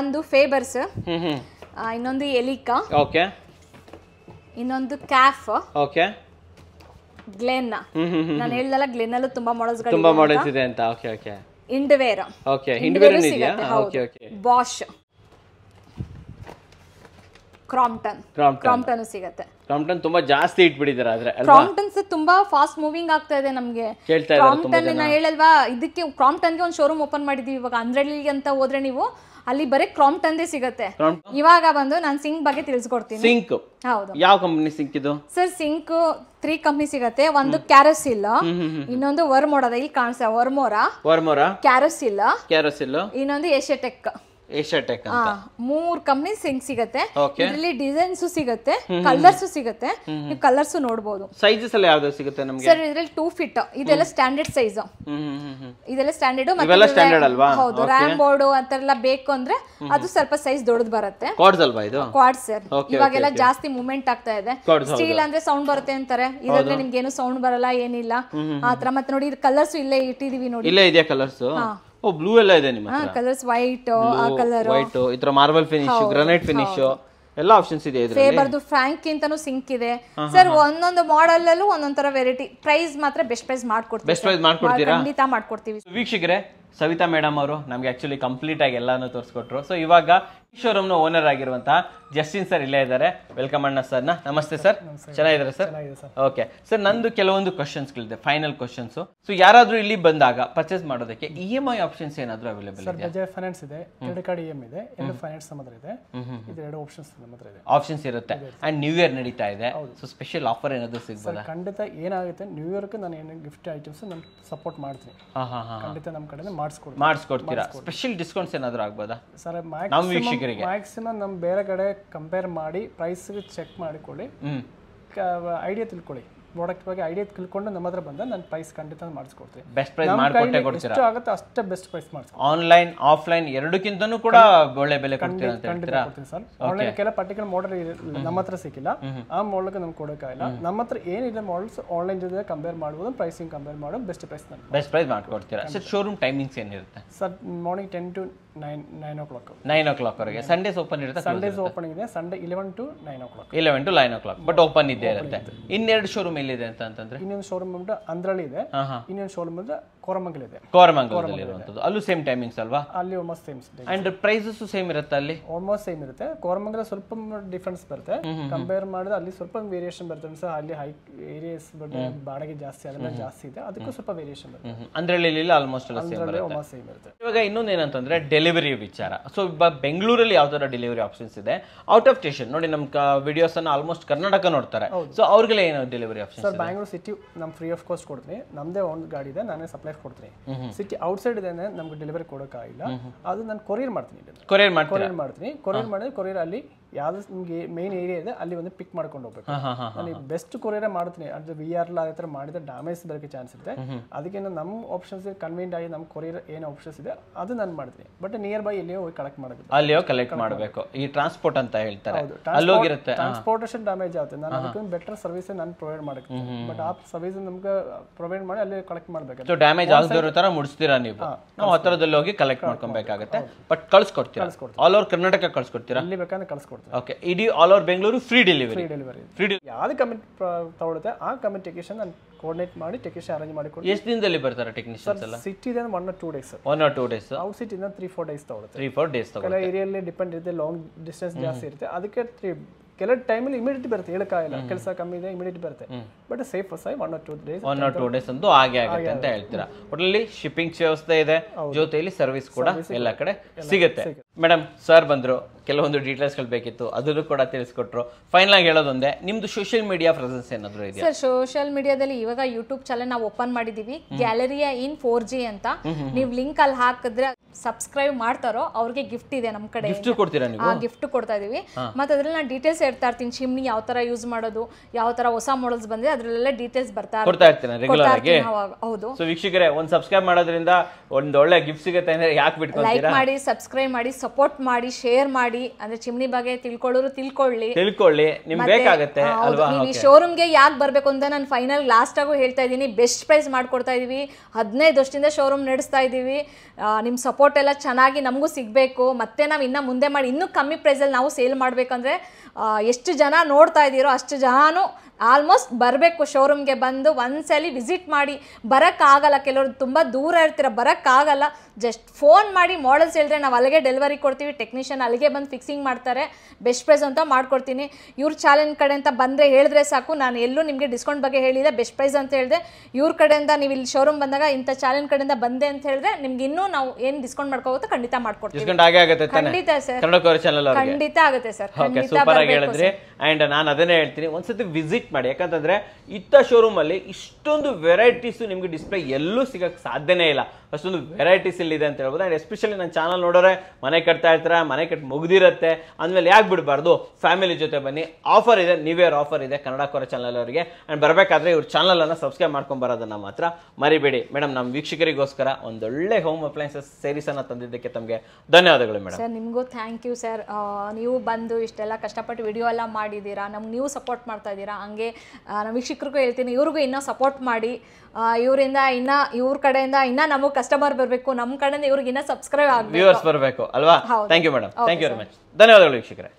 ಒಂದು ಫೇಬರ್ಸ್ ಇನ್ನೊಂದು ಎಲಿಕಾ ಓಕೆ ಇನ್ನೊಂದು ಕ್ಯಾಫ್ ಓಕೆ ಗ್ಲೆನ್ ನಾನು ಹೇಳ್ದಲ್ಲ ಗ್ಲೆನ್ ಅಲ್ಲೂ ತುಂಬಾ ಮಾಡಲ್ಸ್ ತುಂಬಾ ಮಾಡಲ್ಸ್ ಇದೆ ಅಂತ okay okay Hindware okay Hindware ಇದೆಯಾ okay okay Bosch Crompton Crompton ಸಿಗುತ್ತೆ ಕ್ರಾಂಪ್ಟನ್ ತುಂಬಾ ಜಾಸ್ತಿ ಇಟ್ಬಿಟ್ಟಿದ್ದಾರೆ ಆದ್ರೆ ಕ್ರಾಂಪ್ಟನ್ಸ್ ತುಂಬಾ ಫಾಸ್ಟ್ ಮೂವಿಂಗ್ ಆಗ್ತಾ ಇದೆ ನಮಗೆ ಕ್ರಾಂಪ್ಟನ್ ನಾ ಹೇಳಲ್ವಾ ಇದಕ್ಕೆ ಕ್ರಾಂಪ್ಟನ್ಗೆ ಒಂದು ಶೋರೂಮ್ ಓಪನ್ ಮಾಡಿದೀವಿ ಇವಾಗ ಅಂದ್ರೆಡ್ಲಿಗೆ ಅಂತ ಹೋದ್ರೆ ನೀವು ಅಲ್ಲಿ ಬರೀ ಅಂದೇ ಸಿಗುತ್ತೆ ಇವಾಗ ಬಂದು ನಾನು ಸಿಂಕ್ ಬಗ್ಗೆ ತಿಳಿಸ್ಕೊಡ್ತೀನಿ ಸಿಂಕ್ ಹೌದು ಯಾವ ಕಂಪನಿ ಸಿಂಕ್ ಇದು ಸರ್ ಸಿಂಕ್ ತ್ರೀ ಕಂಪನಿ ಸಿಗತ್ತೆ ಒಂದು ಇಲ್ಲ ಇನ್ನೊಂದು ವರ್ಮೋಡದ ಇಲ್ಲಿ ಕಾಣಿಸ್ತಾ ವರ್ಮೋರಾ ವರ್ಮೋರಾ ಕ್ಯಾರಸ್ ಇಲ್ಲ ಇನ್ನೊಂದು ಏಷ್ಯಾಟೆಕ್ ಏಷ್ಯಾ ಟೆಕ್ ಮೂರ್ ಕಂಪ್ನಿ ಸಿಂಗ್ ಸಿಗತ್ತೆ ಇದರಲ್ಲಿ ಡಿಸೈನ್ಸ್ ಸಿಗತ್ತೆ ಕಲರ್ಸ್ ಸಿಗತ್ತೆ ನೀವು ಕಲರ್ಸ್ ನೋಡಬಹುದು ಸೈಜಸ್ ಎಲ್ಲ ಯಾವ್ದು ಸಿಗುತ್ತೆ ನಮಗೆ ಸರ್ ಇದ್ರಲ್ಲಿ ಟೂ ಫಿಟ್ ಇದೆಲ್ಲ ಸ್ಟ್ಯಾಂಡರ್ಡ್ ಸೈಜ್ ಇದೆಲ್ಲ ಸ್ಟ್ಯಾಂಡರ್ಡ್ ಮತ್ತೆ ಸ್ಟ್ಯಾಂಡರ್ಡ್ ಅಲ್ವಾ ಹೌದು ರ್ಯಾಮ್ ಬೋರ್ಡ್ ಎಲ್ಲ ಬೇಕು ಅಂದ್ರೆ ಅದು ಸ್ವಲ್ಪ ಸೈಜ್ ದೊಡ್ಡದು ಬರುತ್ತೆ ಕ್ವಾಡ್ಸ್ ಅಲ್ವಾ ಇದು ಸರ್ ಇವಾಗೆಲ್ಲ ಜಾಸ್ತಿ ಮೂವ್ಮೆಂಟ್ ಆಗ್ತಾ ಇದೆ ಸ್ಟೀಲ್ ಅಂದ್ರೆ ಸೌಂಡ್ ಬರುತ್ತೆ ಅಂತಾರೆ ಇದ್ರಲ್ಲಿ ನಿಮ್ಗೆ ಏನು ಸೌಂಡ್ ಬರಲ್ಲ ಏನಿಲ್ಲ ಆತರ ಮತ್ತೆ ನೋಡಿ ಇದು ಕಲರ್ಸ್ ಇಲ್ಲೇ ಇಟ್ಟಿದೀವಿ ನೋಡಿ ಇಲ್ಲೇ ಇದೆಯಾ ಕಲರ್ಸ್ ಬ್ಲೂ ಎಲ್ಲ ಇದೆ ನಿಮ್ಮ ಕಲರ್ಸ್ ವೈಟ್ ಆ ಕಲರ್ ವೈಟ್ ಈ ತರ ಮಾರ್ಬಲ್ ಫಿನಿಶ್ ಗ್ರಾನೈಟ್ ಫಿನಿಶ್ ಎಲ್ಲ ಆಪ್ಷನ್ಸ್ ಇದೆ ಇದರಲ್ಲಿ ಫೇಬರ್ದು ಫ್ರಾಂಕ್ ಅಂತಾನೂ ಸಿಂಕ್ ಇದೆ ಸರ್ ಒಂದೊಂದು ಮಾಡೆಲ್ ಅಲ್ಲೂ ಒಂದೊಂದರ ವೆರೈಟಿ ಪ್ರೈಸ್ ಮಾತ್ರ ಬೆಸ್ಟ್ ಪ್ರೈಸ್ ಮಾಡ್ಕೊಡ್ತೀವಿ ಬೆಸ್ಟ್ ಪ್ರೈಸ್ ಮಾಡ್ಕೊಡ್ತೀರಾ ಖಂಡಿತ ಮಾಡ್ಕೊಡ್ತೀವಿ ವೀಕ್ಷಕರೇ ಸವಿತಾ ಮೇಡಮ್ ಅವರು ನಮಗೆ ಆ್ಯಕ್ಚುಲಿ ಕಂಪ್ಲೀಟಾಗಿ ಎಲ್ಲನೂ ತೋರಿಸ್ಕೊಟ್ರು ಸೊ ಇವಾಗ ಈ ಶೋರೂಮ್ನ ಓನರ್ ಆಗಿರುವಂತಹ ಜಸ್ಟಿನ್ ಸರ್ ಇಲ್ಲೇ ಇದ್ದಾರೆ ವೆಲ್ಕಮ್ ಅಣ್ಣ ಸರ್ನ ನಮಸ್ತೆ ಸರ್ ಚೆನ್ನಾಗಿದ್ದಾರೆ ಸರ್ ಓಕೆ ಸರ್ ನಂದು ಕೆಲವೊಂದು ಕ್ವಶನ್ಸ್ಗಳಿದೆ ಫೈನಲ್ ಕ್ವಶನ್ಸ್ ಸೊ ಯಾರಾದರೂ ಇಲ್ಲಿ ಬಂದಾಗ ಪರ್ಚೇಸ್ ಮಾಡೋದಕ್ಕೆ ಇ ಎಂ ಐ ಆಪ್ಷನ್ಸ್ ಏನಾದ್ರೂ ಅವೈಲೇಬಲ್ ಇದೆ ಫೈನಾನ್ಸ್ e ಇದೆ ಕ್ರೆಡಿಟ್ ಕಾರ್ಡ್ ಇ ಎಮ್ ಇದೆ ಫೈನಾನ್ಸ್ ನಮ್ಮ ಇದೆ ಆಪ್ಷನ್ಸ್ ಇದೆ ಆಪ್ಷನ್ಸ್ ಇರುತ್ತೆ ಆ್ಯಂಡ್ ನ್ಯೂ ಇಯರ್ ನಡೀತಾ ಇದೆ ಸೊ ಸ್ಪೆಷಲ್ ಆಫರ್ ಏನಾದ್ರು ಸಿಗ್ಬೋದು ಖಂಡಿತ ಏನಾಗುತ್ತೆ ನ್ಯೂ ಇಯರ್ ನಾನು ಏನು ಗಿಫ್ಟ್ ಐಟಮ್ಸ್ ನಾನು ಸಪೋರ್ಟ್ ಮಾಡ್ತೀನಿ ಖಂಡಿತ ನಮ್ಮ ಕಡೆ ಮಾಡಿಸ್ಕೊಡ್ತೀರಾ ಸ್ಪೆಷಲ್ ಡಿಸ್ಕೌಂಟ್ಸ್ ಏನಾದರೂ ಆಗ್ಬೋದಾ ಸರ್ ನಮ್ಮ ವೀಕ್ಷಕರಿಗೆ ಮ್ಯಾಕ್ಸಿಮಮ್ ನಮ್ಮ ಬೇರೆ ಕಡೆ ಕಂಪೇರ್ ಮಾಡಿ ಪ್ರೈಸ್ಗೆ ಚೆಕ್ ಮಾಡಿಕೊಳ್ಳಿ ಐಡಿಯಾ ತಿಳ್ಕೊಳ್ಳಿ ಪ್ರಾಡಕ್ಟ್ ಬಗ್ಗೆ ಐಡಿಯಾ ತಿಳ್ಕೊಂಡು ನಮ್ಮ ಹತ್ರ ಬಂದ ನಾನು ಪ್ರೈಸ್ ಖಂಡಿತ ಮಾಡಿಸ್ಕೊಡ್ತೀನಿ ಬೆಸ್ಟ್ ಪ್ರೈಸ್ ಮಾಡ್ಕೊಟ್ಟೆ ಕೊಡ್ತೀರಾ ಆಗುತ್ತೆ ಅಷ್ಟೇ ಬೆಸ್ಟ್ ಪ್ರೈಸ್ ಮಾಡಿಸ್ಕೊ ಆನ್ಲೈನ್ ಆಫ್ಲೈನ್ ಎರಡಕ್ಕಿಂತನೂ ಕೂಡ ಒಳ್ಳೆ ಬೆಲೆ ಕೊಡ್ತೀರಾ ಅಂತ ಹೇಳ್ತೀರಾ ಸರ್ ಆನ್ಲೈನ್ ಕೆಲ ಪರ್ಟಿಕ್ಯುಲರ್ ಮಾಡೆಲ್ ನಮ್ಮ ಹತ್ರ ಸಿಕ್ಕಿಲ್ಲ ಆ ಮಾಡೆಲ್ಗೆ ನಮ್ಗೆ ಕೊಡೋಕ್ಕಾಗಿಲ್ಲ ನಮ್ಮ ಹತ್ರ ಏನಿದೆ ಮಾಡೆಲ್ಸ್ ಆನ್ಲೈನ್ ಜೊತೆ ಕಂಪೇರ್ ಮಾಡಬಹುದು ಪ್ರೈಸಿಂಗ್ ಕಂಪೇರ್ ಮಾಡೋದು ಬೆಸ್ಟ್ ಪ್ರೈಸ್ ಬೆಸ್ಟ್ ಪ್ರೈಸ್ ಮಾಡ್ಕೊಡ್ತೀರಾ ಸರ್ ಶೋರೂಮ್ ಟೈಮಿಂಗ್ಸ್ ಏನಿರುತ್ತೆ sir morning ten to nine nine o'clock nine o'clock ವರೆಗೆ ಸಂಡೇಸ್ ಓಪನ್ ಇರುತ್ತೆ ಸಂಡೇಸ್ ಓಪನ್ ಇದೆ Sunday eleven to nine o'clock eleven to nine o'clock but open ಇದ್ದೇ ಇರುತ್ತೆ ಇನ್ನೆರಡು showroom ಎಲ್ಲಿದೆ ಅಂತ ಅಂತಂದ್ರೆ ಇನ್ನೊಂದು ಶೋರೂಮ್ ಬಂದು ಅಂದ್ರಲ್ಲಿ ಇದೆ ಇನ್ನೊಂದು ಶೋರೂಮ್ ಅಂದ್ರೆ ಕೋರಮಂಗಲ್ ಇದೆ ಇರುವಂತದ್ದು ಅಲ್ಲೂ ಸೇಮ್ ಟೈಮಿಂಗ್ಸ್ ಅಲ್ವಾ ಅಲ್ಲಿ almost same and prices same ಇರುತ್ತೆ ಅಲ್ಲಿ ಆಲ್ಮೋಸ್ಟ್ ಸೇಮ್ ಇರುತ್ತೆ ಕೋರಮಂಗಲ ಸ್ವಲ್ಪ ಡಿಫ್ರೆನ್ಸ್ ಬರುತ್ತೆ ಕಂಪೇರ್ ಮಾಡಿದ್ರೆ ಅಲ್ಲಿ ಸ್ವಲ್ಪ ವೇರಿಯೇಷನ್ ಬರುತ್ತೆ ಸರ್ ಅಲ್ಲಿ ಹೈ ಏರಿಯಾಸ್ ಬಟ್ ಬಾಡಿಗೆ ಜಾಸ್ತಿ ಅದೆಲ್ಲ ಜಾಸ್ತಿ ಇದೆ ಅದಕ್ಕೂ ಸ್ವಲ್ಪ ವೇರಿಯೇಷನ್ ಬರುತ್ತೆ ಅಂದ್ರೆ ಇಲ್ಲಿ ಆಲ್ಮೋಸ್ಟ್ ಎಲ್ಲ ಸೇಮ್ ಬರುತ್ತೆ ಇರುತ್ತೆ ಇವಾಗ ಇನ್ನೊಂದು ಏನಂತಂದ್ರೆ ಡೆಲಿವರಿ ವಿಚಾರ ಸೊ ಬೆಂಗಳೂರಲ್ಲಿ ಯಾವ ತರ ಡೆಲಿವರಿ ಆಪ್ಷನ್ಸ್ ಇದೆ ಔಟ್ ಆಫ್ ಸ್ಟೇಷನ್ ನೋಡಿ ನಮ್ ವಿಡಿಯೋಸ್ ಅನ್ನ ಆಲ್ಮೋಸ್ಟ್ ಕರ್ನಾಟಕ ನೋಡ್ತಾರೆ ಸೊ ಅವ್ರಿಗೆಲ್ಲ ಏನು delivery option sir Bangalore city ನಮ್ ಫ್ರೀ ಆಫ್ ಕಾಸ್ಟ್ ಕೊಡ್ತೀನಿ ನಮ್ದೇ ಒಂದು ಗಾಡಿ ಇದೆ ನಾನೇ ಸಪ್ಲೈ ಪ್ರಾಡಕ್ಟ್ ಕೊಡ್ತೀನಿ ಸಿಟಿ ಔಟ್ ಸೈಡ್ ಇದೆ ನಮ್ಗೆ ಡೆಲಿವರಿ ಆಗಿಲ್ಲ ಅದು ನಾನು ಕೊರಿಯರ್ ಮಾಡ್ತೀನಿ ಕೊರಿಯರ್ ಕೊರಿಯರ್ ಮಾಡ್ತೀನಿ ಕೊರಿಯರ್ ಮಾಡಿದ್ರೆ ಕೊರಿಯರ್ ಅಲ್ಲಿ ಯಾವ್ದು ನಿಮಗೆ ಮೇನ್ ಏರಿಯಾ ಇದೆ ಅಲ್ಲಿ ಒಂದು ಪಿಕ್ ಮಾಡ್ಕೊಂಡು ಹೋಗ್ಬೇಕು ನಾನು ಬೆಸ್ಟ್ ಕೊರಿಯರ್ ಮಾಡ್ತೀನಿ ಅದು ವಿ ಆರ್ ಆ ಥರ ಮಾಡಿದ್ರೆ ಡ್ಯಾಮೇಜ್ ಬರೋಕ್ಕೆ ಚಾನ್ಸ್ ಇರುತ್ತೆ ಅದಕ್ಕೆ ನಮ್ಮ ಆಪ್ಷನ್ಸ್ ಕನ್ವೀನ್ ಆಗಿ ನಮ್ಮ ಕೊರಿಯರ್ ಏನ್ ಆಪ್ಷನ್ಸ್ ಇದೆ ಅದು ನಾನು ಮಾಡ್ತೀನಿ ಬಟ್ ನಿಯರ್ ಬೈ ಎಲ್ಲಿಯೋ ಹೋಗಿ ಕಲೆಕ್ಟ್ ಮಾಡಬೇಕು ಅಲ್ಲಿಯೋ ಕಲೆಕ್ಟ್ ಮಾಡಬೇಕು ಈ ಟ್ರಾನ್ಸ್ಪೋರ್ಟ್ ಅಂತ ಹೇಳ್ತಾರೆ ಅಲ್ಲೋಗಿರುತ್ತೆ ಟ್ರಾನ್ಸ್ಪೋರ್ಟೇಷನ್ ಡ್ಯಾಮೇಜ್ ಆಗುತ್ತೆ ನಾನು ಅದಕ್ಕೆ ಬೆಟರ್ ಸರ್ವಿಸ್ ನಾನು ಪ್ರೊವೈಡ್ ಮಾಡಬೇಕು ಬಟ್ ಆ ಸರ್ವಿಸ್ ನಮ್ಗೆ ಪ್ರೊವೈಡ್ ಮಾಡಿ ಅಲ್ಲಿ ಕಲೆಕ್ಟ್ ಮಾಡಬೇಕು ಡ್ಯಾಮೇಜ್ ಆಗದಿರೋ ಇರೋ ತರ ಮುಡಿಸ್ತೀರಾ ನೀವು ನಾವು ಹತ್ತಿರದಲ್ಲಿ ಹೋಗಿ ಕಲೆಕ್ಟ್ ಮಾಡ್ಕೊಬೇಕಾಗುತ್ತೆ ಬಟ್ ಕಳ್ಸ್ಕೊಡ್ತೀರಾ ಆಲ್ ಓವರ್ ಕರ್ನಾಟಕ ಕಳ್ಸಿಕೊಡ್ತೀರಾ ಅಲ್ಲಿ ಬೇಕಾದ್ರೆ ಕಳ್ಸ್ಕೊಡ್ತೀರಾ ಓಕೆ ಇಡೀ all over Bengaluru free delivery free delivery free ಯಾವ್ದು ಕಮಿಟ್ ತಗೊಳುತ್ತೆ ಆ ಕಮಿಟ್ ಟೆಕ್ನಿಷಿಯನ್ ನಾನು ಕೋರ್ಡಿನೇಟ್ ಮಾಡಿ ಟೆಕ್ನಿಷಿಯನ್ ಅರೇಂಜ್ ಮಾಡಿಕೊಂಡು ಎಷ್ಟು ದಿನದಲ್ಲಿ ಬರ್ತಾರೆ ಟೆಕ್ನಿಷಿಯನ್ಸ್ ಎಲ್ಲ ಸಿಟಿದ one or two days one or two days out ಸಿಟಿಂದ ತ್ರೀ ಫೋರ್ ಡೇಸ್ ತಗೊಳುತ್ತೆ ತ್ರೀ ಫೋರ್ ಡೇಸ್ ಕೆಲವು ಏರಿಯಲ್ಲಿ ಡಿಪೆಂಡ್ ಇರುತ್ತೆ ಲಾಂಗ್ ಡಿಸ್ಟೆನ್ಸ್ ಜಾಸ್ತಿ ಇರುತ್ತೆ ಅದಕ್ಕೆ ತ್ರೀ ಕೆಲವು ಟೈಮಲ್ಲಿ ಇಮಿಡಿಯೇಟ್ ಬರುತ್ತೆ ಹೇಳಕ್ಕಾಗಲ್ಲ ಕೆಲಸ ಕಮ್ಮಿ ಇದೆ ಇಮಿಡಿಯೇಟ್ ಬರುತ್ತೆ but safe side one or two days one or two days ಅಂತೂ ಹಾಗೆ ಆಗುತ್ತೆ ಅಂತ ಹೇಳ್ತೀರಾ ಒಟ್ಟಲ್ಲಿ ಶಿಪ್ಪಿಂಗ್ ವ್ಯವಸ್ಥೆ ಇದೆ ಜೊತೆಯಲ್ಲಿ ಸರ್ವಿಸ್ ಕೂಡ ಎಲ್ಲ ಕಡೆ ಸಿಗುತ್ತೆ ಮೇಡಮ್ ಸರ್ ಬಂದರು ಕೆಲವೊಂದು ಡೀಟೇಲ್ಸ್ಗಳು ಬೇಕಿತ್ತು ಅದನ್ನು ಕೂಡ ತಿಳಿಸ್ಕೊಟ್ರು ಫೈನಲ್ ಆಗಿ ಹೇಳೋದೊಂದೇ ನಿಮ್ದು ಸೋಷಿಯಲ್ ಮೀಡಿಯಾ ಪ್ರೆಸೆನ್ಸ್ ಏನಾದರೂ ಇದೆ ಸರ್ ಸೋಷಿಯಲ್ ಮೀಡಿಯಾದಲ್ಲಿ ಇವಾಗ ಯೂಟ್ಯೂಬ್ ಚಾನಲ್ ನಾವು ಓಪನ್ ಮಾಡಿದೀವಿ ಗ್ಯಾಲರಿಯಾ ಇನ್ ಫೋರ್ ಜಿ ಅಂತ ನೀವು ಲಿಂಕ್ ಅಲ್ಲಿ ಹಾಕಿದ್ರೆ ಸಬ್ಸ್ಕ್ರೈಬ್ ಮಾಡ್ತಾರೋ ಅವ್ರಿಗೆ ಗಿಫ್ಟ್ ಇದೆ ನಮ್ಮ ಕಡೆ ಗಿಫ್ಟ್ ಕೊಡ್ತೀರಾ ನೀವು ಗಿಫ್ಟ್ ಕೊಡ್ತಾ ಇದೀವಿ ಮತ್ತೆ ಅದ್ರಲ್ಲಿ ನಾನು ಡೀಟೇಲ್ಸ್ ಹೇಳ್ತಾ ಇರ್ತೀನಿ ಚಿಮ್ನಿ ಯಾವ ತರ ಯೂಸ್ ಮಾಡೋದು ಯಾವ ತರ ಹೊಸ ಮಾಡೆಲ್ಸ್ ಬಂದಿದೆ ಅದರಲ್ಲೆಲ್ಲ ಡೀಟೇಲ್ಸ್ ಬರ್ತಾ ಕೊಡ್ತಾ ಇರ್ತೀನಿ ರೆಗ್ಯುಲರ್ ಆಗಿ ಹೌದು ಸೊ ವೀಕ್ಷಕರೇ ಒಂದು ಸಬ್ಸ್ಕ್ರೈಬ್ ಮಾಡೋದ್ರಿಂದ ಒಂದು ಒಳ್ಳೆ ಗಿಫ್ಟ್ ಸಿಗುತ್ತೆ ಅಂದ್ರೆ ಯಾಕೆ ಬಿಟ್ಕೊಳ್ತೀರಾ ಲೈಕ್ ಮಾಡಿ ಸಬ್ಸ್ಕ್ರೈಬ್ ಮಾಡಿ ಸಪೋರ್ಟ್ ಮಾಡಿ ಶೇರ್ ಮಾಡಿ ಅಂದ್ರೆ ಚಿಮ್ನಿ ಬಗ್ಗೆ ತಿಳ್ಕೊಳ್ಳೋರು ತಿಳ್ಕೊಳ್ಳಿ ತಿಳ್ಕೊಳ್ಳಿ ನಿಮ್ಗೆ ಬೇಕಾಗುತ್ತೆ ಅಲ್ವಾ ಈ ಶೋರೂಮ್ಗೆ ಯಾಕೆ ಬರಬೇಕು ಅಂತ ನಾನು ಫೈನಲ್ ಲಾಸ್ಟ್ ಆಗು ಹೇಳ್ತಾ ಇದ್ದೀನಿ ಬೆಸ್ಟ್ ಪ್ರೈಸ್ ಮಾಡ್ಕೊಡ್ತಾ ಇದೀವಿ ಹದಿನೈದು ವರ್ಷದಿಂದ ಶೋರೂಮ್ ನಡೆಸ್ತಾ ಇದ್ದೀವಿ ನಿಮ್ಮ ಸಪೋರ್ಟ್ ಎಲ್ಲ ಚೆನ್ನಾಗಿ ನಮಗೂ ಸಿಗಬೇಕು ಮತ್ತೆ ನಾವು ಇನ್ನ ಮುಂದೆ ಮಾಡಿ ಇನ್ನೂ ಕಮ್ಮಿ ಅಲ್ಲಿ ನಾವು ಸೇಲ್ ಮಾಡ್ಬೇಕಂದ್ರೆ ಎಷ್ಟು ಜನ ನೋಡ್ತಾ ಇದ್ದೀರೋ ಅಷ್ಟು ಜನಾನು ಆಲ್ಮೋಸ್ಟ್ ಬರಬೇಕು ಶೋರೂಮ್ಗೆ ಬಂದು ಒಂದ್ಸಲಿ ವಿಸಿಟ್ ಮಾಡಿ ಬರೋಕ್ಕಾಗಲ್ಲ ಕೆಲವರು ತುಂಬ ದೂರ ಇರ್ತೀರ ಬರೋಕ್ಕಾಗಲ್ಲ ಜಸ್ಟ್ ಫೋನ್ ಮಾಡಿ ಮಾಡಲ್ಸ್ ಹೇಳಿದ್ರೆ ನಾವು ಅಲ್ಲಿಗೆ ಡೆಲಿವರಿ ಕೊಡ್ತೀವಿ ಟೆಕ್ನಿಷಿಯನ್ ಅಲ್ಲಿಗೆ ಬಂದು ಫಿಕ್ಸಿಂಗ್ ಮಾಡ್ತಾರೆ ಬೆಸ್ಟ್ ಪ್ರೈಸ್ ಅಂತ ಮಾಡ್ಕೊಡ್ತೀನಿ ಇವ್ರ ಚಾಲೆಂಜ್ ಕಡೆ ಅಂತ ಬಂದರೆ ಹೇಳಿದ್ರೆ ಸಾಕು ನಾನು ಎಲ್ಲೂ ನಿಮಗೆ ಡಿಸ್ಕೌಂಟ್ ಬಗ್ಗೆ ಹೇಳಿದೆ ಬೆಸ್ಟ್ ಪ್ರೈಸ್ ಅಂತ ಹೇಳಿದೆ ಇವ್ರ ಕಡೆಯಿಂದ ನೀವು ಇಲ್ಲಿ ಶೋರೂಮ್ ಬಂದಾಗ ಇಂಥ ಚಾಲೆಂಜ್ ಕಡೆಯಿಂದ ಬಂದೆ ಅಂತ ಹೇಳಿದ್ರೆ ನಿಮ್ಗೆ ಇನ್ನೂ ನಾವು ಏನು ಡಿಸ್ಕೌಂಟ್ ಮಾಡ್ಕೋಬೋದು ಖಂಡಿತ ಮಾಡ್ಕೊಡ್ತೀವಿ ಖಂಡಿತ ಸರ್ ಖಂಡಿತ ಆಗುತ್ತೆ ಸರ್ ಖಂಡಿತ ಆಗಿ ಅಂಡ್ ನಾನು ಅದನ್ನೇ ಹೇಳ್ತೀನಿ ಒಂದ್ಸತಿ ವಿಸಿಟ್ ವಿಸಿಟ್ ಮಾಡಿ ಯಾಕಂತಂದರೆ ಇತ್ತ ಶೋರೂಮಲ್ಲಿ ಇಷ್ಟೊಂದು ವೆರೈಟೀಸು ನಿಮಗೆ ಡಿಸ್ಪ್ಲೇ ಎಲ್ಲೂ ಸಿಗೋಕ್ಕೆ ಸಾಧ್ಯನೇ ಇಲ್ಲ ಅಷ್ಟೊಂದು ವೆರೈಟೀಸ್ ಇದೆ ಅಂತ ಹೇಳ್ಬೋದು ಆ್ಯಂಡ್ ಎಸ್ಪೆಷಲಿ ನನ್ನ ಚಾನಲ್ ನೋಡೋರೆ ಮನೆ ಕಟ್ತಾ ಇರ್ತಾರೆ ಮನೆ ಕಟ್ಟಿ ಮುಗ್ದಿರತ್ತೆ ಅಂದ್ಮೇಲೆ ಯಾಕೆ ಬಿಡಬಾರ್ದು ಫ್ಯಾಮಿಲಿ ಜೊತೆ ಬನ್ನಿ ಆಫರ್ ಇದೆ ನ್ಯೂ ಆಫರ್ ಇದೆ ಕನ್ನಡ ಕೊರ ಚಾನಲ್ ಅವರಿಗೆ ಆ್ಯಂಡ್ ಬರಬೇಕಾದ್ರೆ ಇವ್ರ ಚಾನಲನ್ನು ಸಬ್ಸ್ಕ್ರೈಬ್ ಮಾಡ್ಕೊಂಬರೋದನ್ನು ಮಾತ್ರ ಮರಿಬೇಡಿ ಮೇಡಮ್ ನಮ್ಮ ವೀಕ್ಷಕರಿಗೋಸ್ಕರ ಒಂದೊಳ್ಳೆ ಹೋಮ್ ಅಪ್ಲೈನ್ಸಸ್ ಸೇರಿಸನ್ನು ತಂದಿದ್ದಕ್ಕೆ ತಮಗೆ ಧನ್ಯವಾದಗಳು ಮೇಡಮ್ ಸರ್ ನಿಮಗೂ ಥ್ಯಾಂಕ್ ಯು ಸರ್ ನೀವು ಬಂದು ಇಷ್ಟೆಲ್ಲ ಕಷ್ಟಪಟ್ಟು ವಿಡಿಯೋ ಎಲ್ಲ ಮಾಡಿದೀರಾ ನಮ್ಗೆ ನೀವು ಸಪೋರ್ಟ್ ಮಾಡ್ತಾ ಇದ್ದೀರಾ ಹಾಗೆ ನಮ್ಮ ವೀಕ್ಷಕರಿಗೂ ಹೇಳ್ತೀನಿ ಇವ್ರಿಗೂ ಇನ್ನೂ ಸಪೋರ್ಟ್ ಮಾಡಿ ಇವರಿಂದ ಇನ್ನ ಇವ್ರ ಕಡೆಯಿಂದ ಇನ್ನ ನಮಗೆ ಕಸ್ಟಮರ್ ಬರಬೇಕು ನಮ್ಮ ಕಡೆಯಿಂದ ಇವ್ರಿಗೆ ಇನ್ನ ಸಬ್ಸ್ಕ್ರೈಬ್ ಆಗಬೇಕು ಬರಬೇಕು ಅಲ್ವಾ thank you madam thank you very much ಧನ್ಯವಾದಗಳು ವೀಕ್ಷಕರೇ